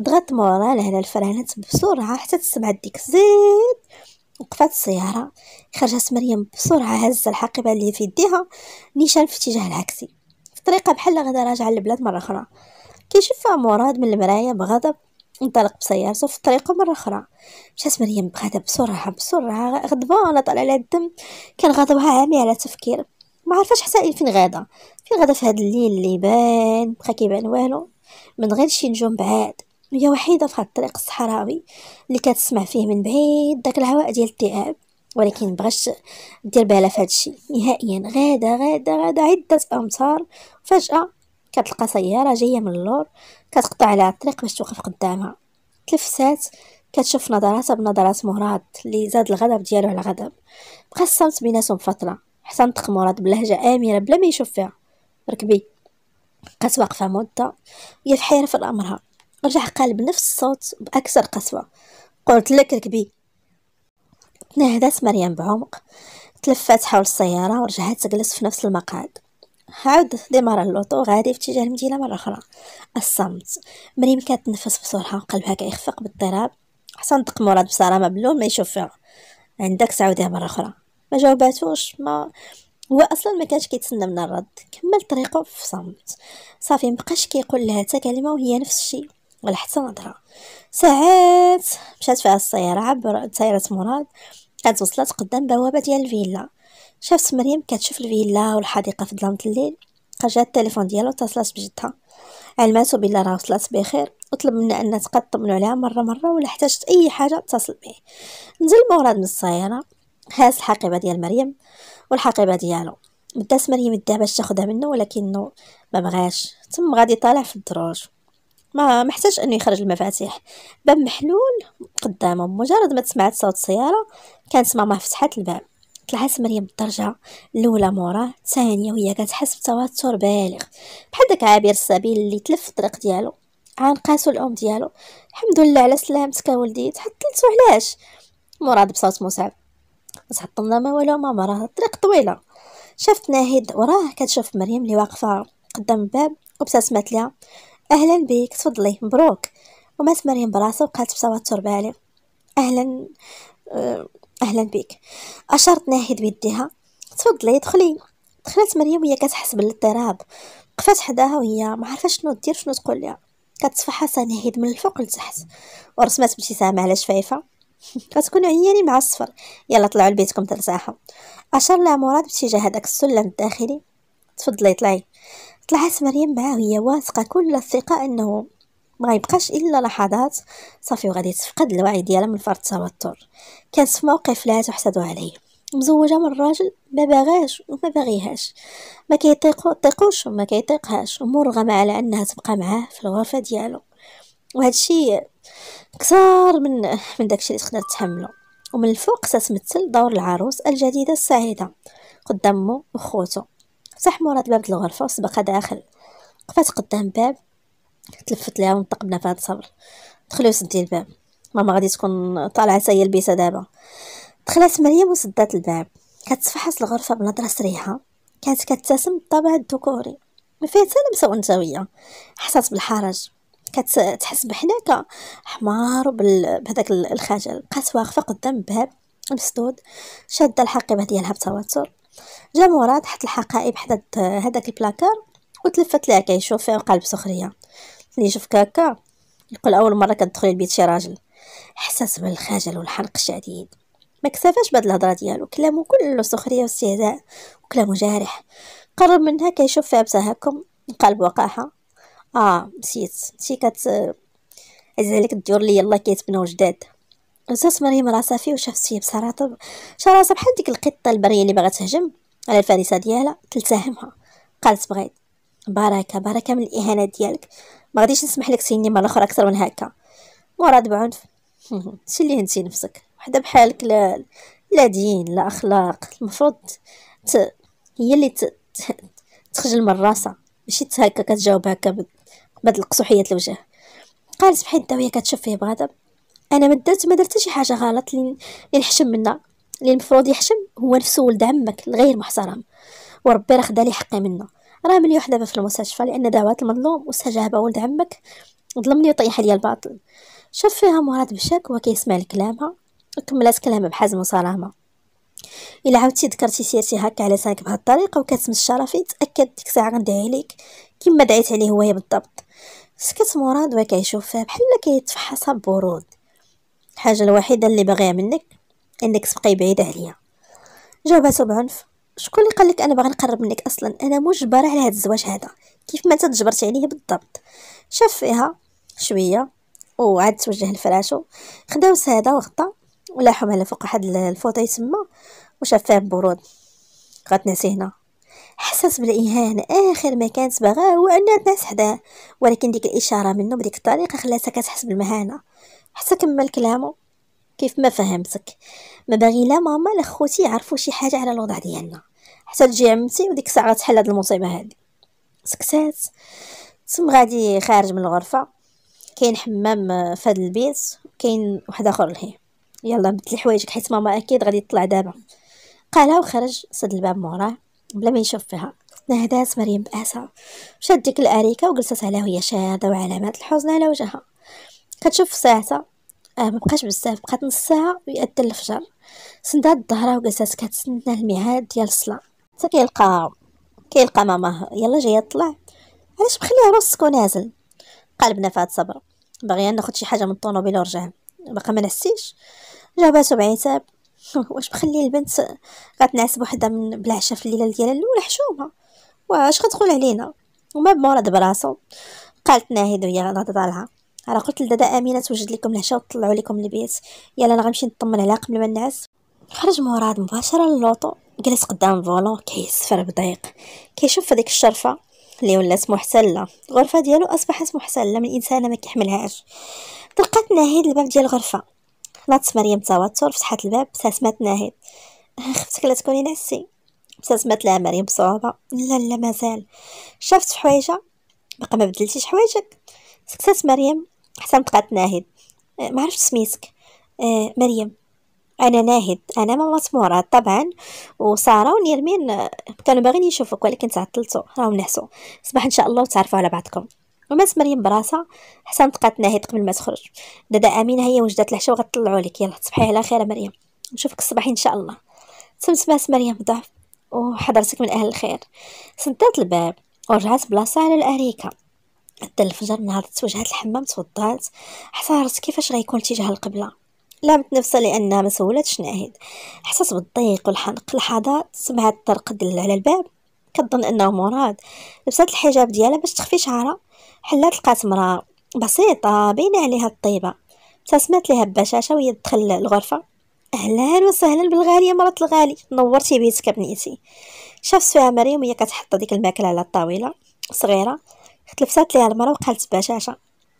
ضغط مورا لهنا الفرهنة بسرعة حتى تسمع ديك زيد وقفات السيارة خرجت مريم بسرعة هزة الحقيبة اللي في يديها نيشان في اتجاه العكسي في طريقة بحال غادا راجعة للبلاد مرة أخرى كيشوفها مراد من المراية بغضب انطلق بسيارته في الطريقة مرة أخرى مشات مريم بغادة بسرعة بسرعة غضبانة طالعه على الدم كان غضبها عامي على التفكير ما عرفاش حتى فين غادا فين غادا في هاد الليل اللي بان بقى كيبان والو من غير شي نجوم بعاد هي وحيدة في هاد الطريق الصحراوي اللي كتسمع فيه من بعيد داك الهواء ديال الذئاب ولكن بغاش دير بالها في الشيء نهائيا غادا غادا غادا عدة أمتار فجأة كتلقى سياره جايه من اللور كتقطع على الطريق باش توقف قدامها تلفسات كتشوف نظراتها بنظرات مراد اللي زاد الغضب ديالو على غضب بقى الصمت بيناتهم فتره حتى نطق مراد بلهجه اميره بلا ما يشوف فيها ركبي بقات واقفه مده وهي في حيره في امرها رجع قال بنفس الصوت باكثر قسوه قلت لك ركبي تنهدات مريم بعمق تلفات حول السياره ورجعت تجلس في نفس المقعد عاود ديمارا اللوطو غادي في اتجاه المدينه مره اخرى الصمت مريم تنفس بسرعه قلبها كيخفق بالضراب حسن دق مراد بصرامه بلون ما يشوف فيها عندك تعاوديها مره اخرى ما جاوباتوش ما هو اصلا ما كانش كيتسنى من الرد كمل طريقه في صمت صافي مبقاش كيقول لها حتى كلمه وهي نفس الشيء ولا حتى نظره ساعات مشات فيها السياره عبر سياره مراد كانت وصلت قدام بوابه ديال الفيلا شافت مريم كتشوف الفيلا والحديقه في ظلام الليل جا التليفون ديالها واتصلات بجدها علماتو بلا راه وصلت بخير وطلب منها انها تبقى تطمنوا عليها مره مره ولا احتاجت اي حاجه اتصل به نزل مراد من السياره هاز الحقيبه ديال مريم والحقيبه ديالو بدات مريم يديها باش تاخذها منه ولكنه ما بغاش تم غادي طالع في الدروج ما محتاج انه يخرج المفاتيح باب محلول قدامه مجرد ما سمعت صوت السياره كانت ماما فتحت الباب طلعت مريم الدرجه الاولى موراه الثانيه وهي كتحس بتوتر بالغ بحال داك عابر السبيل اللي تلف الطريق ديالو عانقاتو الام ديالو الحمد لله على سلامتك ولدي تحطلتو علاش مراد بصوت مصعب ما تحطمنا ما والو ماما راه الطريق طويله شافت ناهد وراه كتشوف مريم اللي واقفه قدام الباب وابتسمت ليها اهلا بك تفضلي مبروك ومات مريم براسها وقالت بتوتر بالغ اهلا آه، اهلا بك اشارت ناهد بيديها تفضلي دخلي دخلت مريم وهي كتحس بالاضطراب قفات حداها وهي ما شنو دير شنو تقول لها كتصفحها ناهد من الفوق لتحت ورسمات ابتسامه على شفايفها <laughs> كتكون عياني مع الصفر يلا طلعوا لبيتكم ترتاحوا اشار لها مراد باتجاه هذاك السلم الداخلي تفضلي طلعي طلعت مريم معاه وهي واثقه كل الثقه انه ما غيبقاش الا لحظات صافي وغادي تفقد الوعي ديالها من فرط التوتر كانت في موقف لا تحسدوا عليه مزوجه من راجل ما باغاش وما باغيهاش ما كيطيقوش وما كيطيقهاش ومرغمه على انها تبقى معاه في الغرفه ديالو وهذا الشيء كثار من من داكشي اللي تقدر تحمله ومن الفوق تتمثل دور العروس الجديده السعيده قدام مو وخوته فتح مراد باب الغرفه وسبق داخل قفات قدام باب تلفت ليها ونطق فهاد الصبر دخلي وسدي الباب ماما غادي تكون طالعه تا هي البيسه دابا دخلت مريم وسدات الباب كتفحص الغرفه بنظره سريحه كانت كتسم الطابع الذكوري ما فيها حتى لمسه انثويه حسات بالحرج كتحس بحناكه حمار بهذاك الخجل بقات واقفه قدام الباب مسدود شاده الحقيبه ديالها بتوتر جا مراد حط الحقائب حدا هذاك البلاكار وتلفت ليها كيشوف فيها وقلب سخريه اللي يشوف هكا يقول اول مره كتدخل لبيت شي راجل حساس بالخجل والحرق الشديد ما كسفاش بهاد الهضره ديالو كلامه كله سخريه واستهزاء وكلامه جارح قرب منها كيشوف فيها بتهكم قال بوقاحه اه نسيت شي كت عزيز عليك الديور لي يلاه كيتبناو جداد رزات مريم راسها فيه وشافت فيه بصراطه شراسه بحال ديك القطه البريه اللي باغا تهجم على الفريسه ديالها تلتهمها قالت بغيت بركه بركه من الاهانات ديالك ما غاديش نسمح لك تهيني مره اخرى اكثر من هكا مراد بعنف <laughs> شي اللي هنتي نفسك وحده بحالك لا لا دين لا اخلاق المفروض ت... هي اللي ت... ت... تخجل من راسها ماشي هكا كتجاوب هكا بهاد القسوحيه الوجه قال سبحان الله وهي كتشوف فيه بغضب انا ما درت ما درت شي حاجه غلط اللي نحشم منها اللي المفروض يحشم هو نفسه ولد عمك الغير محترم وربي راه خدا لي حقي منه راه مليح دابا في المستشفى لان دعوات المظلوم واستجابه ولد عمك ظلمني وطيح ليا الباطل شاف فيها مراد بشك وكيسمع لكلامها وكملات كلامها بحزم وصرامه الا عاودتي ذكرتي سيرتي هكا على ساك بهاد الطريقه وكتسمى الشرفي تاكد ديك الساعه غندعي عليك كما دعيت عليه هو بالضبط سكت مراد وكيشوف فيها بحال كيتفحصها ببرود الحاجه الوحيده اللي باغيها منك انك تبقاي بعيده عليا جاوباتو بعنف شكون اللي قال لك انا باغي نقرب منك اصلا انا مجبره على هذا الزواج هذا كيف ما انت تجبرتي عليه بالضبط شاف فيها شويه وعاد توجه لفراشو خداو سادة وغطى ولاحو على فوق واحد الفوطه تما وشاف فيها برود غتنسي هنا حسس بالاهانه اخر ما كانت باغاه هو انها تنعس حداه ولكن ديك الاشاره منه بديك الطريقه خلاتها كتحس بالمهانه حتى كمل كلامه كيف ما فهمتك ما باغي لا ماما لا خوتي يعرفوا شي حاجه على الوضع ديالنا حتى تجي عمتي وديك الساعه غتحل هاد المصيبه هادي سكسات تم غادي خارج من الغرفه كاين حمام في هذا البيت كاين واحد اخر لهيه يلا بدل حوايجك حيت ماما اكيد غادي تطلع دابا قالها وخرج سد الباب موراه بلا ما يشوف فيها نهدات مريم بأسا شدت ديك الأريكة وجلست على وهي شاده وعلامات الحزن على وجهها كتشوف ساعتها آه مبقاش بزاف بقات نص ساعه ويأذن الفجر سندات الظهره وجلسات كتسنى الميعاد ديال الصلاه حتى كيلقى كيلقى ماماه يلا جايه طلع علاش مخليها راسك ونازل قلبنا فات صبر باغيه ناخد شي حاجه من الطوموبيل ورجع باقا ما نعسيش جاباتو بعتاب <laughs> واش مخلي البنت غتنعس بوحدها من بالعشا في الليله ديالها الاولى حشومه واش غتقول علينا وما بمرض براسو قالت ناهد وهي غنهض طالعه راه قلت لدادا امينه توجد لكم العشاء وتطلعوا لكم البيت يلا انا غنمشي نطمن عليها قبل ما نعس خرج مراد مباشره للوطو جلس قدام فولون كيسفر بضيق كيشوف في ديك الشرفه اللي ولات محتله الغرفه ديالو اصبحت محتله من انسان ما كيحملهاش طرقات ناهيد الباب ديال الغرفه ناضت مريم بتوتر فتحت الباب ابتسمت ناهيد خفتك لا تكوني نعسي ابتسمت لها مريم بصعوبه لا لا مازال شافت حوايجها بقى ما بدلتيش حوايجك سكتات مريم حسام تقات ناهد أه، ما عرفش سميسك أه، مريم انا ناهد انا ماما مسمورة طبعا وساره ونيرمين أه، كانوا باغيين يشوفوك ولكن تعطلتوا راهم نعسوا صباح ان شاء الله وتعرفوا على بعضكم ومات مريم براسها حسن تقات ناهد قبل ما تخرج دادا امينه هي وجدت العشاء وغتطلعوا لك يلا تصبحي على خير مريم نشوفك الصباح ان شاء الله سمسماس مريم ضعف وحضرتك من اهل الخير سدات الباب ورجعت بلاصه على الاريكه حتى الفجر نهار توجهت الحمام توضات حصارت كيفاش غيكون اتجاه القبله لامت نفسها لانها ما سولتش ناهد حسات بالضيق والحنق لحظه سمعت الطرق على الباب كظن انه مراد لبسات الحجاب ديالها باش تخفي شعرها حلات لقات مراه بسيطه باينه عليها الطيبه ابتسمت ليها ببشاشه وهي تدخل الغرفه اهلا وسهلا بالغاليه مرات الغالي نورتي بيتك بنيتي شافت فيها مريم وهي كتحط ديك الماكله على الطاوله صغيره لبسات ليها المرا وقالت بشاشه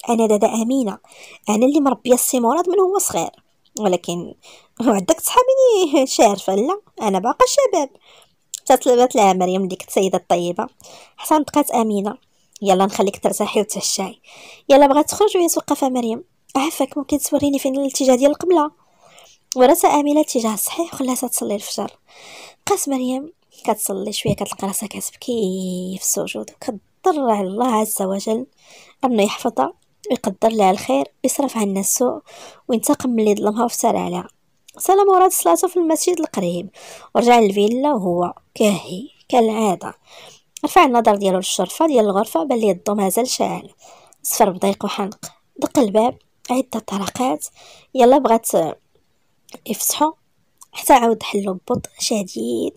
انا دادا امينه انا اللي مربيه السيمورات من هو صغير ولكن وعدك تصحابيني شارفه لا انا باقا شباب تطلبت لها مريم ديك السيده الطيبه حسن بقات امينه يلا نخليك ترتاحي وتهشاي يلا بغات تخرج وهي توقفها مريم عفاك ممكن توريني فين الاتجاه ديال القبله ورات امينه الاتجاه الصحيح خلاتها تصلي الفجر بقات مريم كتصلي شويه كتلقى راسها كتبكي في السجود وكد على الله عز وجل أنه يحفظها ويقدر لها الخير ويصرف عنا السوء وينتقم من اللي ظلمها وفسر عليها صلى مراد صلاته في المسجد القريب ورجع للفيلا وهو كاهي كالعادة رفع النظر ديالو للشرفة ديال الغرفة بل الضو مازال شاعل صفر بضيق وحنق دق الباب عدة طرقات يلا بغات يفتحو حتى عاود حلو ببطء شديد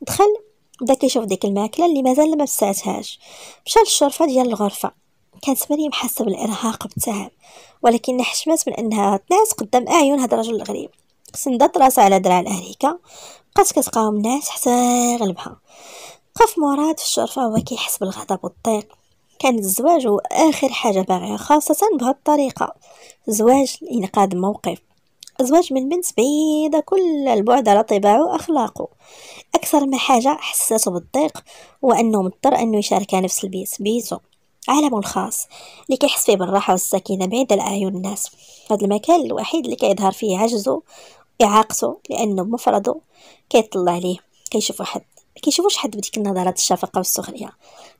دخل بدا كيشوف ديك الماكله اللي مازال ما بساتهاش مشى للشرفه ديال الغرفه كانت مريم حاسه بالارهاق بالتعب ولكن حشمات من انها تنعس قدام اعين هذا الرجل الغريب سندت راسها على دراع الاهريكه بقات كتقاوم الناس حتى غلبها قف مراد في الشرفه وهو كيحس بالغضب والضيق كان الزواج هو اخر حاجه باغيها خاصه بهذه الطريقه زواج لانقاذ موقف زواج من بنت بعيده كل البعد على طباعه واخلاقه أكثر من حاجة حساته بالضيق هو أنه مضطر أنه يشارك نفس البيت بيته عالمه الخاص اللي كيحس فيه بالراحة والسكينة بعيد على أعين الناس هذا المكان الوحيد اللي كيظهر فيه عجزه إعاقته لأنه بمفرده كيطلع عليه كيشوف واحد كيشوفوش حد بديك النظرات الشفقة والسخرية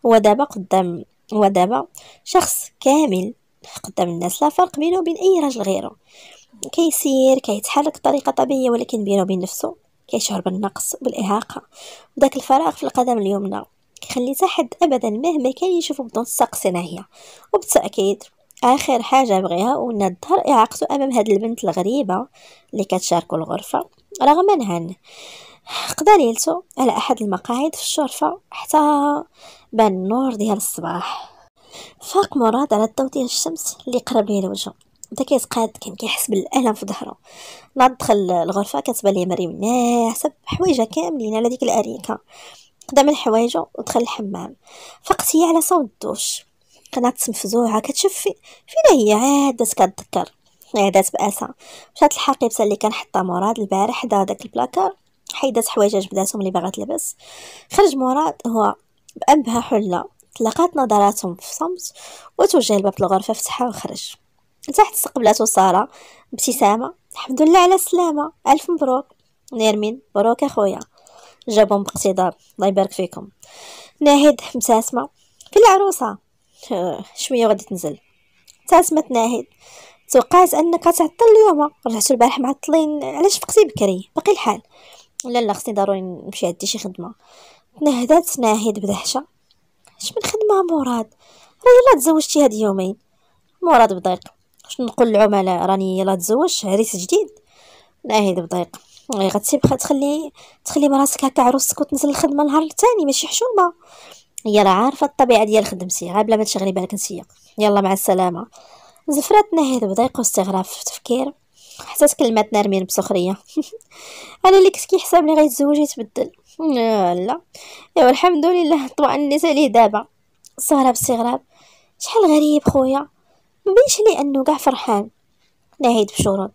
هو دابا قدام هو دابا شخص كامل قدام الناس لا فرق بينه وبين أي رجل غيره كيسير كيتحرك بطريقة طبيعية ولكن بينه وبين نفسه كيشعر بالنقص والإعاقة وذاك الفراغ في القدم اليمنى كيخلي حد أبدا مهما كان يشوفو بدون الساق صناعية وبالتأكيد آخر حاجة بغيها أن تظهر إعاقته أمام هاد البنت الغريبة اللي كتشاركو الغرفة رغما عنه قضى ليلته على أحد المقاعد في الشرفة حتى بان النور ديال الصباح فاق مراد على الضوء ديال الشمس اللي قرب ليه الوجه بدا كيتقاد كان كيحس بالالم في ظهره لا دخل الغرفه كتبان ليه مريم ناعسه بحوايجها كاملين على ديك الاريكه قدا من ودخل الحمام فقت هي على صوت الدوش قنات مفزوعه كتشوف في فين هي عادت كتذكر عادت إيه، باسه مشات الحقيبه اللي كان حطها مراد البارح حدا داك البلاكار حيدات حوايجها جبداتهم اللي باغا تلبس خرج مراد هو بأنبها حله تلاقات نظراتهم في صمت وتوجه لباب الغرفه فتحها وخرج تحت استقبلته سارة ابتسامة الحمد لله على السلامة ألف مبروك نيرمين مبروك أخويا جابهم باقتدار الله يبارك فيكم ناهد مساسمه في العروسة آه، شوية غادي تنزل تاسمت ناهد توقعت انك تعطل اليوم رجعت البارح معطلين علاش فقتي بكري باقي الحال لا لا خصني ضروري نمشي عندي شي خدمه تنهدات ناهد بدهشه اش من خدمه مراد راه يلا تزوجتي هاد يومين مراد بضيق واش نقول للعملاء راني يلا تزوجت عريس جديد ناهيد بضيق غير غتسيب تخلي تخلي براسك هكا عروسك وتنزل الخدمه النهار الثاني ماشي حشومه هي راه عارفه الطبيعه ديال خدمتي غير بلا ما تشغلي بالك نسيا يلا مع السلامه زفرات ناهيد بضيق واستغراب في التفكير حتى كلمات نارمين بسخريه <laughs> انا اللي كنت كيحسب لي غيتزوج يتبدل لا ايوا الحمد لله النساء عليه دابا سهره باستغراب شحال غريب خويا ماشي لانه كاع فرحان نهيد بشروط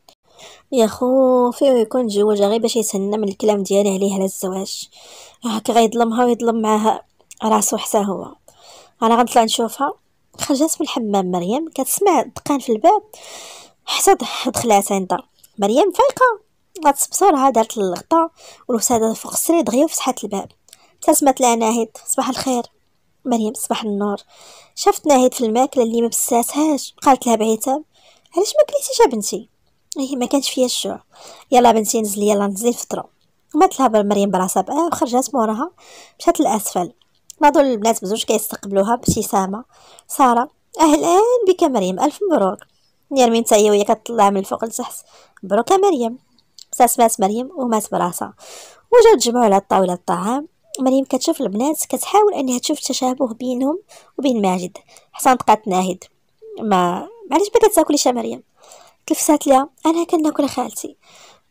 يا خو فيه يكون تزوج غير باش يتسنى من الكلام ديالي عليه على الزواج آه، هاك غيظلمها ويظلم معاها راسو حتى هو انا غنطلع نشوفها خرجت من الحمام مريم كتسمع دقان في الباب حتى دخلات عندها مريم فايقه غتصبصرها دارت الغطاء والوساده فوق السرير دغيا وفتحت الباب ابتسمت لها ناهد صباح الخير مريم صباح النور شافت ناهيد في الماكله اللي ما بساتهاش قالت لها بعتاب علاش ما كليتيش بنتي هي إيه، ما كانش فيها الشوع يلا بنتي نزلي يلا نزلي نفطروا مات لها مريم براسها بقى وخرجات موراها مشات للاسفل ناضوا البنات بزوج كيستقبلوها بابتسامه ساره اهلا آه، بك مريم الف مبروك يرمين حتى هي وهي كتطلع من الفوق لتحت مبروك يا مريم مات مريم ومات براسها وجاو تجمعوا على الطاوله الطعام مريم كتشوف البنات كتحاول انها تشوف التشابه بينهم وبين ماجد حسن بقات ناهد ما معليش ما كتاكليش يا مريم تلفسات ليها انا كناكل خالتي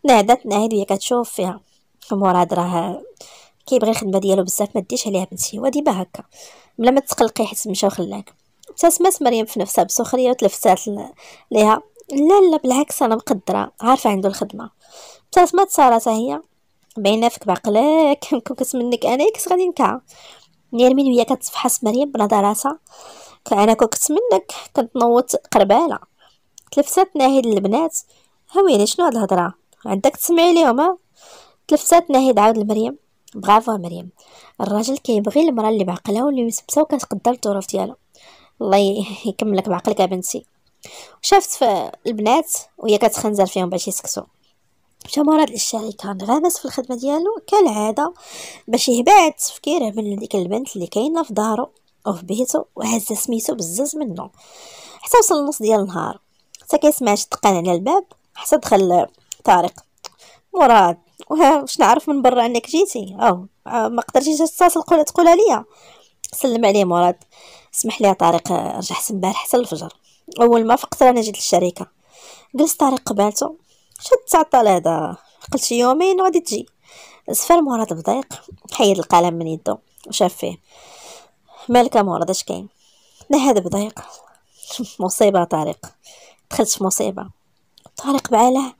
نادت ناهد وهي كتشوف فيها مراد راه كيبغي الخدمه ديالو بزاف ما ديش عليها بنتي وديما هكا بلا ما تقلقي حيت مشى وخلاك ابتسمت مريم في نفسها بسخريه وتلفتات ليها لا لا بالعكس انا مقدره عارفه عنده الخدمه ابتسمت ساره هي فيك بعقلك <laughs> كون كنتمنك انا كنت غادي نكع نيرمين وهي كتفحص مريم بنظراتها انا كون كنت نوض قرباله تلفتات ناهد البنات ويلي شنو هاد الهضره عندك تسمعي ليهم تلفتات ناهد عاود لمريم برافو مريم الراجل كيبغي المراه اللي بعقلها واللي مسبسه وكتقدر الظروف ديالها الله <laughs> يكملك بعقلك يا بنتي وشافت البنات وهي كتخنزر فيهم باش يسكتوا تمرد الشاعر كان غامس في الخدمه ديالو كالعاده باش يبعد تفكيره من ديك البنت اللي كاينه في دارو او في بيتو وهز سميتو بزز منه حتى وصل النص ديال النهار حتى كيسمع شتقان على الباب حتى دخل طارق مراد واش نعرف من برا انك جيتي او ما قدرتي تتصل قول تقولها ليا سلم عليه مراد سمح لي طارق رجعت امبارح حتى الفجر اول ما فقت انا جيت للشركه جلس طارق قبالته شد تعطل هذا قلت يومين غادي تجي سفر مراد بضيق حيد القلم من يدو وشاف فيه مالك مراد اش كاين نهاد بضيق <laughs> مصيبه طارق دخلت في مصيبه طارق بعاله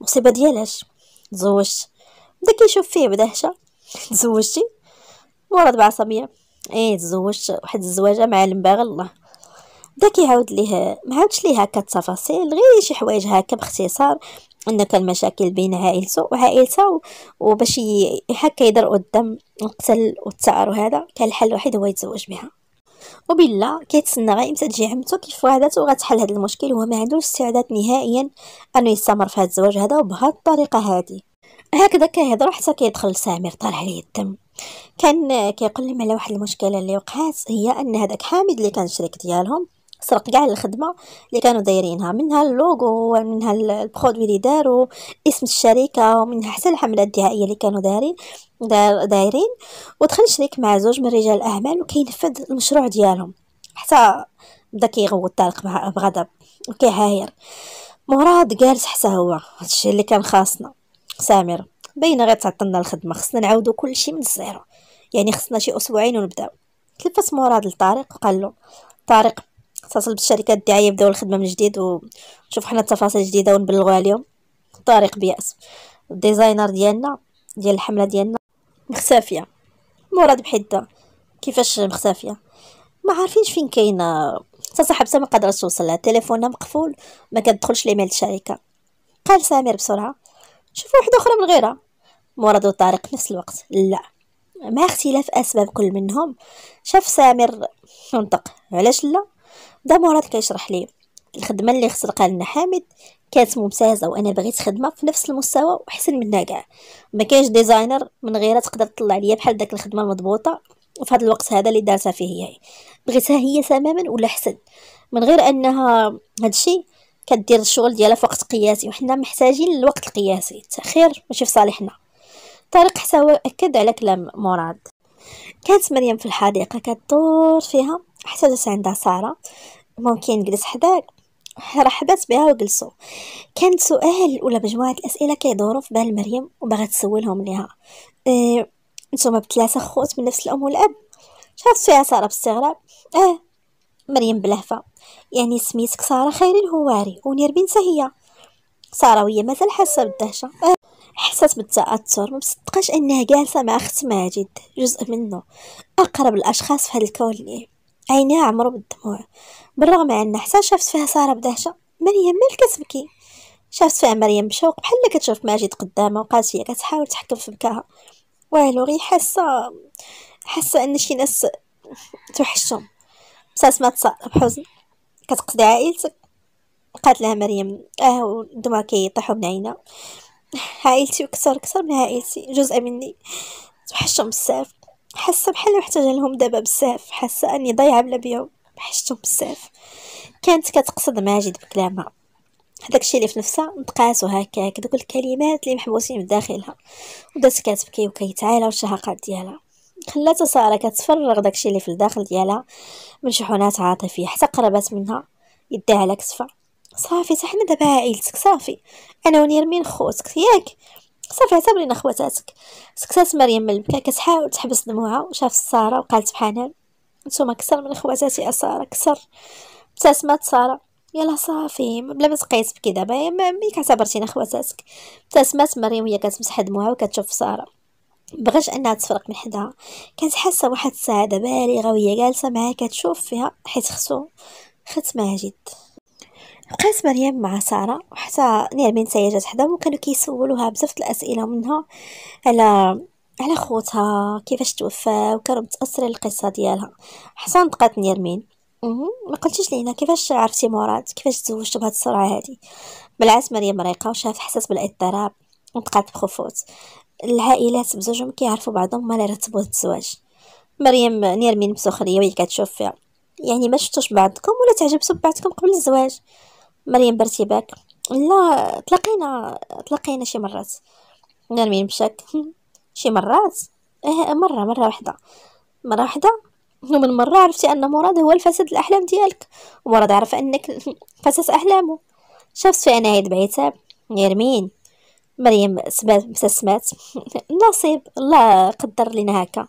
مصيبه ديالاش تزوجت بدا كيشوف فيه بدهشه <laughs> تزوجتي مراد بعصبيه ايه تزوجت واحد الزواجه مع المباغ الله بدا كيعاود ليه ما عادش ليه هكا التفاصيل غير شي حوايج هكا باختصار انه كان مشاكل بين عائلته وعائلته وباش هكا يدر الدم القتل والثار هذا كان الحل الوحيد هو يتزوج بها وبلا كيتسنى غير امتى تجي عمتو كيف عادته وغتحل هذا المشكل هو ما عندوش استعداد نهائيا انه يستمر في هذا الزواج هذا وبهاد الطريقه هذه هكذا كيهضر حتى كيدخل سامر طالع عليه الدم كان كيقول لهم على واحد المشكله اللي وقعت هي ان هذاك حامد اللي كان شريك ديالهم سرق كاع الخدمه اللي كانوا دايرينها منها اللوغو ومنها البرودوي اللي داروا اسم الشركه ومنها حتى الحمله الدعائيه اللي كانوا دايرين دايرين ودخل شريك مع زوج من رجال الاعمال وكينفذ المشروع ديالهم حتى بدا كيغوت طالق بغضب وكيهاير مراد جالس حتى هو هادشي اللي كان خاصنا سامر بين غير تعطلنا الخدمه خصنا نعاودو كلشي من الزيرو يعني خصنا شي اسبوعين ونبداو تلفت مراد لطارق وقال له طارق اتصل بالشركات الدعايه يبداو الخدمه من جديد ونشوف حنا التفاصيل الجديده ونبلغوها عليهم طارق بياس الديزاينر ديالنا ديال الحمله ديالنا مختفيه مراد بحده كيفاش مختفيه ما عارفينش فين كاينه حتى صاحبتها ما قدرتش توصل لها تليفونها مقفول ما كتدخلش ليميل الشركه قال سامر بسرعه شوفوا وحده اخرى من غيرها مراد وطارق في نفس الوقت لا مع اختلاف اسباب كل منهم شاف سامر نطق علاش لا دا مراد كيشرح لي الخدمه اللي خسرقها لنا حامد كانت ممتازه وانا بغيت خدمه في نفس المستوى وحسن منها كاع ما كاينش ديزاينر من غيرها تقدر تطلع ليا بحال داك الخدمه المضبوطه وفي هذا الوقت هذا اللي دارتها فيه هي بغيتها هي تماما ولا حسن من غير انها هادشي كدير الشغل ديالها في وقت قياسي وحنا محتاجين للوقت القياسي التاخير ماشي في صالحنا طارق حتى هو اكد على كلام مراد كانت مريم في الحديقه كدور فيها جات عندها ساره ممكن نجلس حداك رحبت بها وجلسوا كان سؤال ولا مجموعة أسئلة كيدوروا في بال مريم وبغا تسولهم ليها إيه نتوما بثلاثة خوت من نفس الأم والأب شافت فيها سارة باستغراب اه مريم بلهفة يعني سميتك سارة خير الهواري ونير بنت هي سارة وهي مازال حاسة بالدهشة آه. حسات بالتأثر ما مصدقاش أنها جالسة مع أخت ماجد جزء منه أقرب الأشخاص في هذا الكون ليه عينيها عمرو بالدموع بالرغم أن حتى شافت فيها سارة بدهشة مريم مالك كتبكي شافت فيها مريم بشوق بحال كتشوف ماجد قدامها وقالت هي كتحاول تحكم في بكاها والو غير حاسة حاسة أن شي ناس توحشهم بصات ما بحزن كتقصدي عائلتك قالت لها مريم اه الدموع كيطيحوا من عينها عائلتي وكثر كثر من عائلتي جزء مني توحشهم بزاف حاسه بحال محتاجه لهم دابا بزاف حاسه اني ضايعه بلا بيهم وحشتو بزاف كانت كتقصد ماجد بكلامها هذاك الشيء اللي في نفسها نتقاسو هكاك دوك الكلمات اللي محبوسين بداخلها وبدات كتبكي وكيتعالى والشهقات ديالها خلاتها ساره كتفرغ داكشي اللي في الداخل ديالها من شحونات عاطفيه حتى قربات منها يديها على كتفها صافي حتى حنا دابا عائلتك صافي انا ونيرمين خوتك ياك صافي اعتبرينا خواتاتك سكتات مريم من البكا كتحاول تحبس دموعها وشافت ساره وقالت بحنان نتوما كثر من خواتاتي اساره كثر ابتسمت ساره يلا صافي بلا ما تقيس بكي دابا مي كعتبرتينا خواتاتك ابتسمت مريم وهي كتمسح دموعها وكتشوف ساره بغاش انها تفرق من حدها كانت حاسه واحد السعاده بالغه وهي جالسه معاه كتشوف فيها حيت خصو خت ماجد بقات مريم مع ساره وحتى نعمين جات حداهم وكانوا كيسولوها بزاف الاسئله منها على على خوتها كيفاش توفى وكان متاثره القصه ديالها حسن بقات نيرمين ما قلتيش لينا كيفاش عرفتي مراد كيفاش تزوجت بهاد السرعه هادي بالعكس مريم مريقه وشاف حساس بالاضطراب ونطقات بخفوت العائلات بزوجهم كيعرفوا بعضهم ما رتبوا الزواج مريم نيرمين بسخريه وهي كتشوف فيها يعني ما شفتوش بعضكم ولا تعجبتوا ببعضكم قبل الزواج مريم بارتباك لا تلاقينا تلاقينا شي مرات نرمين مشاك <laughs> شي مرات اه مره مره واحده مره واحده ومن مرة عرفتي أن مراد هو الفساد الأحلام ديالك ومراد عرف أنك <laughs> فساد أحلامه شافت في أناية بعتاب يرمين مريم ابتسمات <laughs> نصيب الله قدر لنا هكا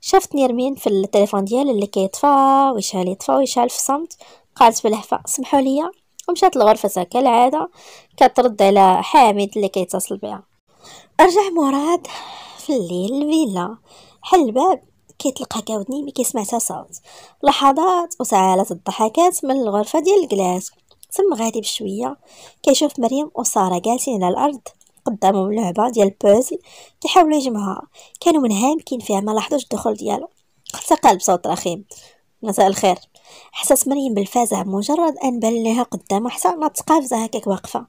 شافت نيرمين في التليفون ديال اللي كيطفى ويشعل يطفى ويشعل في الصمت قالت بلهفة سمحوا لي ومشات لغرفتها كالعادة كترد على حامد اللي كيتصل بها رجع مراد في الليل الفيلا حل الباب كيتلقى كاودني ملي كيسمع تا صوت لحظات وسعالة الضحكات من الغرفة ديال الكلاس تم غادي بشوية كيشوف مريم وسارة جالسين على الأرض قدامهم لعبة ديال بوزل كيحاولوا يجمعوها كانوا منهمكين فيها ما لاحظوش الدخول ديالو اختقل بصوت رخيم مساء الخير حسات مريم بالفزع مجرد ان بان لها قدامها حتى ما فزها هكاك واقفه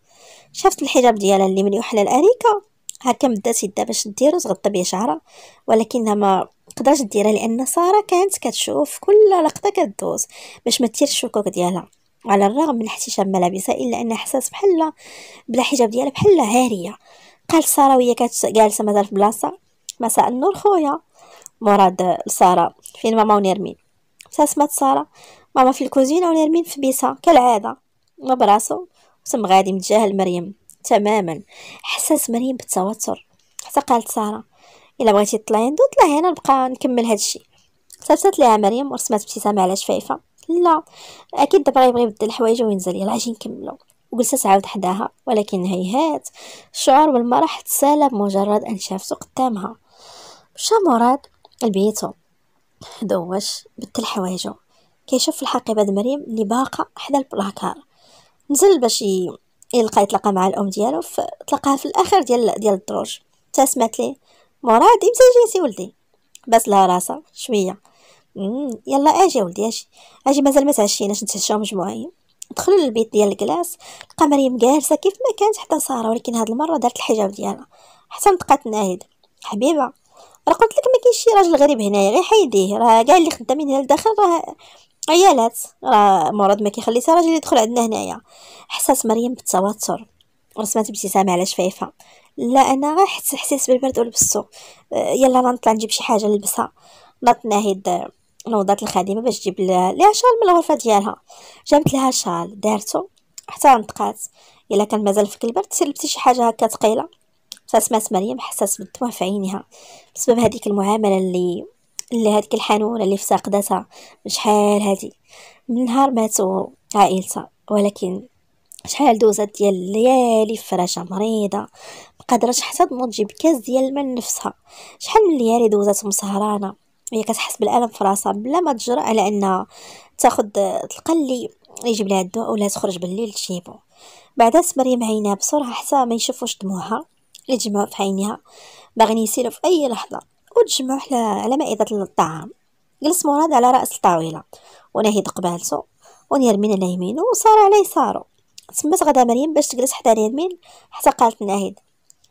شافت الحجاب ديالها اللي من يحلى الاريكه هكا مدات يدها باش دير تغطى بيه شعرها ولكنها ما قدرت ديرها لان ساره كانت كتشوف كل لقطه كدوز باش ما تير الشكوك ديالها على الرغم من احتشام ملابسها الا انها حساس بحال بلا حجاب ديالها بحال هاريه قال ساره وهي جالسه مازال في بلاصه مساء النور خويا مراد ساره فين ماما ونيرمين ابتسمت ساره ماما في الكوزينه ونيرمين في بيسا كالعاده ما براسو وسم غادي متجاهل مريم تماما حسات مريم بالتوتر حتى قالت ساره الا بغيتي تطلعي عندو طلعي انا نبقى نكمل هادشي سبسات ليها مريم ورسمات ابتسامه على شفايفها لا اكيد دابا غيبغي يبدل الحوايج وينزل يلاه اجي نكملو وجلسة تعاود حداها ولكن هيهات الشعور بالمرح تسالى بمجرد ان شافته قدامها مشى مراد لبيتو دوش بدل حوايجو كيشوف الحقيبه د مريم اللي باقا حدا البلاكار نزل باش يلقى إيه، يتلاقى مع الام ديالو تلاقاها في الاخر ديال ديال الدروج تا سمعت لي مراد امتى جيتي ولدي بس لها راسها شويه مم. يلا اجي ولدي اجي اجي مازال ما تعشيناش نتعشاو مجموعين دخلوا للبيت ديال الكلاس لقى مريم جالسه كيف ما كانت حتى ساره ولكن هاد المره دارت الحجاب ديالها حتى نطقات ناهد حبيبه راه قلت لك ما كاينش شي راجل غريب هنايا غير حيديه راه كاع اللي خدامين هنا لداخل راه عيالات راه مراد ما كيخليش راجل يدخل عندنا هنايا حسات مريم بالتوتر رسمات ابتسامه على شفايفها لا انا غير حسيت بالبرد ولبستو آه، يلا انا نطلع نجيب شي حاجه نلبسها نط ناهد نوضات الخادمه باش تجيب لها شال من الغرفه ديالها جابت لها شال دارتو حتى نطقات الا كان مازال فيك البرد سير لبسي شي حاجه هكا ثقيله سمعت مريم حسات بالدموع في عينيها بسبب هذيك المعامله اللي لهاديك الحنونه اللي افتقدتها من شحال هادي من نهار ماتو عائلتها ولكن شحال دوزات ديال الليالي فراشة مريضة مقدرش حتى تنوض تجيب كاس ديال الماء لنفسها شحال من ليالي دوزاتهم سهرانة هي كتحس بالالم في راسها بلا ما تجرى على انها تاخد تلقى اللي يجيب لها الدواء ولا تخرج بالليل تجيبو بعدا مريم عينها بسرعه حتى ما يشوفوش دموعها اللي في عينيها باغين يسيروا في اي لحظه وتجمعوا على على مائدة الطعام جلس مراد على رأس الطاولة ونهيد قبالته ونيرمين على يمينه وسارة على يساره تمت غدا مريم باش تجلس حدا نيرمين حتى قالت لناهيد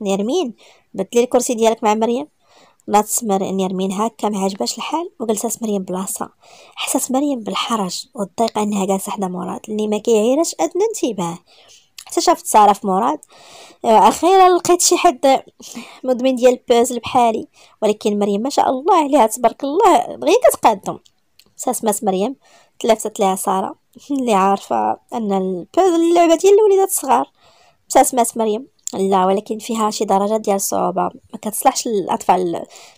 نيرمين بدلي الكرسي ديالك مع مريم لا تسمر نيرمين هكا ما عجباش الحال وجلست مريم بلاصه حسات مريم بالحرج والضيق انها جالسه حدا مراد اللي ما كيعيرش ادنى انتباه اكتشفت ساره في مراد آه، اخيرا لقيت شي حد مدمن ديال البازل بحالي ولكن مريم ما شاء الله عليها تبارك الله غير كتقدم ساسمات مريم تلافتت لها ساره <laughs> اللي عارفه ان البازل اللعبه ديال الوليدات الصغار ساسمات مريم لا ولكن فيها شي درجه ديال الصعوبه ما كتصلحش للاطفال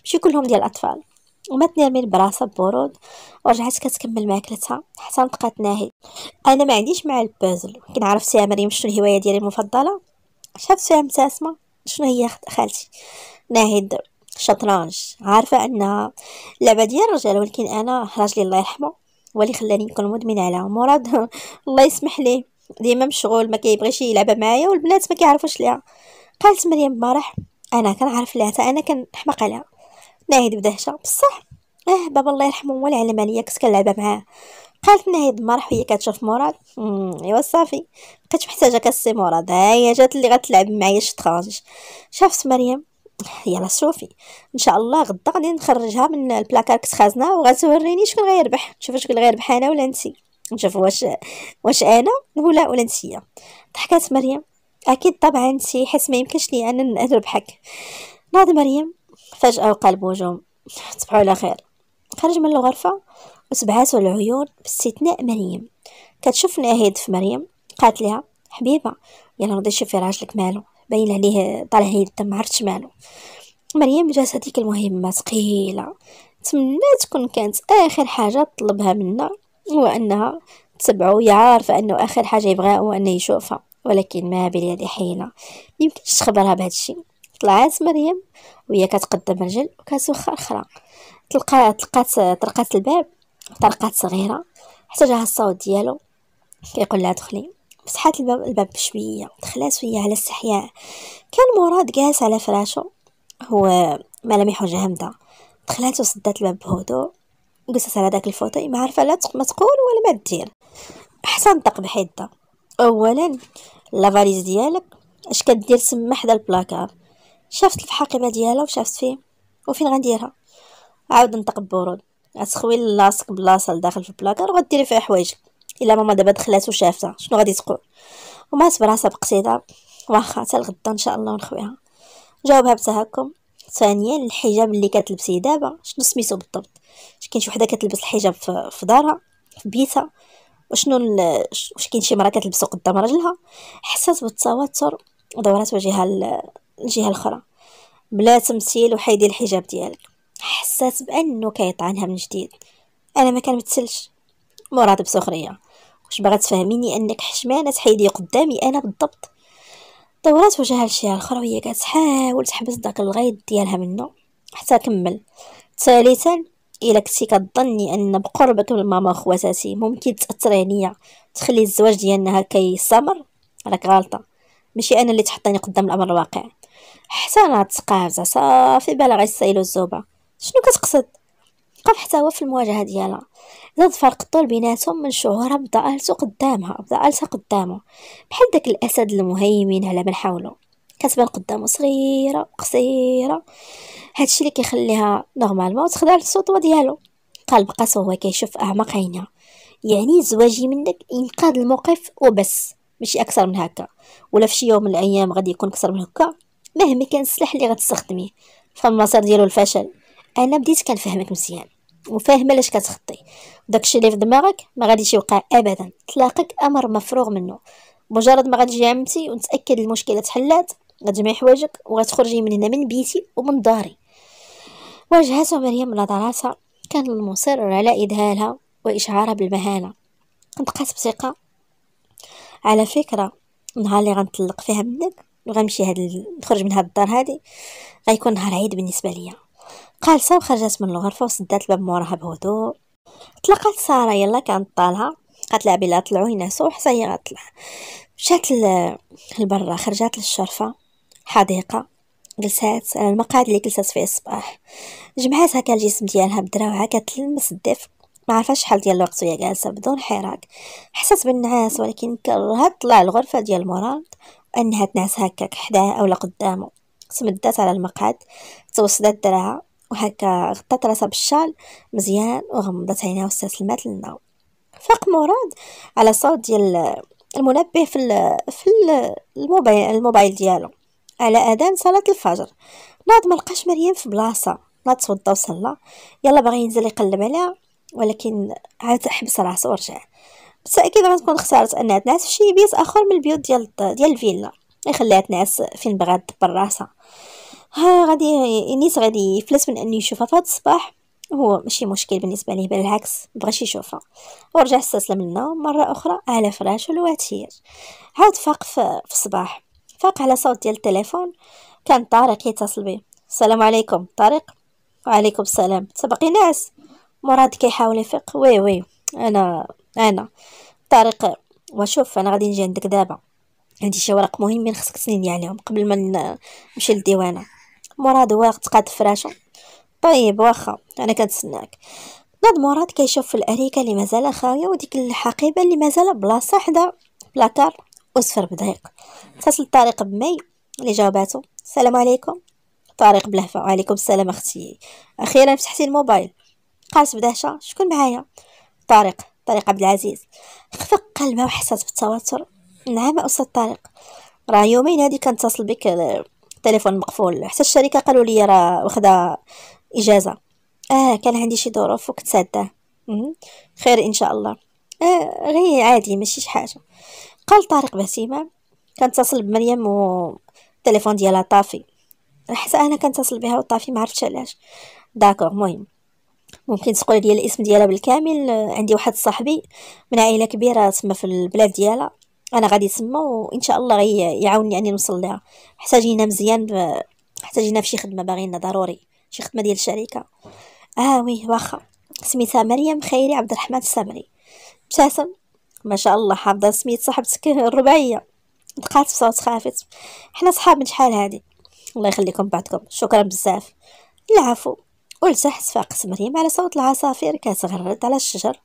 ماشي كلهم ديال الاطفال وما تنامي البراسه ببرود ورجعت كتكمل ماكلتها حتى نطقات ناهي انا ما عنديش مع البازل كنعرف يا مريم شنو الهوايه ديالي المفضله شفت فيها متاسمه شنو هي خالتي ناهد الشطرنج عارفه انها لعبه ديال الرجال ولكن انا راجلي الله يرحمه هو اللي خلاني نكون مدمنه عليها مراد <laughs> الله يسمح ليه ديما مشغول ما كيبغيش يلعب معايا والبنات ما كيعرفوش ليها قالت مريم بمرح انا كنعرف لها انا كنحمق عليها ناهد بدهشة بصح اه بابا الله يرحمه هو اللي علم عليا كنت كنلعب معاه قالت ناهد مرح وهي كتشوف مراد ايوا صافي بقيت محتاجه كاسي مراد هي جات اللي غتلعب معايا الشطرنج شافت مريم يلا شوفي ان شاء الله غدا غادي نخرجها من البلاكار كنت خازنه وغتوريني شكون غيربح نشوف شكون غيربح انا ولا انت نشوف واش واش انا ولا ولا انت ضحكات مريم اكيد طبعا انت حيت ما يمكنش لي انا نربحك ناض مريم فجأة وقع البوجوم تصبحوا على خير خرج من الغرفة وسبعاته العيون باستثناء مريم كتشوف ناهيد في مريم قالت لها حبيبة يلا نوضي شوفي راجلك مالو باين عليه طالع ليه الدم عرفتش مالو مريم جات هذيك المهمة ثقيلة تمنى تكون كانت آخر حاجة طلبها منا هو أنها تتبعو هي عارفة أنه آخر حاجة يبغاها هو أنه يشوفها ولكن ما باليد حيلة ميمكنش تخبرها بهذا الشيء طلعات مريم وهي كتقدم رجل وكتوخر اخرى تلقى تلقات طرقات الباب طرقات صغيره حتى جاها الصوت ديالو كيقول لها دخلي فتحات الباب الباب بشويه دخلات وهي على استحياء كان مراد جالس على فراشو هو ملامح جامده همده دخلات وسدات الباب بهدوء وجلست على داك الفوتي ما عارفه لا ما تقول ولا ما دير حتى نطق بحده اولا لافاليز ديالك اش كدير تما حدا البلاكار شافت الحقيبه ديالها وشافت فيه وفين غنديرها عاود نطق البرود غتخوي اللاصق بلاصه لداخل في البلاكار وغديري فيها حوايجك الا ماما دابا دخلات وشافتها شنو غادي تقول وما براسها بقصيده واخا حتى الغدا ان شاء الله نخويها جاوبها بتهكم ثانيا الحجاب اللي كتلبسيه دابا شنو سميتو بالضبط اش كاين شي وحده كتلبس الحجاب في دارها في بيتها وشنو واش كاين شي مرا كتلبسو قدام راجلها حسات بالتوتر ودورات وجهها الجهه الاخرى بلا تمثيل وحيدي الحجاب ديالك حسات بانه كيطعنها من جديد انا ما كنمثلش مراد بسخريه طيب واش باغا تفهميني انك حشمانه تحيدي قدامي انا بالضبط دورات وجهها للجهه الاخرى وهي كتحاول تحبس داك الغيظ ديالها منه حتى كمل ثالثا الا كنتي كتظني ان بقربك من ماما خواتاتي ممكن تاثر عليا تخلي الزواج ديالنا هكا يستمر راك غالطه ماشي انا اللي تحطيني قدام الامر الواقع حتى انا السقافزه صافي بالا غيسيلو الزوبه شنو كتقصد وقف حتى هو في المواجهه ديالها زاد فرق الطول بيناتهم من شعورها بضالته قدامها بضالتها قدامه بحال داك الاسد المهيمن على من حوله كتبان قدامه صغيره قصيره هادشي اللي كيخليها نورمالمون وتخدع للسطوه ديالو قال بقى هو كيشوف اعماق عينها يعني زواجي منك انقاذ الموقف وبس ماشي اكثر من هكا ولا في شي يوم من الايام غادي يكون اكثر من هكا مهما كان السلاح اللي غتستخدميه فالمصير ديالو الفشل انا بديت كنفهمك مزيان وفاهمه علاش كتخطي داكشي اللي في دماغك ما غاديش يوقع ابدا تلاقك امر مفروغ منه مجرد ما غتجي عمتي ونتاكد المشكله تحلات غتجمعي حوايجك وغتخرجي من هنا من بيتي ومن داري واجهته مريم نظراتها كان المصر على إذهالها وإشعارها بالمهانة نطقات بثقة على فكرة نهار اللي غنطلق فيها منك وغنمشي هاد نخرج من هاد الدار هادي غيكون نهار عيد بالنسبه ليا صاب خرجت من الغرفه وسدات الباب موراها بهدوء تلاقات ساره يلا كانت طالها قالت لها بلا طلعوا يناسو حتى هي غتطلع مشات لبرا خرجات للشرفه حديقه جلسات المقعد اللي جلسات فيه الصباح جمعات هكا الجسم ديالها بدراوعها كتلمس الدفء ما عرفاش شحال ديال الوقت وهي جالسه بدون حراك حسات بالنعاس ولكن كرهت طلع الغرفه ديال مراد أنها تنعس هكاك حداه أو قدامه تمدات على المقعد توصلت دراها وهكا غطات راسها بالشال مزيان وغمضت عينها واستسلمت للنوم فاق مراد على صوت ديال المنبه في ال في الموبايل الموبايل ديالو على اذان صلاه الفجر ناض ما لقاش مريم في بلاصه ناض توضى وصلى يلا باغي ينزل يقلب عليها ولكن عاد حبس راسو ورجع بالتاكيد غتكون خسرت انها تنعس في شي بيت اخر من البيوت ديال ديال الفيلا يخليها تنعس فين بغات دبر راسها ها غادي انيس غادي يفلس من انه يشوفها فهاد الصباح هو ماشي مشكل بالنسبه ليه بل العكس بغاش يشوفها ورجع استسلم لنا مره اخرى على فراشه الواتير عاد فاق في الصباح فاق على صوت ديال التليفون كان طارق يتصل به السلام عليكم طارق وعليكم السلام تبقي ناس مراد كيحاول يفيق وي وي انا انا طارق وشوف انا غادي نجي عندك دابا عندي شي ورق مهمين خصك تسنيني يعني، عليهم قبل ما نمشي للديوانه مراد هو تقاد فراشة طيب واخا انا كنتسناك ناض مراد كيشوف في الاريكه اللي مازال خاويه وديك الحقيبه اللي مازال بلاصه حدا بلاكار وصفر بضيق اتصل طارق بمي اللي جاوباتو السلام عليكم طارق بلهفه وعليكم السلام اختي اخيرا فتحتي الموبايل قالت بدهشه شكون معايا طارق طارق عبد العزيز خفق قلبه وحسات بالتوتر نعم أستاذ طارق راه يومين هادي كنتصل بك التليفون آه، مقفول حتى الشركة قالوا لي راه واخدة إجازة آه كان عندي شي ظروف وكنت سادة خير إن شاء الله آه غير عادي ماشي شي حاجة قال طارق باهتمام كنتصل بمريم و التليفون ديالها طافي حتى انا كنتصل بها وطافي ما عرفتش علاش داكوغ مهم ممكن تقول لي الاسم ديالها بالكامل آه، عندي واحد صاحبي من عائله كبيره تما في البلاد ديالها انا غادي تما وان شاء الله غيعاوني اني نوصل لها محتاجينها مزيان محتاجينها في شي خدمه باغينا ضروري شي خدمه ديال الشركه اه وي واخا سميتها مريم خيري عبد الرحمن السمري ابتسم ما شاء الله حافظه سميت صاحبتك الرباعيه دقات بصوت خافت حنا صحاب من شحال هادي الله يخليكم بعدكم شكرا بزاف العفو ألسح سفاق مريم على صوت العصافير كتغرد على الشجر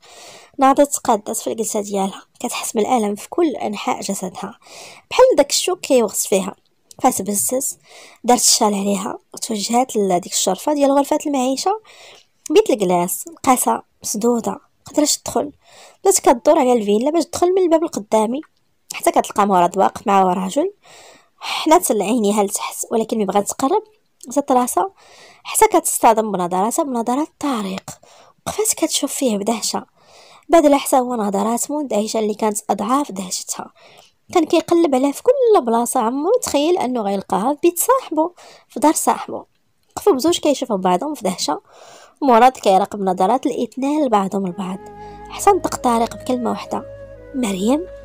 ناضت تقادات في الجلسة ديالها كتحس بالألم في كل أنحاء جسدها بحال داك الشوك كيوغص فيها فتبزز دارت الشال عليها وتوجهات لديك الشرفة ديال غرفة المعيشة بيت الكلاس قاسة مسدودة مقدرش تدخل بدات كدور على الفيلا باش تدخل من الباب القدامي حتى كتلقى مراد واقف مع راجل حنات عينيها لتحت ولكن مبغات تقرب زدت راسها حتى كتصطدم بنظراتها بنظرات طارق وقفات كتشوف فيه بدهشه بعد حتى هو نظرات الدهشه اللي كانت اضعاف دهشتها كان كيقلب عليها في كل بلاصه عمرو تخيل انه غيلقاها في بيت صاحبه في دار صاحبه وقفوا بزوج كيشوفوا بعضهم في دهشه مراد كيراقب نظرات الاثنين لبعضهم البعض حسن طق طارق بكلمه واحده مريم